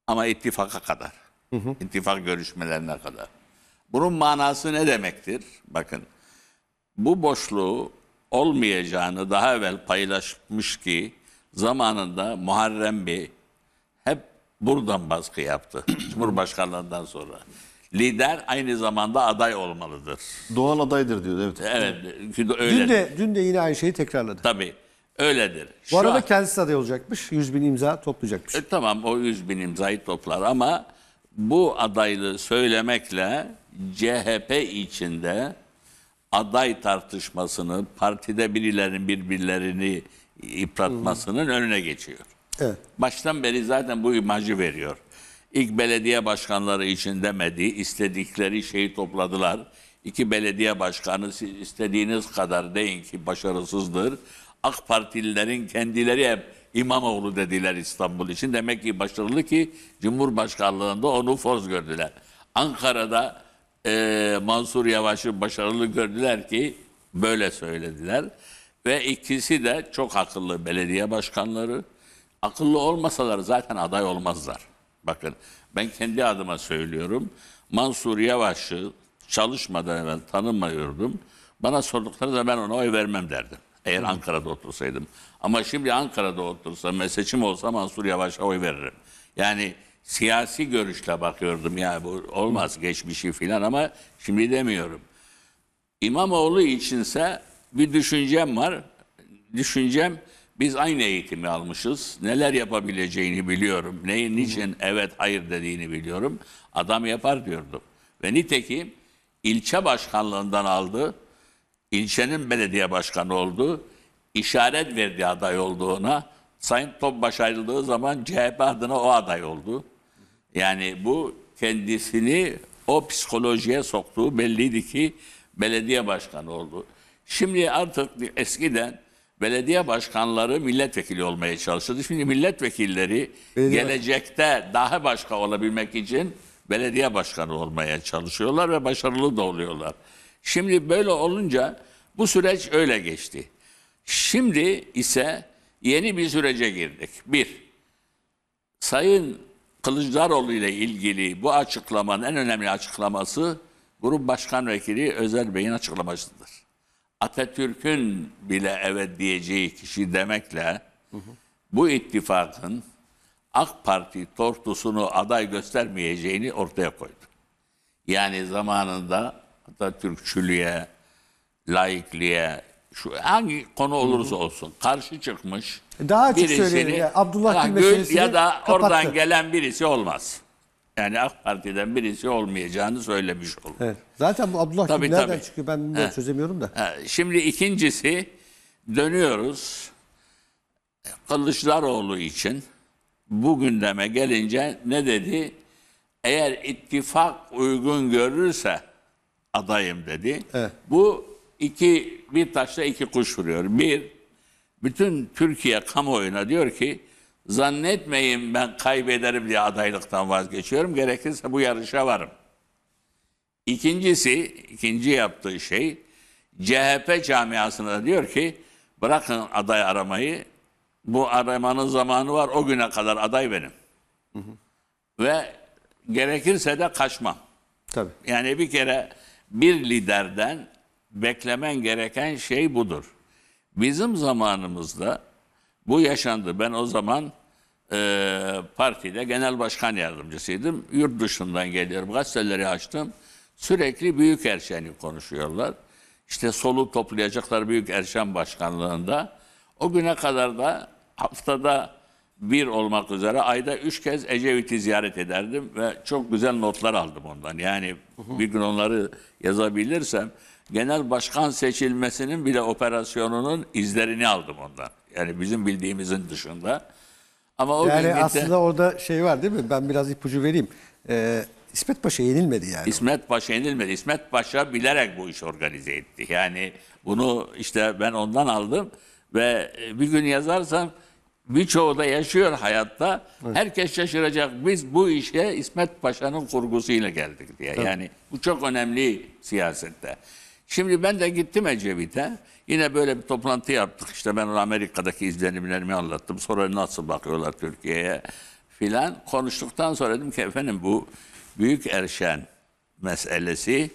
Ama ittifaka kadar. Hı hı. İttifak görüşmelerine kadar. Bunun manası ne demektir? Bakın bu boşluğu olmayacağını daha evvel paylaşmış ki zamanında Muharrem Bey hep buradan baskı yaptı Cumhurbaşkanlığından sonra. Lider aynı zamanda aday olmalıdır. Doğal adaydır diyor evet. Evet. Öyle. Dün de, dün de yine aynı şeyi tekrarladı. Tabii. Öyledir. Şu arada an, kendisi aday olacakmış. 100 bin imza toplayacakmış. E, tamam o 100 bin imzayı toplar ama bu adaylığı söylemekle CHP içinde aday tartışmasını, partide birilerin birbirlerini yıpratmasının önüne geçiyor. Evet. Baştan beri zaten bu imajı veriyor. İlk belediye başkanları için demedi, istedikleri şeyi topladılar. İki belediye başkanı siz istediğiniz kadar deyin ki başarısızdır. AK Partililerin kendileri hep İmamoğlu dediler İstanbul için. Demek ki başarılı ki Cumhurbaşkanlığında onu forz gördüler. Ankara'da e, Mansur Yavaş'ı başarılı gördüler ki böyle söylediler. Ve ikisi de çok akıllı belediye başkanları. Akıllı olmasalar zaten aday olmazlar. Bakın ben kendi adıma söylüyorum. Mansur Yavaş'ı çalışmadan evvel tanımıyordum. Bana sordukları da ben ona oy vermem derdim. Eğer Ankara'da otursaydım. Ama şimdi Ankara'da otursam ve seçim olsa Mansur Yavaş'a oy veririm. Yani siyasi görüşle bakıyordum. Ya bu olmaz geçmişi filan ama şimdi demiyorum. İmamoğlu içinse bir düşüncem var. Düşüncem biz aynı eğitimi almışız. Neler yapabileceğini biliyorum. Neyin için evet hayır dediğini biliyorum. Adam yapar diyordum. Ve nitekim ilçe başkanlığından aldı. İlçenin belediye başkanı oldu. İşaret verdi aday olduğuna. Sayın Topbaş ayrıldığı zaman CHP adına o aday oldu. Yani bu kendisini o psikolojiye soktuğu belliydi ki belediye başkanı oldu. Şimdi artık eskiden belediye başkanları milletvekili olmaya çalışırdı. Şimdi milletvekilleri belediye. gelecekte daha başka olabilmek için belediye başkanı olmaya çalışıyorlar ve başarılı da oluyorlar. Şimdi böyle olunca bu süreç öyle geçti. Şimdi ise yeni bir sürece girdik. Bir, Sayın Kılıçdaroğlu ile ilgili bu açıklamanın en önemli açıklaması Grup Başkan Vekili Özel Bey'in açıklamasıdır. Atatürk'ün bile evet diyeceği kişi demekle hı hı. bu ittifakın AK Parti tortusunu aday göstermeyeceğini ortaya koydu. Yani zamanında Atatürkçülüğe, laikliğe, şu hangi konu olursa olsun karşı çıkmış e, Daha açık söyleyeyim ya, Abdullah Gül Gül ya da kapattı. oradan gelen birisi olmaz. Yani AK Parti'den birisi olmayacağını söylemiş olur. Evet. Zaten bu Abdullah Tabii, Gül nereden tabii. çıkıyor ben bilmiyorum, çözemiyorum da. Ha, Şimdi ikincisi dönüyoruz Kılıçdaroğlu için bu gündeme gelince ne dedi? Eğer ittifak uygun görürse adayım dedi. Evet. Bu iki bir taşla iki kuş vuruyor. Bir, bütün Türkiye kamuoyuna diyor ki zannetmeyin ben kaybederim diye adaylıktan vazgeçiyorum. Gerekirse bu yarışa varım. İkincisi, ikinci yaptığı şey CHP camiasına diyor ki bırakın aday aramayı. Bu aramanın zamanı var. O güne kadar aday benim. Hı hı. Ve gerekirse de kaçmam. Tabii. Yani bir kere bir liderden beklemen gereken şey budur. Bizim zamanımızda bu yaşandı. Ben o zaman e, partide genel başkan yardımcısıydım. Yurt dışından geliyorum. Gazeteleri açtım. Sürekli büyük erşeni konuşuyorlar. İşte solu toplayacaklar büyük erşen başkanlığında. O güne kadar da haftada bir olmak üzere ayda üç kez Ecevit'i ziyaret ederdim ve çok güzel notlar aldım ondan. Yani bir gün onları yazabilirsem genel başkan seçilmesinin bile operasyonunun izlerini aldım ondan. Yani bizim bildiğimizin dışında. Ama o yani günlükte, aslında orada şey var değil mi? Ben biraz ipucu vereyim. Ee, İsmet Paşa yenilmedi yani. İsmet Paşa yenilmedi. İsmet Paşa bilerek bu işi organize etti. Yani bunu işte ben ondan aldım ve e, bir gün yazarsam birçoğu da yaşıyor hayatta. Evet. Herkes şaşıracak. Biz bu işe İsmet Paşa'nın kurgusuyla geldik diye. Evet. Yani bu çok önemli siyasette. Şimdi ben de gittim Ecevit'e. Yine böyle bir toplantı yaptık. İşte ben Amerika'daki izlenimlerimi anlattım. Sonra nasıl bakıyorlar Türkiye'ye filan. Konuştuktan sonra dedim ki efendim bu büyük erşen meselesi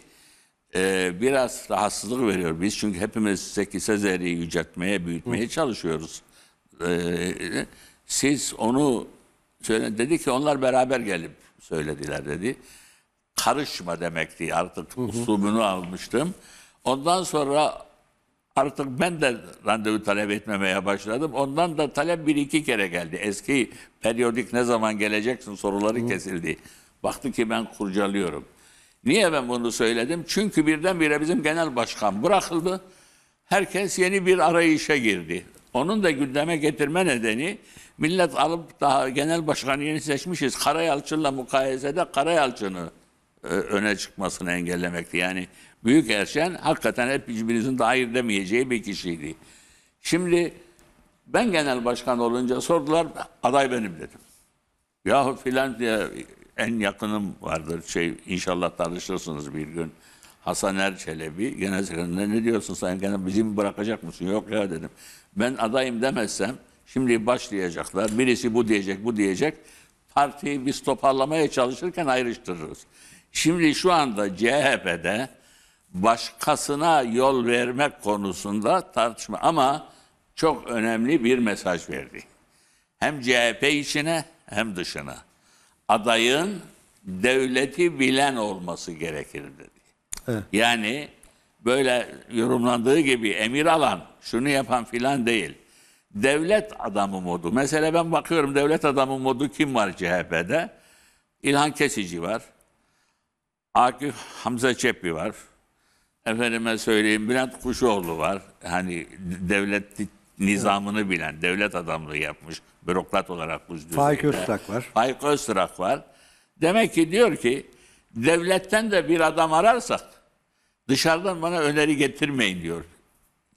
e, biraz rahatsızlık veriyor biz. Çünkü hepimiz Zeki Sezer'i yüceltmeye, büyütmeye Hı. çalışıyoruz. E, siz onu söyle dedi ki onlar beraber gelip söylediler dedi. Karışma demekti artık hı hı. almıştım. Ondan sonra artık ben de randevu talep etmemeye başladım. Ondan da talep bir iki kere geldi. Eski periyodik ne zaman geleceksin soruları Hı. kesildi. Baktı ki ben kurcalıyorum. Niye ben bunu söyledim? Çünkü birdenbire bizim genel başkan bırakıldı. Herkes yeni bir arayışa girdi. Onun da gündeme getirme nedeni millet alıp daha genel başkanı yeni seçmişiz. Karayalçın'la mukayesede Karayalçın'ı e, öne çıkmasını engellemekti. Yani Büyük Erşen hakikaten hep hiçbirinizin dair demeyeceği bir kişiydi. Şimdi ben genel başkan olunca sordular aday benim dedim. Yahu filan diye en yakınım vardır şey inşallah tanışırsınız bir gün. Hasan Erçelebi genel sekreterine ne diyorsun sen gene bizi mi bırakacak mısın? Yok ya dedim. Ben adayım demezsem şimdi başlayacaklar. Birisi bu diyecek bu diyecek. Partiyi biz toparlamaya çalışırken ayrıştırırız. Şimdi şu anda CHP'de başkasına yol vermek konusunda tartışma ama çok önemli bir mesaj verdi. Hem CHP içine hem dışına. Adayın devleti bilen olması gerekir dedi. Evet. Yani böyle yorumlandığı gibi emir alan, şunu yapan filan değil. Devlet adamı modu. Mesela ben bakıyorum devlet adamı modu kim var CHP'de? İlhan Kesici var. Akif Hamza Çepi var. Efendime söyleyeyim Bülent Kuşoğlu var. Hani devlet nizamını bilen, devlet adamlığı yapmış. Bürokrat olarak bu düzeyde. Faik Öztrak var. Faik Öztürk var. Demek ki diyor ki devletten de bir adam ararsak dışarıdan bana öneri getirmeyin diyor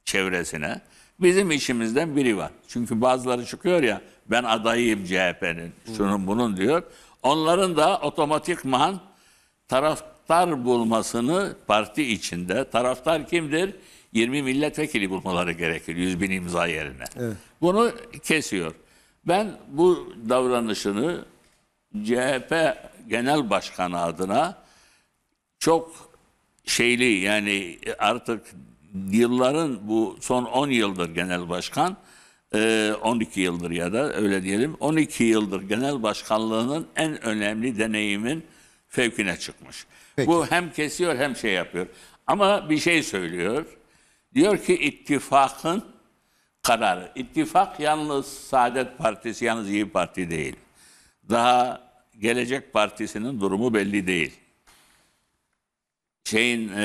çevresine. Bizim işimizden biri var. Çünkü bazıları çıkıyor ya ben adayıyım CHP'nin şunun bunun diyor. Onların da otomatikman taraf taraftar bulmasını parti içinde taraftar kimdir? 20 milletvekili bulmaları gerekir 100 bin imza yerine. Evet. Bunu kesiyor. Ben bu davranışını CHP Genel Başkanı adına çok şeyli yani artık yılların bu son 10 yıldır genel başkan 12 e, yıldır ya da öyle diyelim 12 yıldır genel başkanlığının en önemli deneyimin fevkine çıkmış. Peki. Bu hem kesiyor hem şey yapıyor. Ama bir şey söylüyor. Diyor ki ittifakın kararı. İttifak yalnız Saadet Partisi, yalnız İyi Parti değil. Daha Gelecek Partisi'nin durumu belli değil. Şeyin e,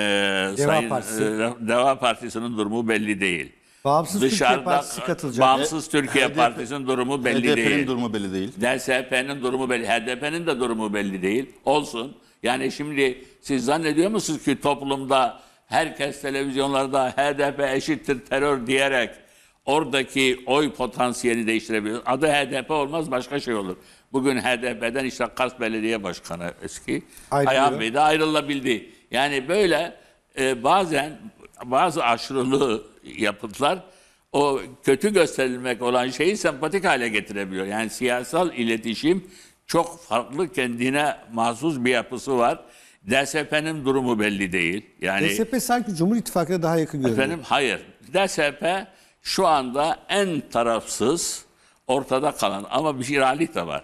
Deva Sayın Partisi. e, Deva Partisi'nin durumu belli değil. Bağımsız Türkiye Partisi katılacak. Bağımsız Türkiye HDP Partisi'nin durumu belli HDP'nin değil. durumu belli değil. DSP'nin durumu belli, HDP'nin de durumu belli değil. Olsun. Yani şimdi siz zannediyor musunuz ki toplumda herkes televizyonlarda HDP eşittir terör diyerek oradaki oy potansiyeli değiştirebilir. Adı HDP olmaz başka şey olur. Bugün HDP'den işte Kars Belediye Başkanı eski Ayrılıyor. Ayhan Bey de ayrılabildi. Yani böyle e, bazen bazı aşırılı yapıtlar o kötü gösterilmek olan şeyi sempatik hale getirebiliyor. Yani siyasal iletişim çok farklı kendine mahsus bir yapısı var. DSP'nin durumu belli değil. Yani DSP sanki Cumhur İttifakı'na daha yakın görünüyor. Efendim hayır. DSP şu anda en tarafsız ortada kalan ama bir iralik de var.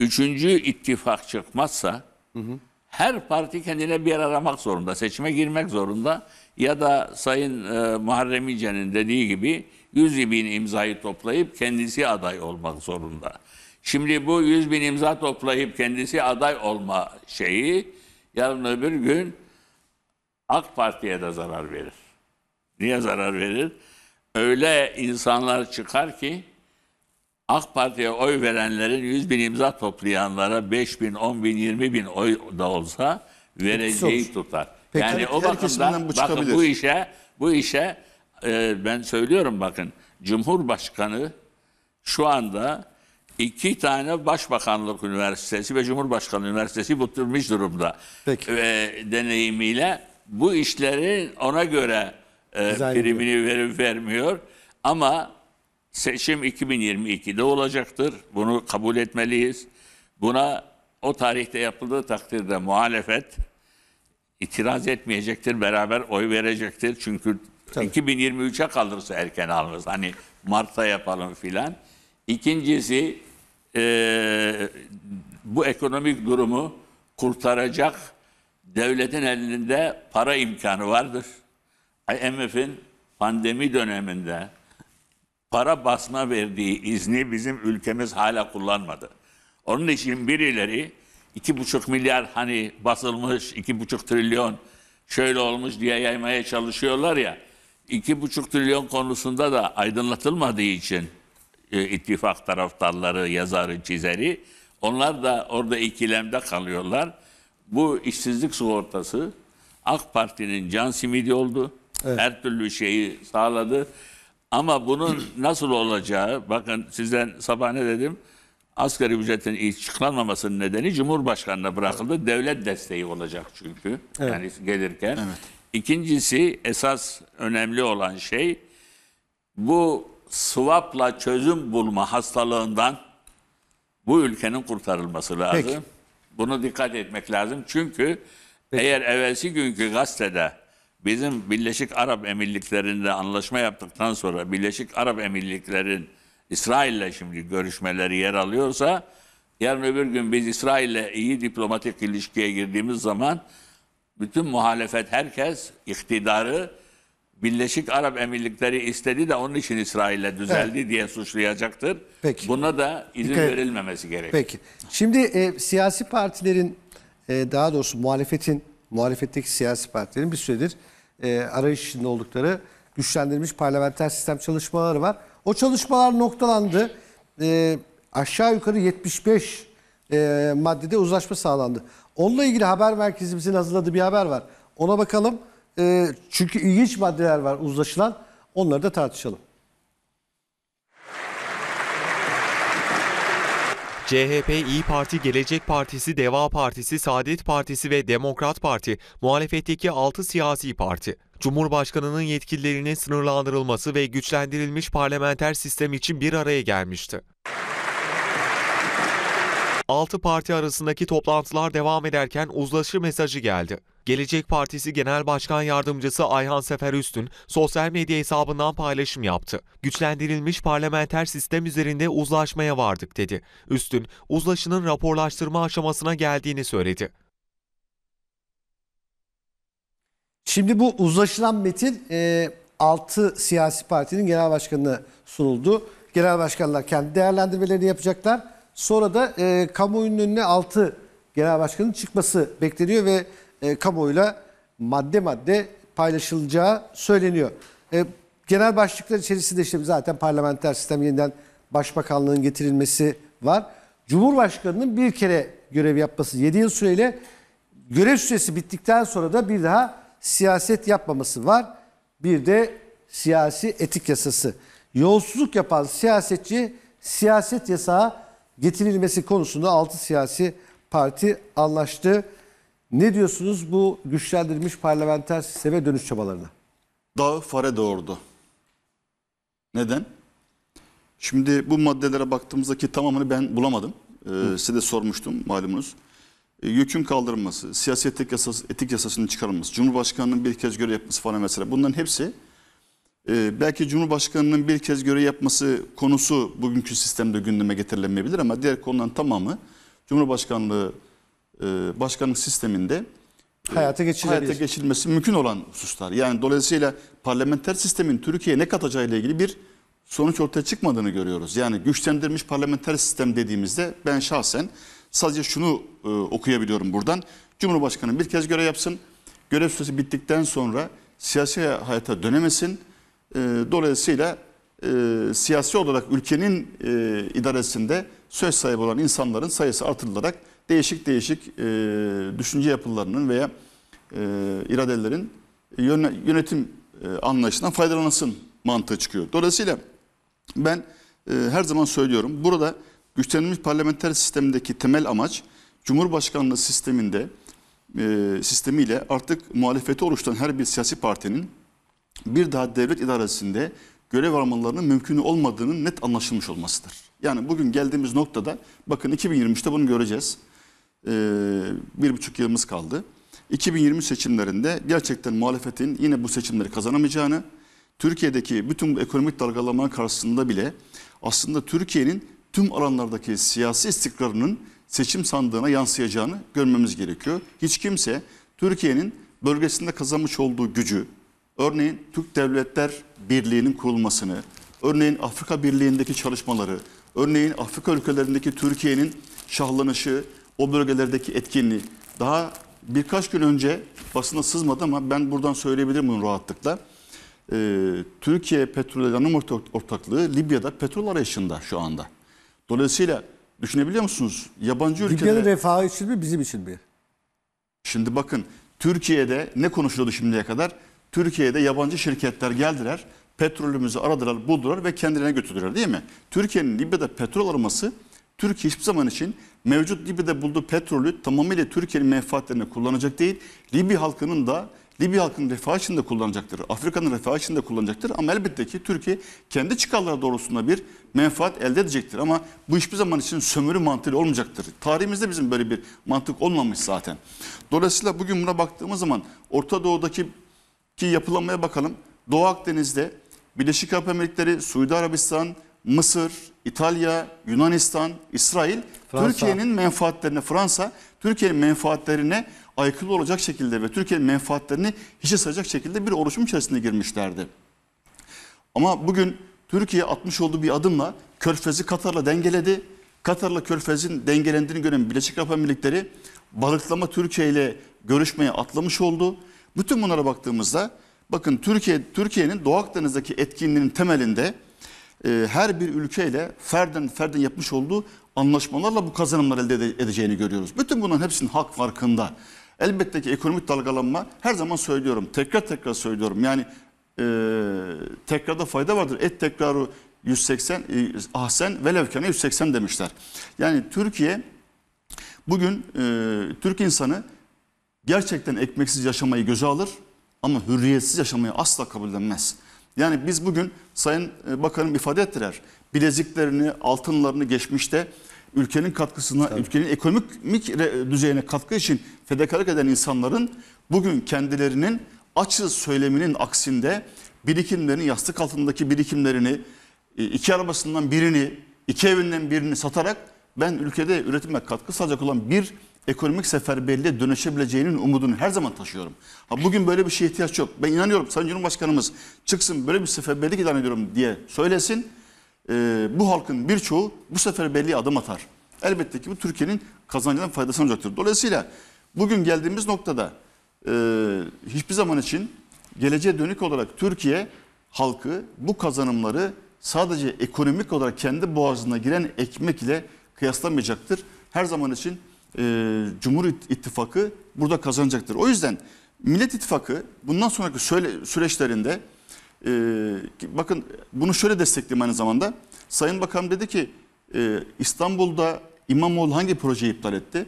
Üçüncü ittifak çıkmazsa hı hı. her parti kendine bir yer aramak zorunda. Seçime girmek zorunda ya da Sayın e, Muharrem İnce'nin dediği gibi 100 bin imzayı toplayıp kendisi aday olmak zorunda. Şimdi bu 100 bin imza toplayıp kendisi aday olma şeyi yarın öbür gün AK Parti'ye de zarar verir. Niye zarar verir? Öyle insanlar çıkar ki AK Parti'ye oy verenlerin 100 bin imza toplayanlara 5 bin, 10 bin, 20 bin oy da olsa vereceği tutar. Peki, yani o bakımdan bu bakın bu işe bu işe e, ben söylüyorum bakın Cumhurbaşkanı şu anda iki tane Başbakanlık Üniversitesi ve Cumhurbaşkanı Üniversitesi bitirmiş durumda. Peki. E, deneyimiyle bu işlerin ona göre e, primini verip vermiyor ama seçim 2022'de olacaktır. Bunu kabul etmeliyiz. Buna o tarihte yapıldığı takdirde muhalefet itiraz etmeyecektir, beraber oy verecektir. Çünkü 2023'e kalırsa erken alırız. Hani Mart'ta yapalım filan. İkincisi e, bu ekonomik durumu kurtaracak devletin elinde para imkanı vardır. IMF'in pandemi döneminde para basma verdiği izni bizim ülkemiz hala kullanmadı. Onun için birileri iki buçuk milyar hani basılmış, iki buçuk trilyon şöyle olmuş diye yaymaya çalışıyorlar ya. İki buçuk trilyon konusunda da aydınlatılmadığı için e, ittifak taraftarları, yazarı, çizeri onlar da orada ikilemde kalıyorlar. Bu işsizlik sigortası AK Parti'nin can simidi oldu. Evet. Her türlü şeyi sağladı. Ama bunun nasıl olacağı, bakın sizden sabah ne dedim? asgari ücretin açıklanmamasının nedeni Cumhurbaşkanı'na bırakıldı. Evet. Devlet desteği olacak çünkü. Evet. Yani gelirken. Evet. İkincisi esas önemli olan şey bu swapla çözüm bulma hastalığından bu ülkenin kurtarılması lazım. Peki. Bunu dikkat etmek lazım. Çünkü Peki. eğer evvelsi günkü gazetede bizim Birleşik Arap Emirlikleri'nde anlaşma yaptıktan sonra Birleşik Arap Emirlikleri'nin İsrail'le şimdi görüşmeleri yer alıyorsa yarın öbür gün biz İsrail'le iyi diplomatik ilişkiye girdiğimiz zaman bütün muhalefet herkes iktidarı Birleşik Arap Emirlikleri istedi de onun için İsrail'le düzeldi evet. diye suçlayacaktır. Peki. Buna da izin Dikkat verilmemesi gerekir. Peki. Şimdi e, siyasi partilerin e, daha doğrusu muhalefetin muhalefetteki siyasi partilerin bir süredir e, arayış içinde oldukları güçlendirilmiş parlamenter sistem çalışmaları var. O çalışmalar noktalandı. E, aşağı yukarı 75 e, maddede uzlaşma sağlandı. Onunla ilgili haber merkezimizin hazırladığı bir haber var. Ona bakalım. E, çünkü ilginç maddeler var uzlaşılan. Onları da tartışalım. CHP, İyi Parti, Gelecek Partisi, Deva Partisi, Saadet Partisi ve Demokrat Parti muhalefetteki 6 siyasi parti. Cumhurbaşkanının yetkililerinin sınırlandırılması ve güçlendirilmiş parlamenter sistem için bir araya gelmişti. 6 parti arasındaki toplantılar devam ederken uzlaşı mesajı geldi. Gelecek Partisi Genel Başkan Yardımcısı Ayhan Seferüstün sosyal medya hesabından paylaşım yaptı. Güçlendirilmiş parlamenter sistem üzerinde uzlaşmaya vardık dedi. Üstün, uzlaşının raporlaştırma aşamasına geldiğini söyledi. Şimdi bu uzlaşılan metin e, 6 siyasi partinin genel başkanına sunuldu. Genel başkanlar kendi değerlendirmelerini yapacaklar. Sonra da e, kamuoyunun önüne 6 genel başkanın çıkması bekleniyor ve e, kamuoyuyla madde madde paylaşılacağı söyleniyor. E, genel başlıklar içerisinde işte zaten parlamenter sistem yeniden başbakanlığın getirilmesi var. Cumhurbaşkanının bir kere görev yapması 7 yıl süreyle görev süresi bittikten sonra da bir daha siyaset yapmaması var. Bir de siyasi etik yasası. Yolsuzluk yapan siyasetçi siyaset yasağı getirilmesi konusunda 6 siyasi parti anlaştı. Ne diyorsunuz bu güçlendirilmiş parlamenter sisteme dönüş çabalarına? Dağı fare doğurdu. Neden? Şimdi bu maddelere baktığımızda ki tamamını ben bulamadım. Ee, size de sormuştum malumunuz. E, yükün kaldırılması, siyasi etik, yasası, etik yasasının çıkarılması, Cumhurbaşkanı'nın bir kez görev yapması falan mesela bunların hepsi e, belki Cumhurbaşkanı'nın bir kez görev yapması konusu bugünkü sistemde gündeme getirilemeyebilir ama diğer konuların tamamı Cumhurbaşkanlığı e, başkanlık sisteminde hayata, hayata geçirilmesi mümkün olan hususlar. Yani dolayısıyla parlamenter sistemin Türkiye'ye ne katacağı ile ilgili bir sonuç ortaya çıkmadığını görüyoruz. Yani güçlendirilmiş parlamenter sistem dediğimizde ben şahsen Sadece şunu e, okuyabiliyorum buradan. Cumhurbaşkanı bir kez görev yapsın. Görev süresi bittikten sonra siyasi hayata dönemesin. E, dolayısıyla e, siyasi olarak ülkenin e, idaresinde söz sahibi olan insanların sayısı artırılarak değişik değişik e, düşünce yapılarının veya e, iradelerin yönetim e, anlayışından faydalansın mantığı çıkıyor. Dolayısıyla ben e, her zaman söylüyorum burada Güçlenmiş parlamenter sistemdeki temel amaç Cumhurbaşkanlığı sisteminde e, sistemiyle artık muhalefeti oluşturan her bir siyasi partinin bir daha devlet idaresinde görev almalarının mümkün olmadığının net anlaşılmış olmasıdır. Yani bugün geldiğimiz noktada bakın 2023'te bunu göreceğiz. Ee, bir buçuk yılımız kaldı. 2020 seçimlerinde gerçekten muhalefetin yine bu seçimleri kazanamayacağını, Türkiye'deki bütün bu ekonomik dalgalanma karşısında bile aslında Türkiye'nin tüm alanlardaki siyasi istikrarının seçim sandığına yansıyacağını görmemiz gerekiyor. Hiç kimse Türkiye'nin bölgesinde kazanmış olduğu gücü, örneğin Türk Devletler Birliği'nin kurulmasını, örneğin Afrika Birliği'ndeki çalışmaları, örneğin Afrika ülkelerindeki Türkiye'nin şahlanışı, o bölgelerdeki etkinliği, daha birkaç gün önce basına sızmadı ama ben buradan söyleyebilirim bunu rahatlıkla. Ee, Türkiye Petrol Anonim Ortaklığı Libya'da petrol arayışında şu anda. Dolayısıyla düşünebiliyor musunuz? Yabancı ülkede... Dünyanın refahı için mi bizim için mi? Şimdi bakın Türkiye'de ne konuşuluyordu şimdiye kadar? Türkiye'de yabancı şirketler geldiler, petrolümüzü aradılar, buldular ve kendilerine götürdüler değil mi? Türkiye'nin Libya'da petrol araması Türkiye hiçbir zaman için mevcut Libya'da bulduğu petrolü tamamıyla Türkiye'nin menfaatlerine kullanacak değil. Libya halkının da Libya halkının refah de kullanacaktır. Afrika'nın refah de kullanacaktır. Ama elbette ki Türkiye kendi çıkarları doğrultusunda bir menfaat elde edecektir. Ama bu hiçbir zaman için sömürü mantığı olmayacaktır. Tarihimizde bizim böyle bir mantık olmamış zaten. Dolayısıyla bugün buna baktığımız zaman Orta Doğu'daki ki yapılanmaya bakalım. Doğu Akdeniz'de Birleşik Arap Emirlikleri, Suudi Arabistan, Mısır, İtalya, Yunanistan, İsrail Türkiye'nin menfaatlerine Fransa Türkiye'nin menfaatlerine aykırı olacak şekilde ve Türkiye'nin menfaatlerini hiçe sayacak şekilde bir oluşum içerisinde girmişlerdi. Ama bugün Türkiye atmış olduğu bir adımla Körfez'i Katar'la dengeledi. Katar'la Körfez'in dengelendiğini gören Birleşik Arap Emirlikleri balıklama Türkiye ile görüşmeye atlamış oldu. Bütün bunlara baktığımızda bakın Türkiye Türkiye'nin Doğu Akdeniz'deki etkinliğinin temelinde e, her bir ülkeyle ferden ferden yapmış olduğu anlaşmalarla bu kazanımlar elde edeceğini görüyoruz. Bütün bunların hepsinin hak farkında. Elbette ki ekonomik dalgalanma her zaman söylüyorum. Tekrar tekrar söylüyorum. Yani e, tekrarda fayda vardır. Et tekrarı 180 e, ahsen ve 180 demişler. Yani Türkiye bugün e, Türk insanı gerçekten ekmeksiz yaşamayı göze alır ama hürriyetsiz yaşamayı asla kabullenmez Yani biz bugün Sayın e, Bakanım ifade ettiler. Bileziklerini, altınlarını geçmişte ülkenin katkısına, Tabii. ülkenin ekonomik düzeyine katkı için fedakarlık eden insanların bugün kendilerinin açız söyleminin aksinde birikimlerini, yastık altındaki birikimlerini, e, iki arabasından birini, iki evinden birini satarak ben ülkede üretime katkı sağlayacak olan bir ekonomik seferberliğe dönüşebileceğinin umudunu her zaman taşıyorum. Ha bugün böyle bir şeye ihtiyaç yok. Ben inanıyorum Sayın Cumhurbaşkanımız çıksın böyle bir seferberlik ilan ediyorum diye söylesin e, bu halkın birçoğu bu sefer belli adım atar. Elbette ki bu Türkiye'nin kazancından faydası olacaktır. Dolayısıyla bugün geldiğimiz noktada e, hiçbir zaman için geleceğe dönük olarak Türkiye halkı bu kazanımları sadece ekonomik olarak kendi boğazına giren ekmek ile kıyaslamayacaktır. Her zaman için e, Cumhur İttifakı burada kazanacaktır. O yüzden Millet İttifakı bundan sonraki süreçlerinde e, bakın bunu şöyle destekleyeyim aynı zamanda. Sayın Bakan dedi ki e, İstanbul'da İmamoğlu hangi projeyi iptal etti?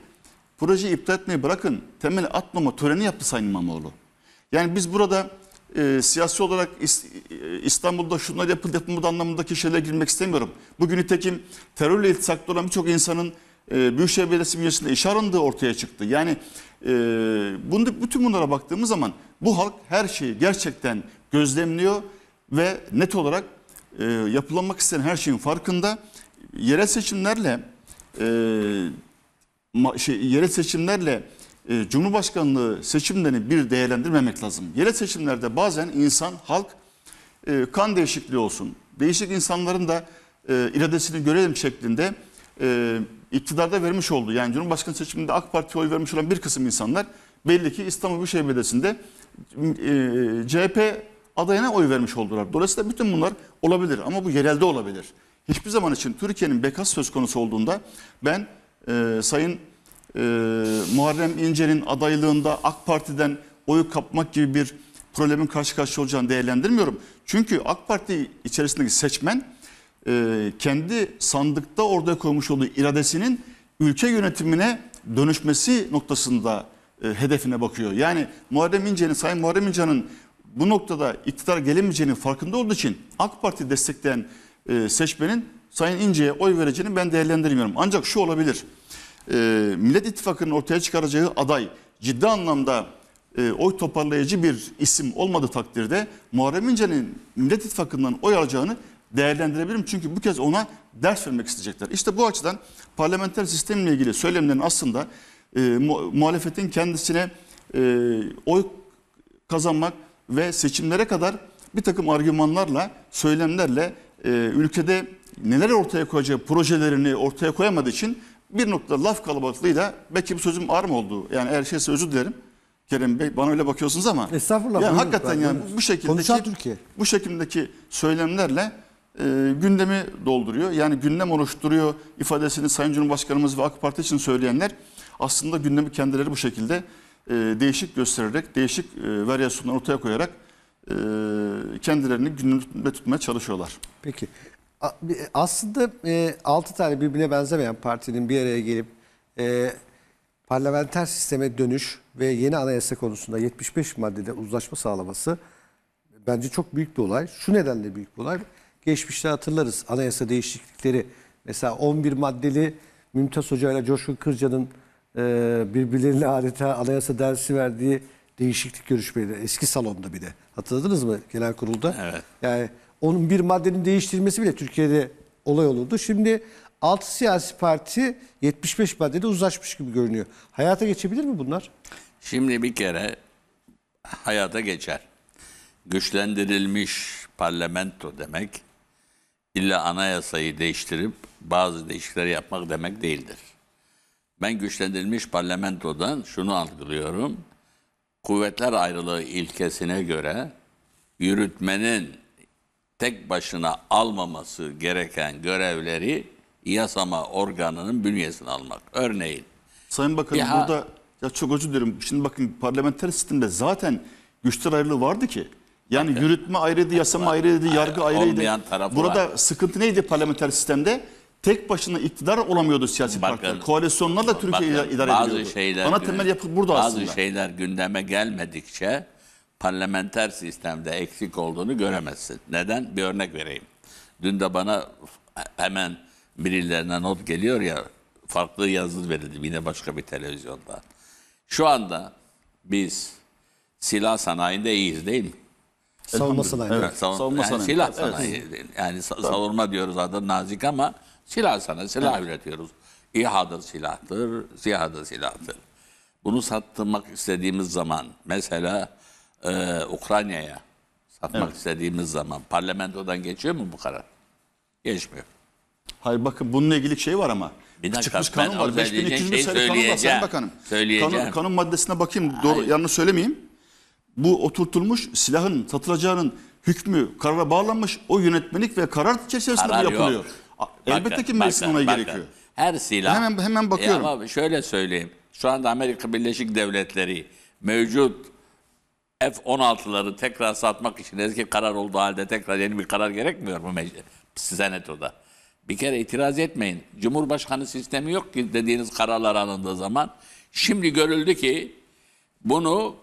Projeyi iptal etmeyi bırakın temel atmama töreni yaptı Sayın İmamoğlu. Yani biz burada e, siyasi olarak is, e, İstanbul'da şunları yapıldı yapılmadı anlamındaki şeylere girmek istemiyorum. Bugün nitekim terörle iltisaklı olan birçok insanın e, Büyükşehir Belediyesi bünyesinde iş arandığı ortaya çıktı. Yani e, bunu, bütün bunlara baktığımız zaman bu halk her şeyi gerçekten gözlemliyor ve net olarak e, yapılanmak istenen her şeyin farkında. Yerel seçimlerle e, ma, şey, yerel seçimlerle e, Cumhurbaşkanlığı seçimlerini bir değerlendirmemek lazım. Yerel seçimlerde bazen insan, halk e, kan değişikliği olsun. Değişik insanların da e, iradesini görelim şeklinde e, iktidarda vermiş oldu. Yani Cumhurbaşkanı seçiminde AK Parti oy vermiş olan bir kısım insanlar belli ki İstanbul Büyükşehir Belediyesi'nde e, CHP adayına oy vermiş oldular. Dolayısıyla bütün bunlar olabilir ama bu yerelde olabilir. Hiçbir zaman için Türkiye'nin Bekas söz konusu olduğunda ben e, Sayın e, Muharrem İnce'nin adaylığında AK Parti'den oyu kapmak gibi bir problemin karşı karşıya olacağını değerlendirmiyorum. Çünkü AK Parti içerisindeki seçmen e, kendi sandıkta orada koymuş olduğu iradesinin ülke yönetimine dönüşmesi noktasında e, hedefine bakıyor. Yani Muharrem İnce'nin, Sayın Muharrem İnce'nin bu noktada iktidar gelemeyeceğinin farkında olduğu için AK Parti destekleyen e, seçmenin Sayın İnce'ye oy vereceğini ben değerlendirmiyorum. Ancak şu olabilir. E, Millet İttifakı'nın ortaya çıkaracağı aday ciddi anlamda e, oy toparlayıcı bir isim olmadığı takdirde Muharrem İnce'nin Millet İttifakı'ndan oy alacağını değerlendirebilirim. Çünkü bu kez ona ders vermek isteyecekler. İşte bu açıdan parlamenter sistemle ilgili söylemlerin aslında e, muhalefetin kendisine e, oy kazanmak ve seçimlere kadar bir takım argümanlarla, söylemlerle e, ülkede neler ortaya koyacağı projelerini ortaya koyamadığı için bir nokta laf kalabalıklığıyla belki bu sözüm ağır mı oldu? Yani eğer şeyse özür dilerim. Kerem Bey bana öyle bakıyorsunuz ama. Estağfurullah. Yani hakikaten yani bu şekildeki, Türkiye. bu şekildeki söylemlerle e, gündemi dolduruyor. Yani gündem oluşturuyor ifadesini Sayın Cumhurbaşkanımız ve AK Parti için söyleyenler aslında gündemi kendileri bu şekilde e, değişik göstererek, değişik e, varyasyonlar ortaya koyarak e, kendilerini gündemde tutmaya çalışıyorlar. Peki. A- e, aslında e, 6 tane birbirine benzemeyen partinin bir araya gelip e, parlamenter sisteme dönüş ve yeni anayasa konusunda 75 maddede uzlaşma sağlaması bence çok büyük bir olay. Şu nedenle büyük bir olay. Geçmişte hatırlarız anayasa değişiklikleri. Mesela 11 maddeli Mümtaz Hoca ile Coşkun Kırca'nın ee, birbirleriyle adeta anayasa dersi verdiği değişiklik görüşmeleri eski salonda bir de hatırladınız mı genel kurulda? Evet. Yani onun bir maddenin değiştirilmesi bile Türkiye'de olay olurdu. Şimdi 6 siyasi parti 75 maddede uzlaşmış gibi görünüyor. Hayata geçebilir mi bunlar? Şimdi bir kere hayata geçer. Güçlendirilmiş parlamento demek illa anayasayı değiştirip bazı değişiklikler yapmak demek değildir ben güçlendirilmiş parlamentodan şunu algılıyorum. Kuvvetler ayrılığı ilkesine göre yürütmenin tek başına almaması gereken görevleri yasama organının bünyesine almak. Örneğin. Sayın Bakanım ya, burada ya çok özür dilerim. Şimdi bakın parlamenter sistemde zaten güçler ayrılığı vardı ki. Yani evet. yürütme ayrıydı, yasama ayrıydı, yargı ayrıydı. Burada var. sıkıntı neydi parlamenter sistemde? tek başına iktidar olamıyordu siyasi partiler. Koalisyonlar da Türkiye idare bazı ediliyordu. Şeyler, Ana temel yapı burada bazı aslında. Bazı şeyler gündeme gelmedikçe parlamenter sistemde eksik olduğunu göremezsin. Neden? Bir örnek vereyim. Dün de bana hemen birilerine not geliyor ya farklı yazı verildi yine başka bir televizyonda. Şu anda biz silah sanayinde iyiyiz değil mi? Savunma sanayi. Evet, savunma, savunma yani sanayi. Silah sanayi. Evet. Yani savunma diyoruz adı nazik ama Silah sana silah evet. üretiyoruz. İHA'da silahtır, SİHA'da silahtır. Bunu sattırmak istediğimiz zaman mesela e, Ukrayna'ya satmak evet. istediğimiz zaman parlamentodan geçiyor mu bu karar? Geçmiyor. Hayır bakın bununla ilgili şey var ama. Bir dakika, çıkmış kanun var. 5200 şey sayılı kanun var Sayın Bakanım. Söyleyeceğim. Kanun, kanun maddesine bakayım. Doğru, yanlış söylemeyeyim. Bu oturtulmuş silahın satılacağının hükmü karara bağlanmış. O yönetmelik ve karar çerçevesinde karar bu yapılıyor. Yok. Elbette ki meclisin ona bakın. gerekiyor. Her silah. Hemen hemen bakıyorum. E ama şöyle söyleyeyim. Şu anda Amerika Birleşik Devletleri mevcut F-16'ları tekrar satmak için eski karar olduğu halde tekrar yeni bir karar gerekmiyor mu Senato'da? Bir kere itiraz etmeyin. Cumhurbaşkanı sistemi yok ki dediğiniz kararlar alındığı zaman. Şimdi görüldü ki bunu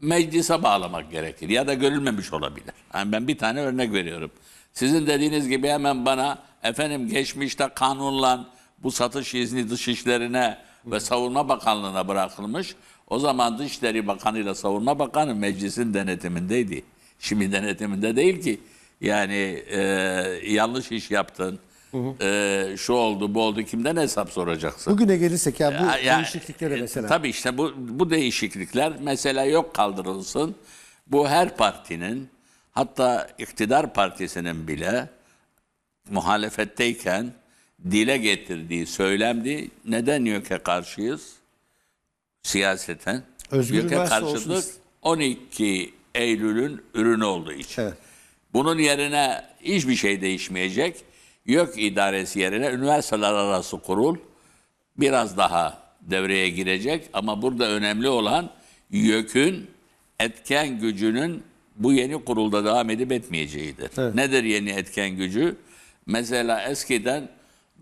meclise bağlamak gerekir ya da görülmemiş olabilir. Yani ben bir tane örnek veriyorum. Sizin dediğiniz gibi hemen bana efendim geçmişte kanunla bu satış izni dışişlerine ve Savunma Bakanlığı'na bırakılmış. O zaman Dışişleri Bakanı ile Savunma Bakanı meclisin denetimindeydi. Şimdi denetiminde değil ki. Yani e, yanlış iş yaptın. Hı hı. E, şu oldu, bu oldu. Kimden hesap soracaksın? Bugüne gelirsek ya bu ya, değişikliklere e, mesela. Tabii işte bu, bu değişiklikler mesela yok kaldırılsın. Bu her partinin Hatta iktidar partisinin bile muhalefetteyken dile getirdiği söylemdi. Neden YÖK'e karşıyız? Siyaseten. Özgür YÖK'e karşılık 12 Eylül'ün ürünü olduğu için. Evet. Bunun yerine hiçbir şey değişmeyecek. YÖK idaresi yerine üniversiteler arası kurul biraz daha devreye girecek. Ama burada önemli olan YÖK'ün etken gücünün bu yeni kurulda devam edip etmeyeceğidir. Evet. Nedir yeni etken gücü? Mesela eskiden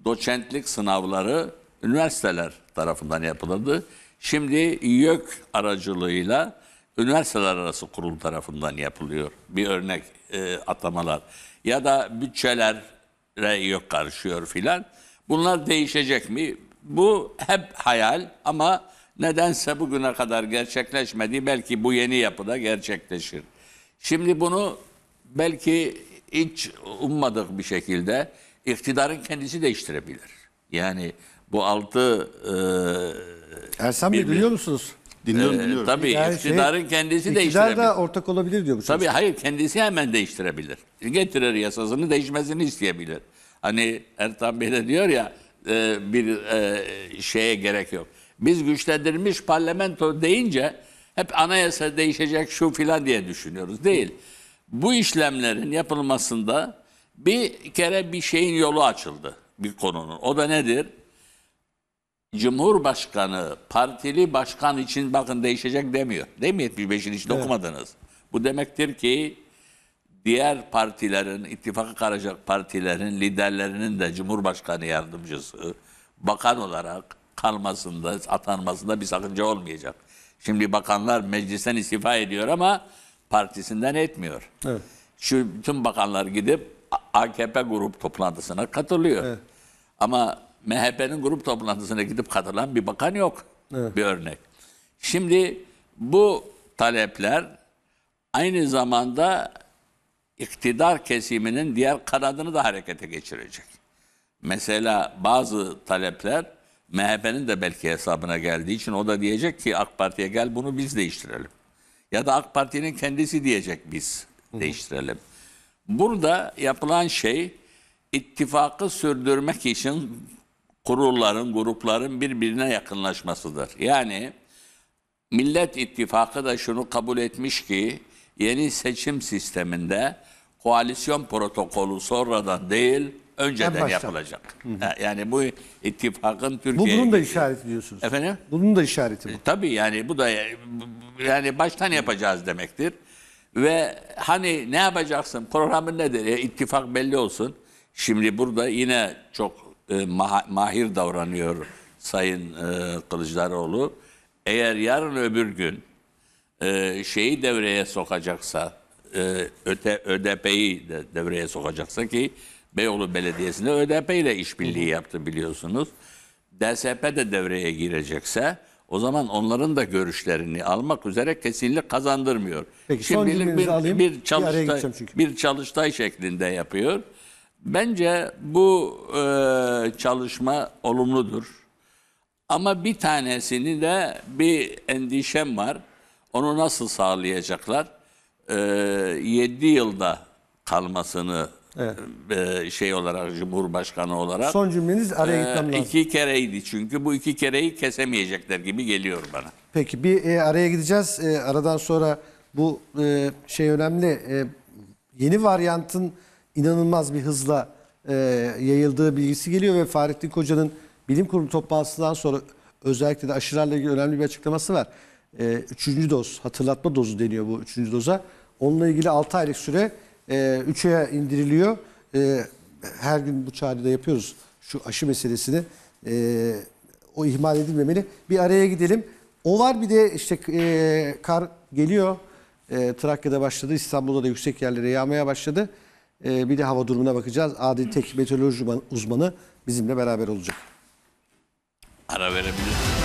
doçentlik sınavları üniversiteler tarafından yapılırdı. Şimdi YÖK aracılığıyla üniversiteler arası kurul tarafından yapılıyor. Bir örnek e, atamalar. Ya da bütçelere YÖK karışıyor filan. Bunlar değişecek mi? Bu hep hayal ama nedense bugüne kadar gerçekleşmedi. Belki bu yeni yapıda gerçekleşir. Şimdi bunu belki hiç ummadık bir şekilde iktidarın kendisi değiştirebilir. Yani bu altı... E, Ersan Bey duyuyor musunuz? Dinliyorum, e, dinliyorum. tabii yani şey, iktidarın şey, kendisi iktidar değiştirebilir. İktidar da ortak olabilir diyor bu Tabii sonuçta. hayır kendisi hemen değiştirebilir. Getirir yasasını değişmesini isteyebilir. Hani Ertan Bey de diyor ya e, bir e, şeye gerek yok. Biz güçlendirilmiş parlamento deyince hep anayasa değişecek şu filan diye düşünüyoruz. Değil. Bu işlemlerin yapılmasında bir kere bir şeyin yolu açıldı bir konunun. O da nedir? Cumhurbaşkanı, partili başkan için bakın değişecek demiyor. Değil mi 75'in hiç evet. okumadınız? Bu demektir ki diğer partilerin, ittifakı karacak partilerin liderlerinin de Cumhurbaşkanı yardımcısı, bakan olarak kalmasında, atanmasında bir sakınca olmayacak. Şimdi bakanlar meclisten istifa ediyor ama partisinden etmiyor. Evet. Şu tüm bakanlar gidip AKP grup toplantısına katılıyor. Evet. Ama MHP'nin grup toplantısına gidip katılan bir bakan yok. Evet. Bir örnek. Şimdi bu talepler aynı zamanda iktidar kesiminin diğer kanadını da harekete geçirecek. Mesela bazı talepler MHP'nin de belki hesabına geldiği için o da diyecek ki AK Parti'ye gel bunu biz değiştirelim. Ya da AK Parti'nin kendisi diyecek biz değiştirelim. Burada yapılan şey ittifakı sürdürmek için kurulların, grupların birbirine yakınlaşmasıdır. Yani Millet İttifakı da şunu kabul etmiş ki yeni seçim sisteminde koalisyon protokolü sonradan değil önceden yapılacak. Hı hı. Yani bu ittifakın Türkiye'ye... Bu bunun da işareti diyorsunuz. Efendim? Bunun da işareti bu. E, tabii yani bu da yani baştan yapacağız demektir. Ve hani ne yapacaksın? Programın nedir? E, ittifak belli olsun. Şimdi burada yine çok e, ma mahir davranıyor Sayın e, Kılıçdaroğlu. Eğer yarın öbür gün e, şeyi devreye sokacaksa, e, öte ÖDP'yi de devreye sokacaksa ki Beyoğlu Belediyesi'nde ÖDP ile işbirliği yaptı biliyorsunuz. DSP de devreye girecekse o zaman onların da görüşlerini almak üzere kesinlik kazandırmıyor. Peki, Şimdilik son bir, alayım. bir çalıştay bir, bir çalıştay şeklinde yapıyor. Bence bu e, çalışma olumludur. Ama bir tanesini de bir endişem var. Onu nasıl sağlayacaklar? E, 7 yılda kalmasını Evet. E, şey olarak Cumhurbaşkanı olarak. Son cümleniz araya ee, gitmem lazım. İki kereydi çünkü bu iki kereyi kesemeyecekler gibi geliyor bana. Peki bir e, araya gideceğiz. E, aradan sonra bu e, şey önemli. E, yeni varyantın inanılmaz bir hızla e, yayıldığı bilgisi geliyor ve Fahrettin Koca'nın bilim kurulu toplantısından sonra özellikle de aşılarla ilgili önemli bir açıklaması var. E, üçüncü doz, hatırlatma dozu deniyor bu üçüncü doza. Onunla ilgili 6 aylık süre 3'e indiriliyor. E, her gün bu çağrıda yapıyoruz şu aşı meselesini. E, o ihmal edilmemeli. Bir araya gidelim. O var bir de işte e, kar geliyor. E, Trakya'da başladı. İstanbul'da da yüksek yerlere yağmaya başladı. E, bir de hava durumuna bakacağız. Adil Tek meteoroloji uzmanı bizimle beraber olacak. Ara verebiliriz.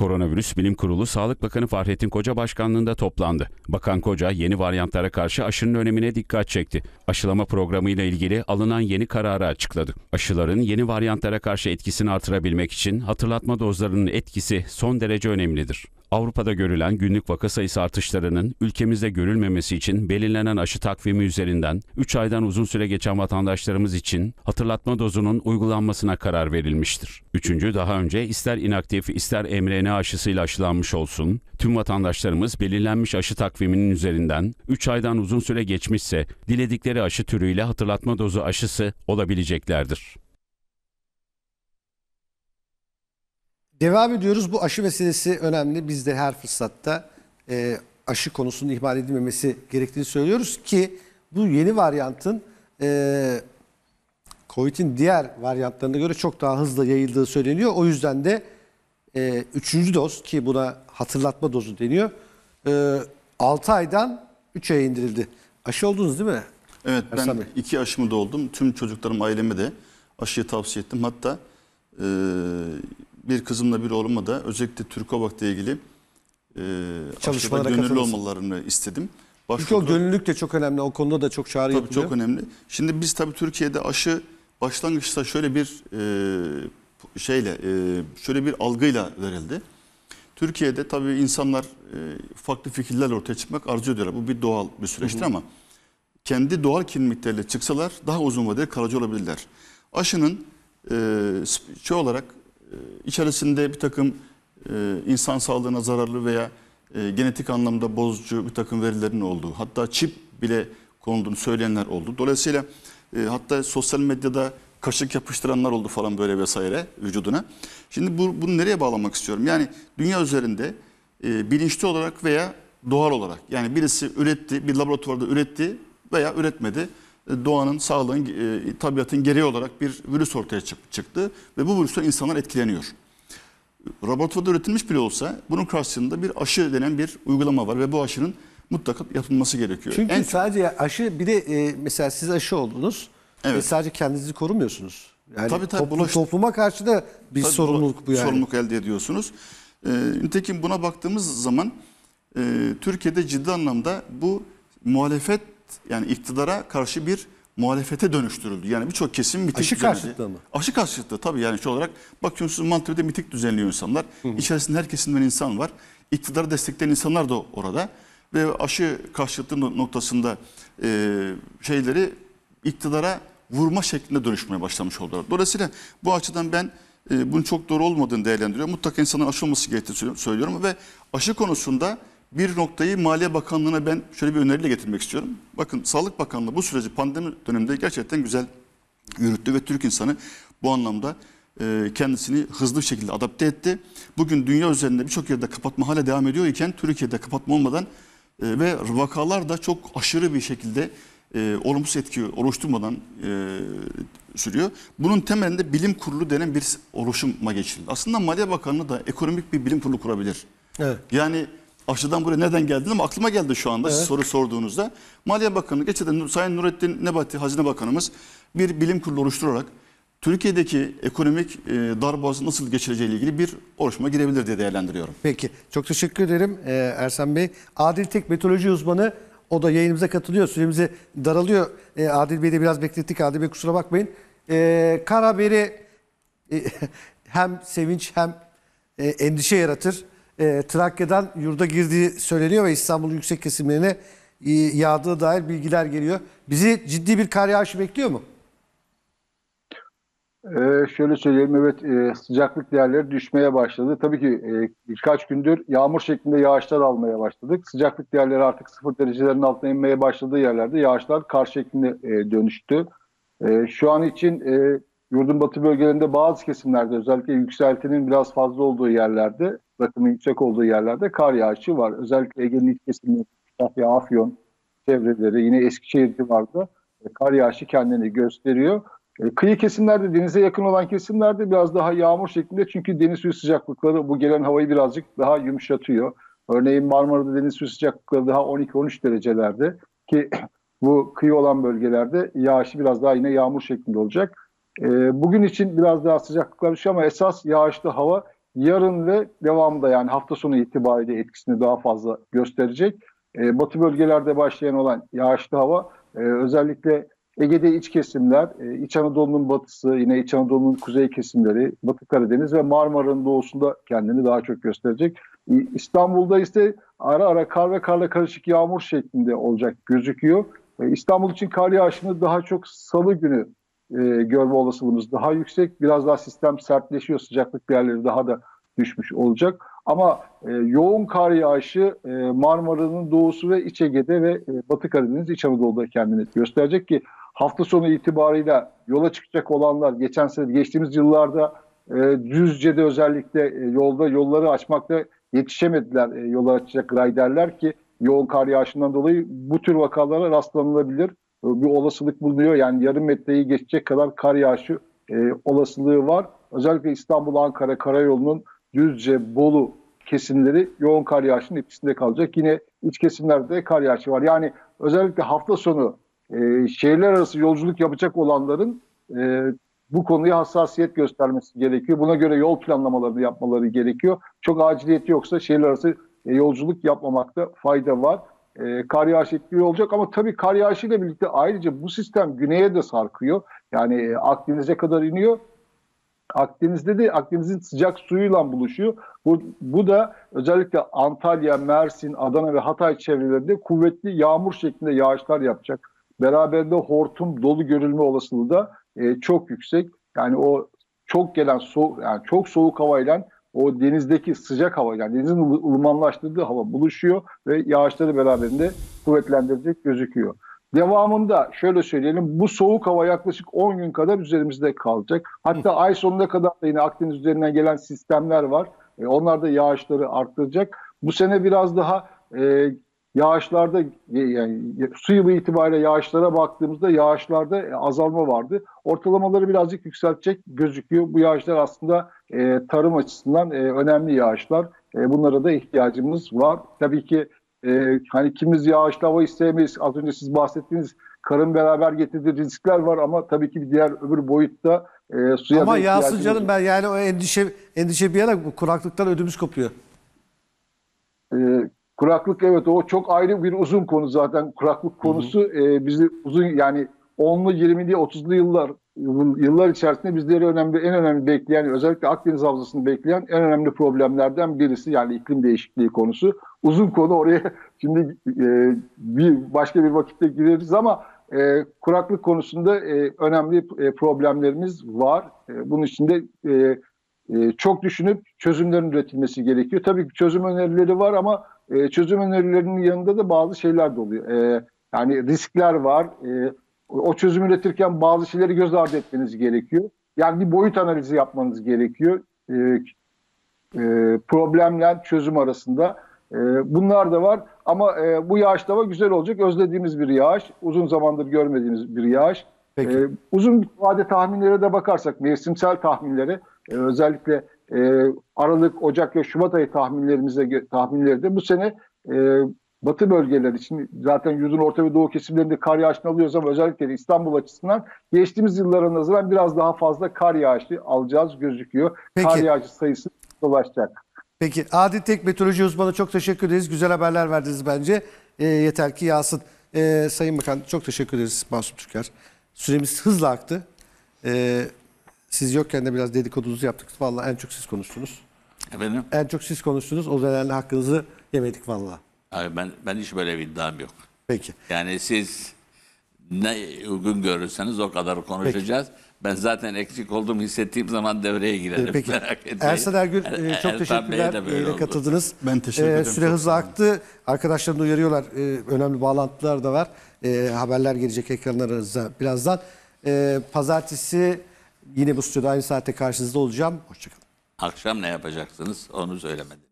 Koronavirüs Bilim Kurulu Sağlık Bakanı Fahrettin Koca başkanlığında toplandı. Bakan Koca yeni varyantlara karşı aşının önemine dikkat çekti. Aşılama programıyla ilgili alınan yeni kararı açıkladı. Aşıların yeni varyantlara karşı etkisini artırabilmek için hatırlatma dozlarının etkisi son derece önemlidir. Avrupa'da görülen günlük vaka sayısı artışlarının ülkemizde görülmemesi için belirlenen aşı takvimi üzerinden 3 aydan uzun süre geçen vatandaşlarımız için hatırlatma dozunun uygulanmasına karar verilmiştir. Üçüncü, daha önce ister inaktif ister mRNA aşısıyla aşılanmış olsun, tüm vatandaşlarımız belirlenmiş aşı takviminin üzerinden 3 aydan uzun süre geçmişse diledikleri aşı türüyle hatırlatma dozu aşısı olabileceklerdir. Devam ediyoruz. Bu aşı meselesi önemli. Biz de her fırsatta e, aşı konusunun ihmal edilmemesi gerektiğini söylüyoruz ki bu yeni varyantın e, COVID'in diğer varyantlarına göre çok daha hızlı yayıldığı söyleniyor. O yüzden de e, üçüncü doz ki buna hatırlatma dozu deniyor. E, 6 aydan 3 aya indirildi. Aşı oldunuz değil mi? Evet Ersan ben Bey? iki aşımı da oldum. Tüm çocuklarım aileme de aşıyı tavsiye ettim. Hatta e, bir kızımla bir oğluma da özellikle Türkovak'la ilgili e, çalışmalara gönüllü olmalarını istedim. Çünkü o gönüllülük de çok önemli. O konuda da çok çağrı tabii yapılıyor. çok önemli. Şimdi biz tabii Türkiye'de aşı başlangıçta şöyle bir e, şeyle e, şöyle bir algıyla verildi. Türkiye'de tabii insanlar e, farklı fikirler ortaya çıkmak arzu ediyorlar. Bu bir doğal bir süreçtir hı hı. ama kendi doğal kimlikleriyle çıksalar daha uzun vadeli kalıcı olabilirler. Aşının e, şey olarak e, içerisinde bir takım e, insan sağlığına zararlı veya e, genetik anlamda bozucu bir takım verilerin olduğu hatta çip bile konulduğunu söyleyenler oldu. Dolayısıyla hatta sosyal medyada kaşık yapıştıranlar oldu falan böyle vesaire vücuduna. Şimdi bu, bunu nereye bağlamak istiyorum? Yani dünya üzerinde e, bilinçli olarak veya doğal olarak yani birisi üretti bir laboratuvarda üretti veya üretmedi doğanın, sağlığın, e, tabiatın gereği olarak bir virüs ortaya çıktı ve bu virüsten insanlar etkileniyor. Laboratuvarda üretilmiş bile olsa bunun karşısında bir aşı denen bir uygulama var ve bu aşının mutlaka yapılması gerekiyor. Çünkü en... sadece aşı bir de e, mesela siz aşı oldunuz evet. ve sadece kendinizi korumuyorsunuz. Yani tabii, tabii, toplum, bulaş... topluma karşı da bir tabii, sorumluluk bu yani. Sorumluluk elde ediyorsunuz. E, nitekim buna baktığımız zaman e, Türkiye'de ciddi anlamda bu muhalefet yani iktidara karşı bir muhalefete dönüştürüldü. Yani birçok kesim miting Aşı düzenledi. karşıtlığı mı? Aşı karşıtlığı tabii yani şu şey olarak bakıyorsunuz Mantıbı'da mitik düzenliyor insanlar. Hı hı. İçerisinde her kesimden insan var. İktidara destekleyen insanlar da orada. Ve aşı karşıtlığı noktasında e, şeyleri iktidara vurma şeklinde dönüşmeye başlamış oldular. Dolayısıyla bu açıdan ben e, bunun çok doğru olmadığını değerlendiriyorum. Mutlaka insanın aşı olması gerektiğini söylüyorum ve aşı konusunda bir noktayı Maliye Bakanlığı'na ben şöyle bir öneriyle getirmek istiyorum. Bakın Sağlık Bakanlığı bu süreci pandemi döneminde gerçekten güzel yürüttü ve Türk insanı bu anlamda e, kendisini hızlı bir şekilde adapte etti. Bugün dünya üzerinde birçok yerde kapatma hala devam ediyor iken Türkiye'de kapatma olmadan e, ve vakalar da çok aşırı bir şekilde e, olumsuz etki oluşturmadan e, sürüyor. Bunun temelinde bilim kurulu denen bir oluşuma geçildi. Aslında Maliye Bakanlığı da ekonomik bir bilim kurulu kurabilir. Evet. Yani aşıdan buraya neden geldin ama aklıma geldi şu anda evet. soru sorduğunuzda. Maliye Bakanı geçen Sayın Nurettin Nebati Hazine Bakanımız bir bilim kurulu oluşturarak Türkiye'deki ekonomik e, darboğazı nasıl ile ilgili bir oluşma girebilir diye değerlendiriyorum. Peki çok teşekkür ederim ee, Ersan Bey. Adil Tek Metoloji uzmanı o da yayınımıza katılıyor. süremizi daralıyor. Ee, Adil Bey'i de biraz beklettik. Adil Bey kusura bakmayın. Ee, kar haberi e, hem sevinç hem e, endişe yaratır e, Trakya'dan yurda girdiği söyleniyor ve İstanbul'un yüksek kesimlerine e, yağdığı dair bilgiler geliyor. Bizi ciddi bir kar yağışı bekliyor mu? Ee, şöyle söyleyeyim evet e, sıcaklık değerleri düşmeye başladı. Tabii ki e, birkaç gündür yağmur şeklinde yağışlar almaya başladık. Sıcaklık değerleri artık sıfır derecelerin altına inmeye başladığı yerlerde yağışlar kar şeklinde e, dönüştü. E, şu an için e, yurdun batı bölgelerinde bazı kesimlerde özellikle yükseltinin biraz fazla olduğu yerlerde rakımı yüksek olduğu yerlerde kar yağışı var. Özellikle Ege'nin iç kesimleri, Kütahya, Afyon çevreleri, yine Eskişehir civarında e, kar yağışı kendini gösteriyor. E, kıyı kesimlerde, denize yakın olan kesimlerde biraz daha yağmur şeklinde çünkü deniz suyu sıcaklıkları bu gelen havayı birazcık daha yumuşatıyor. Örneğin Marmara'da deniz suyu sıcaklıkları daha 12-13 derecelerde ki bu kıyı olan bölgelerde yağışı biraz daha yine yağmur şeklinde olacak. E, bugün için biraz daha sıcaklıklar düşüyor ama esas yağışlı hava yarın ve devamında yani hafta sonu itibariyle etkisini daha fazla gösterecek. E, batı bölgelerde başlayan olan yağışlı hava e, özellikle Ege'de iç kesimler, e, İç Anadolu'nun batısı, yine İç Anadolu'nun kuzey kesimleri, Batı Karadeniz ve Marmara'nın doğusunda kendini daha çok gösterecek. İstanbul'da ise ara ara kar ve karla karışık yağmur şeklinde olacak gözüküyor. E, İstanbul için kar yağışını daha çok salı günü e, görme olasılığımız daha yüksek. Biraz daha sistem sertleşiyor, sıcaklık değerleri daha da düşmüş olacak. Ama e, yoğun kar yağışı e, Marmara'nın doğusu ve İç Ege'de ve e, Batı Karadeniz, İç Anadolu'da kendini gösterecek ki hafta sonu itibarıyla yola çıkacak olanlar geçen sene geçtiğimiz yıllarda e, Düzce'de özellikle e, yolda yolları açmakta yetişemediler e, yola açacak rayderler ki yoğun kar yağışından dolayı bu tür vakalara rastlanılabilir bir olasılık bulunuyor. Yani yarım metreyi geçecek kadar kar yağışı e, olasılığı var. Özellikle İstanbul-Ankara karayolunun Düzce-Bolu kesimleri yoğun kar yağışının etkisinde kalacak. Yine iç kesimlerde kar yağışı var. Yani özellikle hafta sonu e, şehirler arası yolculuk yapacak olanların e, bu konuya hassasiyet göstermesi gerekiyor. Buna göre yol planlamalarını yapmaları gerekiyor. Çok aciliyeti yoksa şehirler arası e, yolculuk yapmamakta fayda var e, kar yağışı etkili olacak ama tabii kar yağışıyla birlikte ayrıca bu sistem güneye de sarkıyor. Yani e, Akdeniz'e kadar iniyor. Akdeniz'de de Akdeniz'in sıcak suyuyla buluşuyor. Bu, bu da özellikle Antalya, Mersin, Adana ve Hatay çevrelerinde kuvvetli yağmur şeklinde yağışlar yapacak. Beraberinde hortum dolu görülme olasılığı da e, çok yüksek. Yani o çok gelen soğuk yani çok soğuk havayla o denizdeki sıcak hava yani denizin ılımanlaştırdığı hava buluşuyor ve yağışları beraberinde kuvvetlendirecek gözüküyor. Devamında şöyle söyleyelim bu soğuk hava yaklaşık 10 gün kadar üzerimizde kalacak. Hatta ay sonuna kadar da yine Akdeniz üzerinden gelen sistemler var. E, onlar da yağışları arttıracak. Bu sene biraz daha e, Yağışlarda e, yani suyu yılı itibariyle yağışlara baktığımızda yağışlarda e, azalma vardı. Ortalamaları birazcık yükseltecek gözüküyor. Bu yağışlar aslında e, tarım açısından e, önemli yağışlar. E, bunlara da ihtiyacımız var. Tabii ki e, hani kimiz yağışlı hava isteyemeyiz. Az önce siz bahsettiğiniz karın beraber getirdiği riskler var ama tabii ki bir diğer öbür boyutta e, suya Ama yağsın canım ben yani o endişe endişe bir yana kuraklıktan ödümüz kopuyor. E, Kuraklık evet o çok ayrı bir uzun konu zaten. Kuraklık konusu e, bizi uzun yani 10'lu 20'li 30'lu yıllar yıllar içerisinde bizleri önemli en önemli bekleyen özellikle Akdeniz havzasını bekleyen en önemli problemlerden birisi yani iklim değişikliği konusu. Uzun konu oraya şimdi e, bir başka bir vakitte gireriz ama e, kuraklık konusunda e, önemli e, problemlerimiz var. E, bunun için de e, e, çok düşünüp çözümlerin üretilmesi gerekiyor. Tabii çözüm önerileri var ama e, çözüm önerilerinin yanında da bazı şeyler de oluyor. E, yani riskler var. E, o çözüm üretirken bazı şeyleri göz ardı etmeniz gerekiyor. Yani bir boyut analizi yapmanız gerekiyor. E, e, problemle çözüm arasında. E, bunlar da var ama e, bu yağışlama güzel olacak. Özlediğimiz bir yağış. Uzun zamandır görmediğimiz bir yağış. Peki. E, uzun vade tahminlere de bakarsak mevsimsel tahminlere e, özellikle e, Aralık, Ocak ve Şubat ayı tahminlerimize tahminlerde bu sene e, Batı bölgeler için zaten yüzün orta ve doğu kesimlerinde kar yağışını alıyoruz ama özellikle İstanbul açısından geçtiğimiz yıllara nazaran biraz daha fazla kar yağışı alacağız gözüküyor. Peki. Kar yağışı sayısı dolaşacak. Peki Adi Tek meteoroloji uzmanı çok teşekkür ederiz. Güzel haberler verdiniz bence. E, yeter ki yağsın. E, Sayın Bakan çok teşekkür ederiz Masum Türker. Süremiz hızla aktı. E, siz yokken de biraz dedikodunuzu yaptık. Vallahi en çok siz konuştunuz. Efendim? En çok siz konuştunuz. O nedenle hakkınızı yemedik vallahi. Abi ben, ben hiç böyle bir iddiam yok. Peki. Yani siz ne uygun görürseniz o kadar konuşacağız. Peki. Ben zaten eksik olduğumu hissettiğim zaman devreye ee, girerim. peki. Ersan Ergül er- e, çok Ertan teşekkürler. Yayına e, katıldınız. Ben teşekkür e, ederim. Ee, süre çok hızlı aktı. Arkadaşlarını uyarıyorlar. Ee, önemli bağlantılar da var. Ee, haberler gelecek ekranlarınıza birazdan. Ee, pazartesi Yine bu stüdyo aynı saatte karşınızda olacağım. Hoşçakalın. Akşam ne yapacaksınız onu söylemedim.